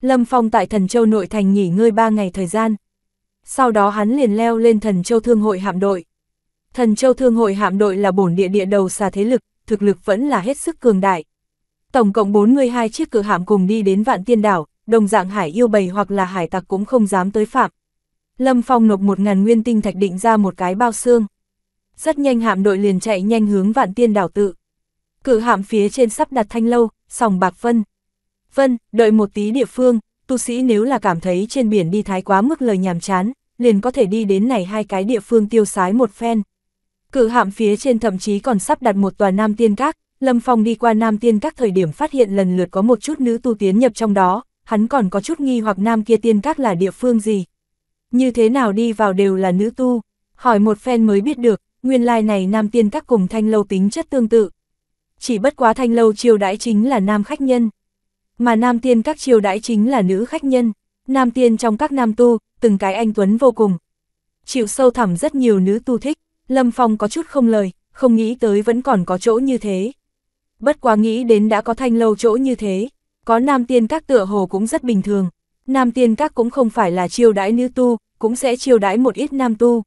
Lâm Phong tại Thần Châu nội thành nghỉ ngơi 3 ngày thời gian. Sau đó hắn liền leo lên Thần Châu Thương hội hạm đội. Thần Châu Thương hội hạm đội là bổn địa địa đầu xa thế lực, thực lực vẫn là hết sức cường đại. Tổng cộng bốn người hai chiếc cự hạm cùng đi đến vạn tiên đảo, đồng dạng hải yêu bầy hoặc là hải tặc cũng không dám tới phạm. Lâm Phong nộp một ngàn nguyên tinh thạch định ra một cái bao xương. Rất nhanh hạm đội liền chạy nhanh hướng vạn tiên đảo tự. Cự hạm phía trên sắp đặt thanh lâu, sòng bạc vân. Vân, đợi một tí địa phương, tu sĩ nếu là cảm thấy trên biển đi thái quá mức lời nhàm chán, liền có thể đi đến này hai cái địa phương tiêu sái một phen. Cự hạm phía trên thậm chí còn sắp đặt một tòa nam tiên các, Lâm Phong đi qua Nam Tiên các thời điểm phát hiện lần lượt có một chút nữ tu tiến nhập trong đó, hắn còn có chút nghi hoặc Nam kia Tiên các là địa phương gì. Như thế nào đi vào đều là nữ tu, hỏi một phen mới biết được, nguyên lai này Nam Tiên các cùng Thanh Lâu tính chất tương tự. Chỉ bất quá Thanh Lâu chiêu đãi chính là nam khách nhân, mà Nam Tiên các chiêu đãi chính là nữ khách nhân. Nam Tiên trong các nam tu, từng cái anh Tuấn vô cùng. Chịu sâu thẳm rất nhiều nữ tu thích, Lâm Phong có chút không lời, không nghĩ tới vẫn còn có chỗ như thế bất quá nghĩ đến đã có thanh lâu chỗ như thế, có nam tiên các tựa hồ cũng rất bình thường, nam tiên các cũng không phải là chiêu đãi nữ tu, cũng sẽ chiêu đãi một ít nam tu.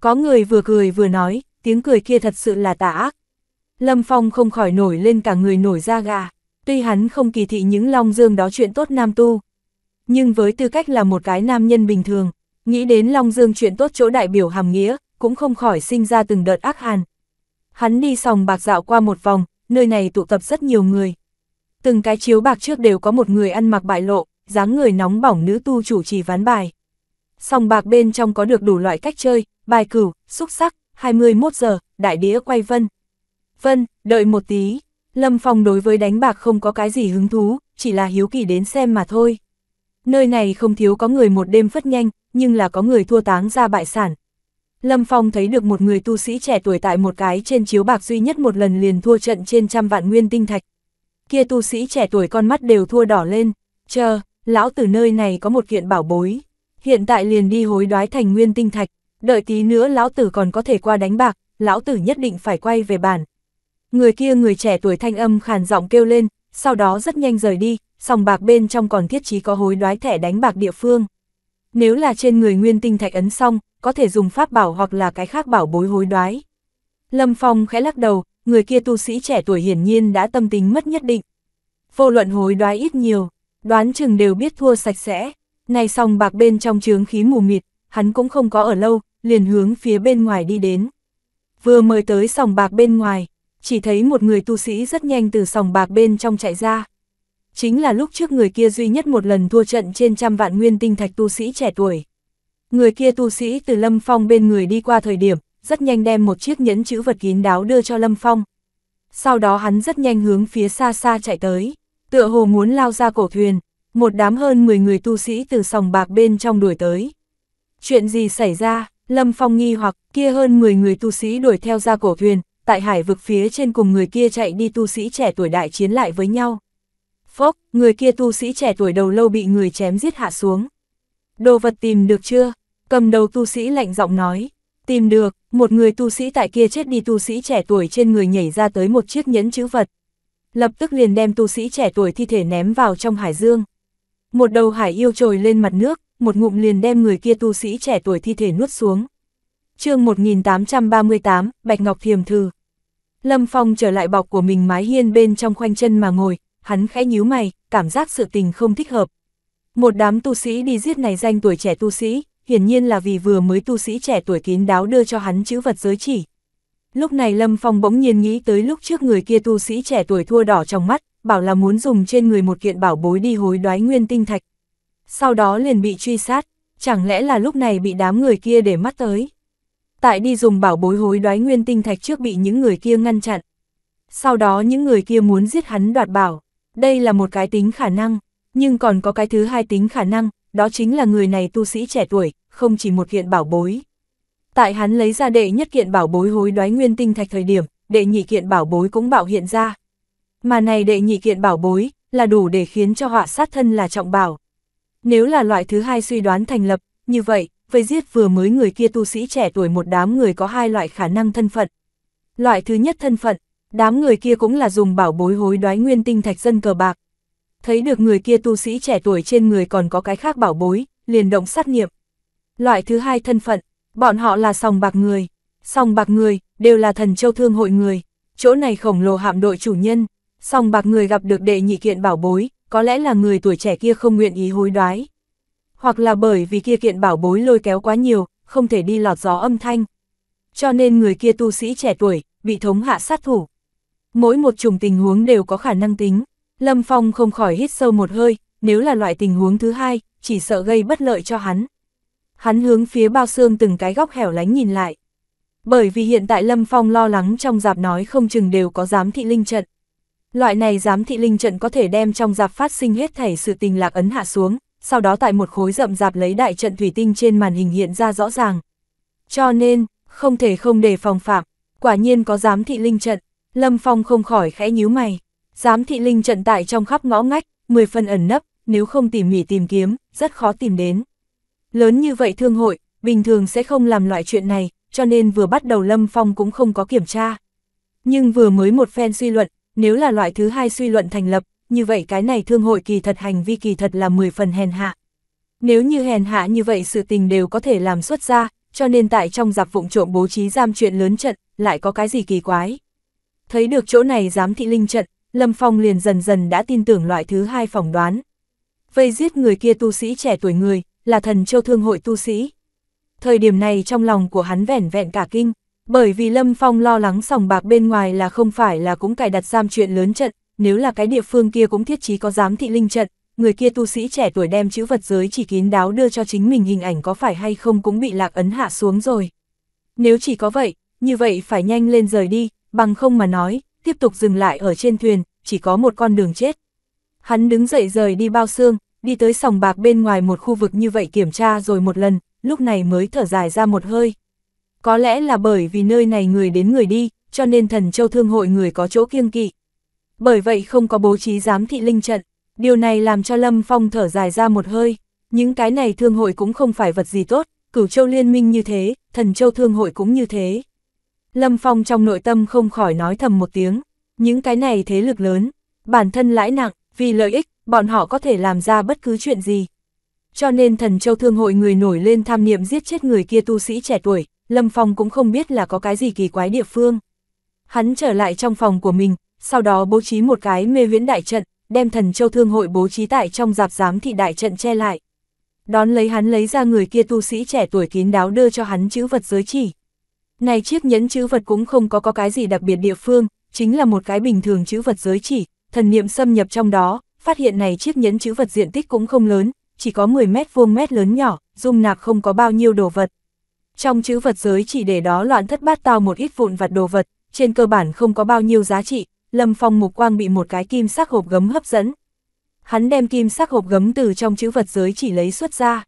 Có người vừa cười vừa nói, tiếng cười kia thật sự là tà ác. Lâm Phong không khỏi nổi lên cả người nổi da gà, tuy hắn không kỳ thị những long dương đó chuyện tốt nam tu. Nhưng với tư cách là một cái nam nhân bình thường, nghĩ đến long dương chuyện tốt chỗ đại biểu hàm nghĩa, cũng không khỏi sinh ra từng đợt ác hàn. Hắn đi sòng bạc dạo qua một vòng, nơi này tụ tập rất nhiều người. Từng cái chiếu bạc trước đều có một người ăn mặc bại lộ, dáng người nóng bỏng nữ tu chủ trì ván bài. Sòng bạc bên trong có được đủ loại cách chơi, bài cửu, xúc sắc, 21 giờ, đại đĩa quay vân. Vân, đợi một tí. Lâm Phong đối với đánh bạc không có cái gì hứng thú, chỉ là hiếu kỳ đến xem mà thôi. Nơi này không thiếu có người một đêm phất nhanh, nhưng là có người thua táng ra bại sản, Lâm Phong thấy được một người tu sĩ trẻ tuổi tại một cái trên chiếu bạc duy nhất một lần liền thua trận trên trăm vạn nguyên tinh thạch. Kia tu sĩ trẻ tuổi con mắt đều thua đỏ lên, chờ, lão từ nơi này có một kiện bảo bối. Hiện tại liền đi hối đoái thành nguyên tinh thạch, đợi tí nữa lão tử còn có thể qua đánh bạc, lão tử nhất định phải quay về bản. Người kia người trẻ tuổi thanh âm khàn giọng kêu lên, sau đó rất nhanh rời đi, sòng bạc bên trong còn thiết trí có hối đoái thẻ đánh bạc địa phương. Nếu là trên người nguyên tinh thạch ấn xong, có thể dùng pháp bảo hoặc là cái khác bảo bối hối đoái. Lâm Phong khẽ lắc đầu, người kia tu sĩ trẻ tuổi hiển nhiên đã tâm tính mất nhất định. Vô luận hối đoái ít nhiều, đoán chừng đều biết thua sạch sẽ, này xong bạc bên trong chướng khí mù mịt, hắn cũng không có ở lâu, liền hướng phía bên ngoài đi đến. Vừa mới tới sòng bạc bên ngoài, chỉ thấy một người tu sĩ rất nhanh từ sòng bạc bên trong chạy ra. Chính là lúc trước người kia duy nhất một lần thua trận trên trăm vạn nguyên tinh thạch tu sĩ trẻ tuổi. Người kia tu sĩ từ Lâm Phong bên người đi qua thời điểm, rất nhanh đem một chiếc nhẫn chữ vật kín đáo đưa cho Lâm Phong. Sau đó hắn rất nhanh hướng phía xa xa chạy tới, tựa hồ muốn lao ra cổ thuyền, một đám hơn 10 người tu sĩ từ sòng bạc bên trong đuổi tới. Chuyện gì xảy ra, Lâm Phong nghi hoặc kia hơn 10 người tu sĩ đuổi theo ra cổ thuyền, tại hải vực phía trên cùng người kia chạy đi tu sĩ trẻ tuổi đại chiến lại với nhau. Phốc, người kia tu sĩ trẻ tuổi đầu lâu bị người chém giết hạ xuống. Đồ vật tìm được chưa? Cầm đầu tu sĩ lạnh giọng nói, tìm được, một người tu sĩ tại kia chết đi tu sĩ trẻ tuổi trên người nhảy ra tới một chiếc nhẫn chữ vật. Lập tức liền đem tu sĩ trẻ tuổi thi thể ném vào trong hải dương. Một đầu hải yêu trồi lên mặt nước, một ngụm liền đem người kia tu sĩ trẻ tuổi thi thể nuốt xuống. chương 1838, Bạch Ngọc Thiềm Thư. Lâm Phong trở lại bọc của mình mái hiên bên trong khoanh chân mà ngồi, hắn khẽ nhíu mày, cảm giác sự tình không thích hợp. Một đám tu sĩ đi giết này danh tuổi trẻ tu sĩ, hiển nhiên là vì vừa mới tu sĩ trẻ tuổi kín đáo đưa cho hắn chữ vật giới chỉ. Lúc này Lâm Phong bỗng nhiên nghĩ tới lúc trước người kia tu sĩ trẻ tuổi thua đỏ trong mắt, bảo là muốn dùng trên người một kiện bảo bối đi hối đoái nguyên tinh thạch. Sau đó liền bị truy sát, chẳng lẽ là lúc này bị đám người kia để mắt tới. Tại đi dùng bảo bối hối đoái nguyên tinh thạch trước bị những người kia ngăn chặn. Sau đó những người kia muốn giết hắn đoạt bảo. Đây là một cái tính khả năng, nhưng còn có cái thứ hai tính khả năng, đó chính là người này tu sĩ trẻ tuổi, không chỉ một kiện bảo bối. Tại hắn lấy ra đệ nhất kiện bảo bối hối đoái nguyên tinh thạch thời điểm, đệ nhị kiện bảo bối cũng bạo hiện ra. Mà này đệ nhị kiện bảo bối, là đủ để khiến cho họa sát thân là trọng bảo. Nếu là loại thứ hai suy đoán thành lập, như vậy, vây giết vừa mới người kia tu sĩ trẻ tuổi một đám người có hai loại khả năng thân phận. Loại thứ nhất thân phận, đám người kia cũng là dùng bảo bối hối đoái nguyên tinh thạch dân cờ bạc. Thấy được người kia tu sĩ trẻ tuổi trên người còn có cái khác bảo bối, liền động sát nghiệm. Loại thứ hai thân phận, bọn họ là sòng bạc người. Sòng bạc người, đều là thần châu thương hội người. Chỗ này khổng lồ hạm đội chủ nhân. Sòng bạc người gặp được đệ nhị kiện bảo bối, có lẽ là người tuổi trẻ kia không nguyện ý hối đoái. Hoặc là bởi vì kia kiện bảo bối lôi kéo quá nhiều, không thể đi lọt gió âm thanh. Cho nên người kia tu sĩ trẻ tuổi, bị thống hạ sát thủ. Mỗi một chủng tình huống đều có khả năng tính. Lâm Phong không khỏi hít sâu một hơi, nếu là loại tình huống thứ hai, chỉ sợ gây bất lợi cho hắn hắn hướng phía bao xương từng cái góc hẻo lánh nhìn lại. Bởi vì hiện tại Lâm Phong lo lắng trong giạp nói không chừng đều có giám thị linh trận. Loại này giám thị linh trận có thể đem trong giạp phát sinh hết thảy sự tình lạc ấn hạ xuống, sau đó tại một khối rậm rạp lấy đại trận thủy tinh trên màn hình hiện ra rõ ràng. Cho nên, không thể không đề phòng phạm, quả nhiên có giám thị linh trận, Lâm Phong không khỏi khẽ nhíu mày. Giám thị linh trận tại trong khắp ngõ ngách, 10 phần ẩn nấp, nếu không tỉ mỉ tìm kiếm, rất khó tìm đến. Lớn như vậy thương hội, bình thường sẽ không làm loại chuyện này, cho nên vừa bắt đầu Lâm Phong cũng không có kiểm tra. Nhưng vừa mới một phen suy luận, nếu là loại thứ hai suy luận thành lập, như vậy cái này thương hội kỳ thật hành vi kỳ thật là 10 phần hèn hạ. Nếu như hèn hạ như vậy sự tình đều có thể làm xuất ra, cho nên tại trong giặc vụng trộm bố trí giam chuyện lớn trận, lại có cái gì kỳ quái. Thấy được chỗ này giám thị linh trận, Lâm Phong liền dần dần đã tin tưởng loại thứ hai phỏng đoán. Vây giết người kia tu sĩ trẻ tuổi người, là thần châu thương hội tu sĩ. Thời điểm này trong lòng của hắn vẻn vẹn cả kinh, bởi vì Lâm Phong lo lắng sòng bạc bên ngoài là không phải là cũng cài đặt giam chuyện lớn trận, nếu là cái địa phương kia cũng thiết trí có giám thị linh trận, người kia tu sĩ trẻ tuổi đem chữ vật giới chỉ kín đáo đưa cho chính mình hình ảnh có phải hay không cũng bị lạc ấn hạ xuống rồi. Nếu chỉ có vậy, như vậy phải nhanh lên rời đi, bằng không mà nói, tiếp tục dừng lại ở trên thuyền, chỉ có một con đường chết. Hắn đứng dậy rời đi bao xương, đi tới sòng bạc bên ngoài một khu vực như vậy kiểm tra rồi một lần, lúc này mới thở dài ra một hơi. Có lẽ là bởi vì nơi này người đến người đi, cho nên thần châu thương hội người có chỗ kiêng kỵ. Bởi vậy không có bố trí giám thị linh trận, điều này làm cho Lâm Phong thở dài ra một hơi. Những cái này thương hội cũng không phải vật gì tốt, cửu châu liên minh như thế, thần châu thương hội cũng như thế. Lâm Phong trong nội tâm không khỏi nói thầm một tiếng, những cái này thế lực lớn, bản thân lãi nặng, vì lợi ích bọn họ có thể làm ra bất cứ chuyện gì. Cho nên thần châu thương hội người nổi lên tham niệm giết chết người kia tu sĩ trẻ tuổi, Lâm Phong cũng không biết là có cái gì kỳ quái địa phương. Hắn trở lại trong phòng của mình, sau đó bố trí một cái mê huyễn đại trận, đem thần châu thương hội bố trí tại trong giạp giám thị đại trận che lại. Đón lấy hắn lấy ra người kia tu sĩ trẻ tuổi kín đáo đưa cho hắn chữ vật giới chỉ. Này chiếc nhẫn chữ vật cũng không có có cái gì đặc biệt địa phương, chính là một cái bình thường chữ vật giới chỉ, thần niệm xâm nhập trong đó, phát hiện này chiếc nhẫn chữ vật diện tích cũng không lớn, chỉ có 10 mét vuông mét lớn nhỏ, dung nạp không có bao nhiêu đồ vật. Trong chữ vật giới chỉ để đó loạn thất bát tao một ít vụn vật đồ vật, trên cơ bản không có bao nhiêu giá trị, Lâm Phong mục quang bị một cái kim sắc hộp gấm hấp dẫn. Hắn đem kim sắc hộp gấm từ trong chữ vật giới chỉ lấy xuất ra.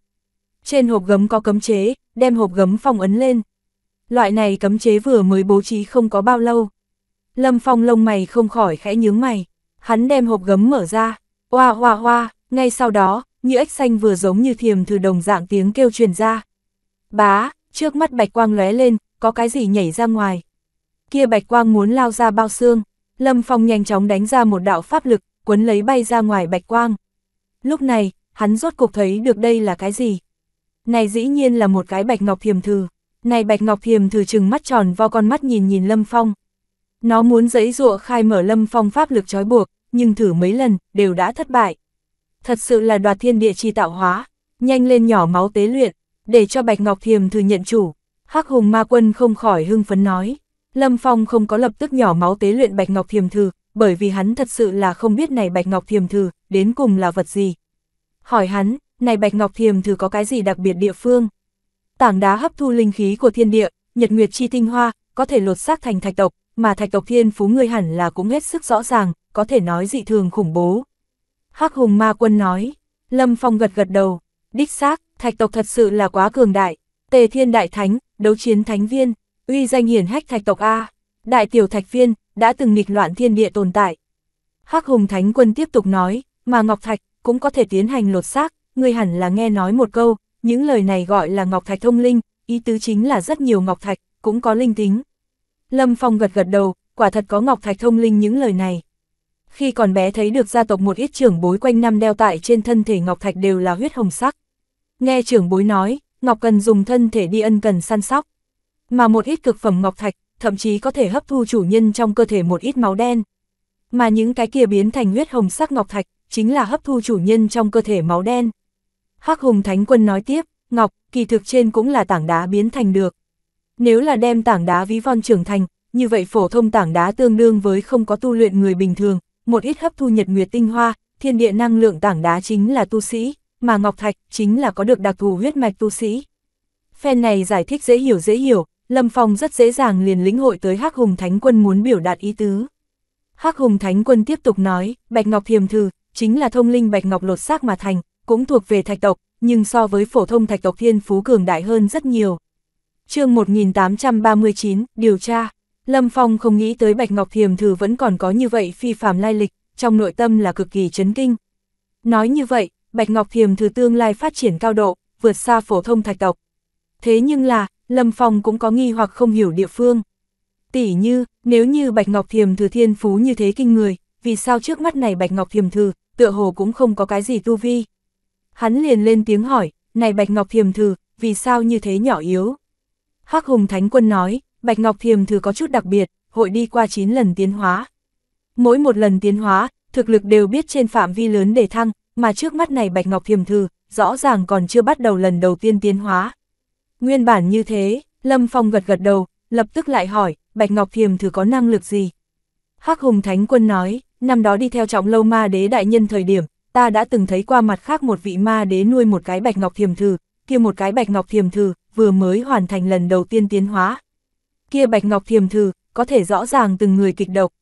Trên hộp gấm có cấm chế, đem hộp gấm phong ấn lên. Loại này cấm chế vừa mới bố trí không có bao lâu. Lâm Phong lông mày không khỏi khẽ nhướng mày, hắn đem hộp gấm mở ra. Hoa hoa hoa, ngay sau đó, như ếch xanh vừa giống như thiềm thừ đồng dạng tiếng kêu truyền ra. Bá, trước mắt bạch quang lóe lên, có cái gì nhảy ra ngoài. Kia bạch quang muốn lao ra bao xương, Lâm Phong nhanh chóng đánh ra một đạo pháp lực, cuốn lấy bay ra ngoài bạch quang. Lúc này, hắn rốt cục thấy được đây là cái gì. Này dĩ nhiên là một cái bạch ngọc thiềm thừ Này bạch ngọc thiềm thừ chừng mắt tròn vo con mắt nhìn nhìn Lâm Phong. Nó muốn dẫy dụa khai mở Lâm Phong pháp lực trói buộc, nhưng thử mấy lần, đều đã thất bại. Thật sự là đoạt thiên địa chi tạo hóa, nhanh lên nhỏ máu tế luyện, để cho Bạch Ngọc Thiềm thừa nhận chủ. Hắc Hùng Ma Quân không khỏi hưng phấn nói, Lâm Phong không có lập tức nhỏ máu tế luyện Bạch Ngọc Thiềm Thư, bởi vì hắn thật sự là không biết này Bạch Ngọc Thiềm Thư, đến cùng là vật gì. Hỏi hắn, này Bạch Ngọc Thiềm Thư có cái gì đặc biệt địa phương? Tảng đá hấp thu linh khí của thiên địa, nhật nguyệt chi tinh hoa, có thể lột xác thành thạch tộc, mà thạch tộc thiên phú ngươi hẳn là cũng hết sức rõ ràng, có thể nói dị thường khủng bố. hắc hùng ma quân nói, Lâm Phong gật gật đầu, đích xác, thạch tộc thật sự là quá cường đại, tề thiên đại thánh, đấu chiến thánh viên, uy danh hiển hách thạch tộc A, đại tiểu thạch viên, đã từng nghịch loạn thiên địa tồn tại. hắc hùng thánh quân tiếp tục nói, mà Ngọc Thạch cũng có thể tiến hành lột xác, ngươi hẳn là nghe nói một câu, những lời này gọi là Ngọc Thạch thông linh, ý tứ chính là rất nhiều Ngọc Thạch, cũng có linh tính. Lâm Phong gật gật đầu, quả thật có Ngọc Thạch thông linh những lời này. Khi còn bé thấy được gia tộc một ít trưởng bối quanh năm đeo tại trên thân thể Ngọc Thạch đều là huyết hồng sắc. Nghe trưởng bối nói, Ngọc cần dùng thân thể đi ân cần săn sóc. Mà một ít cực phẩm Ngọc Thạch, thậm chí có thể hấp thu chủ nhân trong cơ thể một ít máu đen. Mà những cái kia biến thành huyết hồng sắc Ngọc Thạch, chính là hấp thu chủ nhân trong cơ thể máu đen. Hắc Hùng Thánh Quân nói tiếp, Ngọc, kỳ thực trên cũng là tảng đá biến thành được. Nếu là đem tảng đá ví von trưởng thành, như vậy phổ thông tảng đá tương đương với không có tu luyện người bình thường, một ít hấp thu nhật nguyệt tinh hoa, thiên địa năng lượng tảng đá chính là tu sĩ, mà ngọc thạch chính là có được đặc thù huyết mạch tu sĩ. Phen này giải thích dễ hiểu dễ hiểu, Lâm Phong rất dễ dàng liền lĩnh hội tới Hắc Hùng Thánh Quân muốn biểu đạt ý tứ. Hắc Hùng Thánh Quân tiếp tục nói, Bạch Ngọc Thiềm Thư chính là thông linh bạch ngọc lột xác mà thành, cũng thuộc về thạch tộc, nhưng so với phổ thông thạch tộc thiên phú cường đại hơn rất nhiều chương 1839, điều tra. Lâm Phong không nghĩ tới Bạch Ngọc Thiềm Thử vẫn còn có như vậy phi phàm lai lịch, trong nội tâm là cực kỳ chấn kinh. Nói như vậy, Bạch Ngọc Thiềm Thử tương lai phát triển cao độ, vượt xa phổ thông thạch tộc. Thế nhưng là, Lâm Phong cũng có nghi hoặc không hiểu địa phương. Tỷ như, nếu như Bạch Ngọc Thiềm Thử thiên phú như thế kinh người, vì sao trước mắt này Bạch Ngọc Thiềm Thử, tựa hồ cũng không có cái gì tu vi. Hắn liền lên tiếng hỏi, này Bạch Ngọc Thiềm Thử, vì sao như thế nhỏ yếu? Hoắc Hùng Thánh Quân nói, Bạch Ngọc Thiềm Thứ có chút đặc biệt, hội đi qua 9 lần tiến hóa. Mỗi một lần tiến hóa, thực lực đều biết trên phạm vi lớn để thăng, mà trước mắt này Bạch Ngọc Thiềm Thư, rõ ràng còn chưa bắt đầu lần đầu tiên tiến hóa. Nguyên bản như thế, Lâm Phong gật gật đầu, lập tức lại hỏi, Bạch Ngọc Thiềm Thư có năng lực gì? Hắc Hùng Thánh Quân nói, năm đó đi theo trọng lâu ma đế đại nhân thời điểm, ta đã từng thấy qua mặt khác một vị ma đế nuôi một cái Bạch Ngọc Thiềm Thư, kia một cái Bạch Ngọc Thiềm Thư, vừa mới hoàn thành lần đầu tiên tiến hóa. Kia Bạch Ngọc thiềm thử, có thể rõ ràng từng người kịch độc.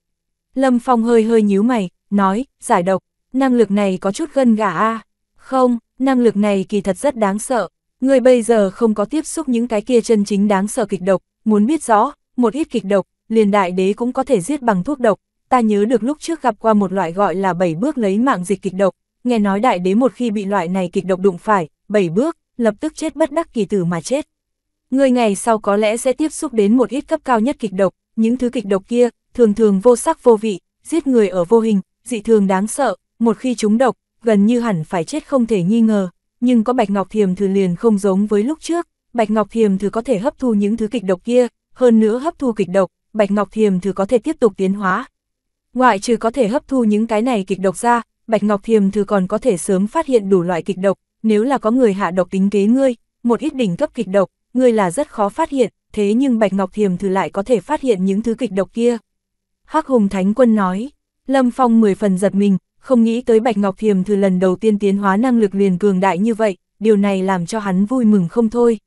Lâm Phong hơi hơi nhíu mày, nói, giải độc, năng lực này có chút gân gà a Không, năng lực này kỳ thật rất đáng sợ. Người bây giờ không có tiếp xúc những cái kia chân chính đáng sợ kịch độc, muốn biết rõ, một ít kịch độc, liền đại đế cũng có thể giết bằng thuốc độc. Ta nhớ được lúc trước gặp qua một loại gọi là bảy bước lấy mạng dịch kịch độc, nghe nói đại đế một khi bị loại này kịch độc đụng phải, bảy bước, lập tức chết bất đắc kỳ tử mà chết. Người ngày sau có lẽ sẽ tiếp xúc đến một ít cấp cao nhất kịch độc, những thứ kịch độc kia, thường thường vô sắc vô vị, giết người ở vô hình, dị thường đáng sợ, một khi chúng độc, gần như hẳn phải chết không thể nghi ngờ, nhưng có Bạch Ngọc Thiềm Thử liền không giống với lúc trước, Bạch Ngọc Thiềm Thử có thể hấp thu những thứ kịch độc kia, hơn nữa hấp thu kịch độc, Bạch Ngọc Thiềm Thử có thể tiếp tục tiến hóa. Ngoại trừ có thể hấp thu những cái này kịch độc ra, Bạch Ngọc Thiềm Thử còn có thể sớm phát hiện đủ loại kịch độc, nếu là có người hạ độc tính kế ngươi, một ít đỉnh cấp kịch độc, ngươi là rất khó phát hiện, thế nhưng Bạch Ngọc Thiềm thử lại có thể phát hiện những thứ kịch độc kia. Hắc Hùng Thánh Quân nói, Lâm Phong mười phần giật mình, không nghĩ tới Bạch Ngọc Thiềm thử lần đầu tiên tiến hóa năng lực liền cường đại như vậy, điều này làm cho hắn vui mừng không thôi.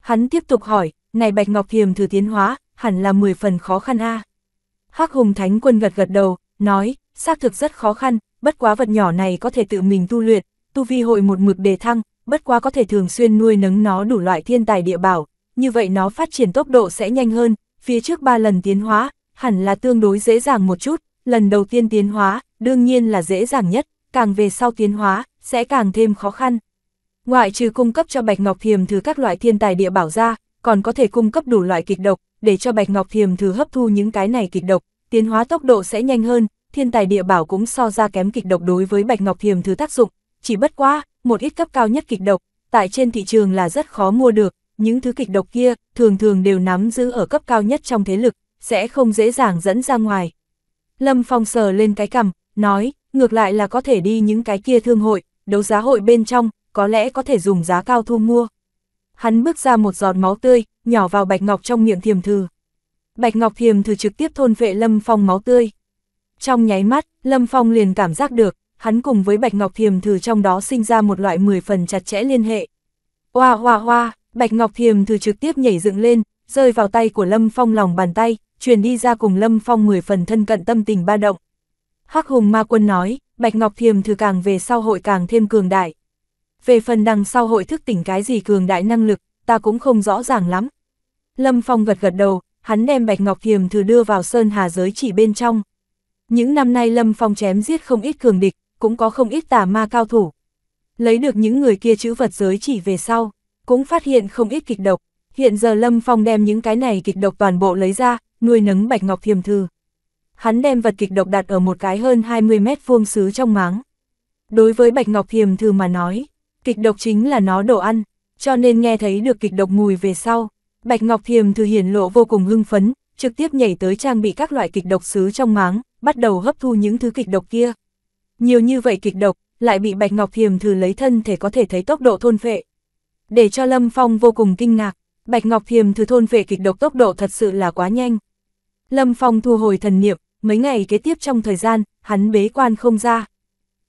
Hắn tiếp tục hỏi, này Bạch Ngọc Thiềm thử tiến hóa, hẳn là 10 phần khó khăn a Hắc Hùng Thánh Quân gật gật đầu, nói, xác thực rất khó khăn, bất quá vật nhỏ này có thể tự mình tu luyện, tu vi hội một mực đề thăng, bất quá có thể thường xuyên nuôi nấng nó đủ loại thiên tài địa bảo, như vậy nó phát triển tốc độ sẽ nhanh hơn, phía trước ba lần tiến hóa, hẳn là tương đối dễ dàng một chút, lần đầu tiên tiến hóa, đương nhiên là dễ dàng nhất, càng về sau tiến hóa, sẽ càng thêm khó khăn. Ngoại trừ cung cấp cho Bạch Ngọc Thiềm thứ các loại thiên tài địa bảo ra, còn có thể cung cấp đủ loại kịch độc, để cho Bạch Ngọc Thiềm thứ hấp thu những cái này kịch độc, tiến hóa tốc độ sẽ nhanh hơn, thiên tài địa bảo cũng so ra kém kịch độc đối với Bạch Ngọc Thiềm thứ tác dụng, chỉ bất quá, một ít cấp cao nhất kịch độc, tại trên thị trường là rất khó mua được, những thứ kịch độc kia thường thường đều nắm giữ ở cấp cao nhất trong thế lực, sẽ không dễ dàng dẫn ra ngoài. Lâm Phong sờ lên cái cằm, nói, ngược lại là có thể đi những cái kia thương hội, đấu giá hội bên trong, có lẽ có thể dùng giá cao thu mua. Hắn bước ra một giọt máu tươi, nhỏ vào Bạch Ngọc trong miệng thiềm thư. Bạch Ngọc thiềm thư trực tiếp thôn vệ Lâm Phong máu tươi. Trong nháy mắt, Lâm Phong liền cảm giác được, hắn cùng với Bạch Ngọc Thiềm thử trong đó sinh ra một loại 10 phần chặt chẽ liên hệ. Hoa hoa hoa, Bạch Ngọc Thiềm thử trực tiếp nhảy dựng lên, rơi vào tay của Lâm Phong lòng bàn tay, truyền đi ra cùng Lâm Phong 10 phần thân cận tâm tình ba động. Hắc Hùng Ma Quân nói, Bạch Ngọc Thiềm thử càng về sau hội càng thêm cường đại. Về phần đằng sau hội thức tỉnh cái gì cường đại năng lực, ta cũng không rõ ràng lắm. Lâm Phong gật gật đầu, hắn đem Bạch Ngọc Thiềm thử đưa vào Sơn Hà giới chỉ bên trong. Những năm nay Lâm Phong chém giết không ít cường địch, cũng có không ít tà ma cao thủ. Lấy được những người kia chữ vật giới chỉ về sau, cũng phát hiện không ít kịch độc. Hiện giờ Lâm Phong đem những cái này kịch độc toàn bộ lấy ra, nuôi nấng bạch ngọc thiềm thư. Hắn đem vật kịch độc đặt ở một cái hơn 20 mét vuông xứ trong máng. Đối với bạch ngọc thiềm thư mà nói, kịch độc chính là nó đồ ăn, cho nên nghe thấy được kịch độc mùi về sau. Bạch Ngọc Thiềm thư hiển lộ vô cùng hưng phấn, trực tiếp nhảy tới trang bị các loại kịch độc xứ trong máng, bắt đầu hấp thu những thứ kịch độc kia. Nhiều như vậy kịch độc, lại bị Bạch Ngọc Thiềm thử lấy thân thể có thể thấy tốc độ thôn phệ. Để cho Lâm Phong vô cùng kinh ngạc, Bạch Ngọc Thiềm thử thôn phệ kịch độc tốc độ thật sự là quá nhanh. Lâm Phong thu hồi thần niệm, mấy ngày kế tiếp trong thời gian, hắn bế quan không ra.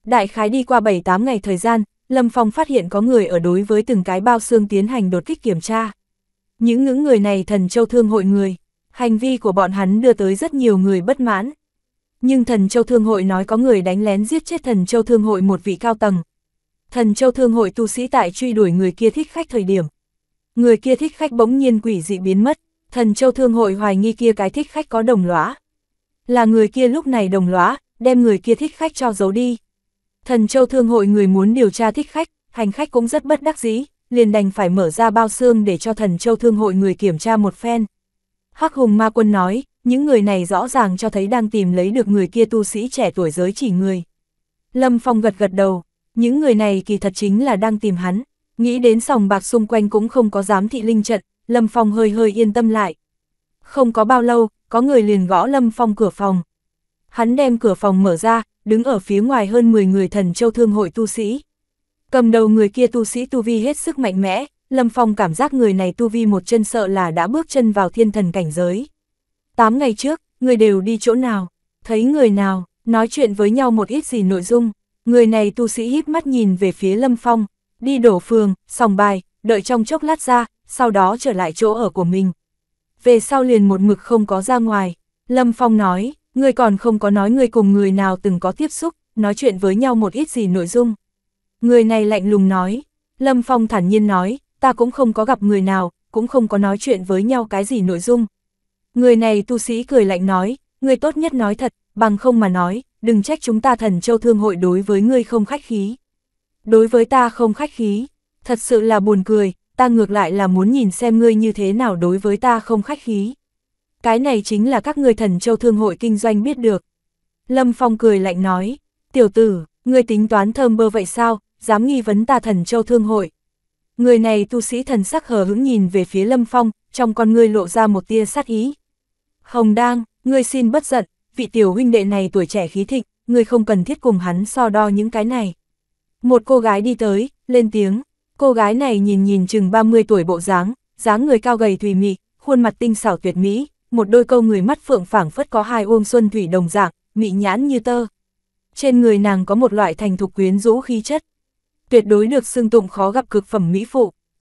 Đại khái đi qua 7-8 ngày thời gian, Lâm Phong phát hiện có người ở đối với từng cái bao xương tiến hành đột kích kiểm tra. Những ngưỡng người này thần châu thương hội người, hành vi của bọn hắn đưa tới rất nhiều người bất mãn nhưng thần châu thương hội nói có người đánh lén giết chết thần châu thương hội một vị cao tầng. Thần châu thương hội tu sĩ tại truy đuổi người kia thích khách thời điểm. Người kia thích khách bỗng nhiên quỷ dị biến mất, thần châu thương hội hoài nghi kia cái thích khách có đồng lõa. Là người kia lúc này đồng lõa, đem người kia thích khách cho giấu đi. Thần châu thương hội người muốn điều tra thích khách, hành khách cũng rất bất đắc dĩ, liền đành phải mở ra bao xương để cho thần châu thương hội người kiểm tra một phen. Hắc Hùng Ma Quân nói, những người này rõ ràng cho thấy đang tìm lấy được người kia tu sĩ trẻ tuổi giới chỉ người. Lâm Phong gật gật đầu, những người này kỳ thật chính là đang tìm hắn, nghĩ đến sòng bạc xung quanh cũng không có dám thị linh trận, Lâm Phong hơi hơi yên tâm lại. Không có bao lâu, có người liền gõ Lâm Phong cửa phòng. Hắn đem cửa phòng mở ra, đứng ở phía ngoài hơn 10 người thần châu thương hội tu sĩ. Cầm đầu người kia tu sĩ tu vi hết sức mạnh mẽ, Lâm Phong cảm giác người này tu vi một chân sợ là đã bước chân vào thiên thần cảnh giới. 8 ngày trước, người đều đi chỗ nào, thấy người nào, nói chuyện với nhau một ít gì nội dung. Người này tu sĩ híp mắt nhìn về phía Lâm Phong, đi đổ phường, sòng bài, đợi trong chốc lát ra, sau đó trở lại chỗ ở của mình. Về sau liền một mực không có ra ngoài, Lâm Phong nói, người còn không có nói người cùng người nào từng có tiếp xúc, nói chuyện với nhau một ít gì nội dung. Người này lạnh lùng nói, Lâm Phong thản nhiên nói, ta cũng không có gặp người nào, cũng không có nói chuyện với nhau cái gì nội dung. Người này tu sĩ cười lạnh nói, người tốt nhất nói thật, bằng không mà nói, đừng trách chúng ta thần châu thương hội đối với ngươi không khách khí. Đối với ta không khách khí, thật sự là buồn cười, ta ngược lại là muốn nhìn xem ngươi như thế nào đối với ta không khách khí. Cái này chính là các ngươi thần châu thương hội kinh doanh biết được. Lâm Phong cười lạnh nói, tiểu tử, ngươi tính toán thơm bơ vậy sao, dám nghi vấn ta thần châu thương hội. Người này tu sĩ thần sắc hờ hững nhìn về phía Lâm Phong, trong con ngươi lộ ra một tia sát ý. Hồng Đang, ngươi xin bất giận, vị tiểu huynh đệ này tuổi trẻ khí thịnh, ngươi không cần thiết cùng hắn so đo những cái này. Một cô gái đi tới, lên tiếng, cô gái này nhìn nhìn chừng 30 tuổi bộ dáng, dáng người cao gầy thùy mị, khuôn mặt tinh xảo tuyệt mỹ, một đôi câu người mắt phượng phảng phất có hai uông xuân thủy đồng dạng, mị nhãn như tơ. Trên người nàng có một loại thành thục quyến rũ khí chất. Tuyệt đối được xưng tụng khó gặp cực phẩm mỹ phụ.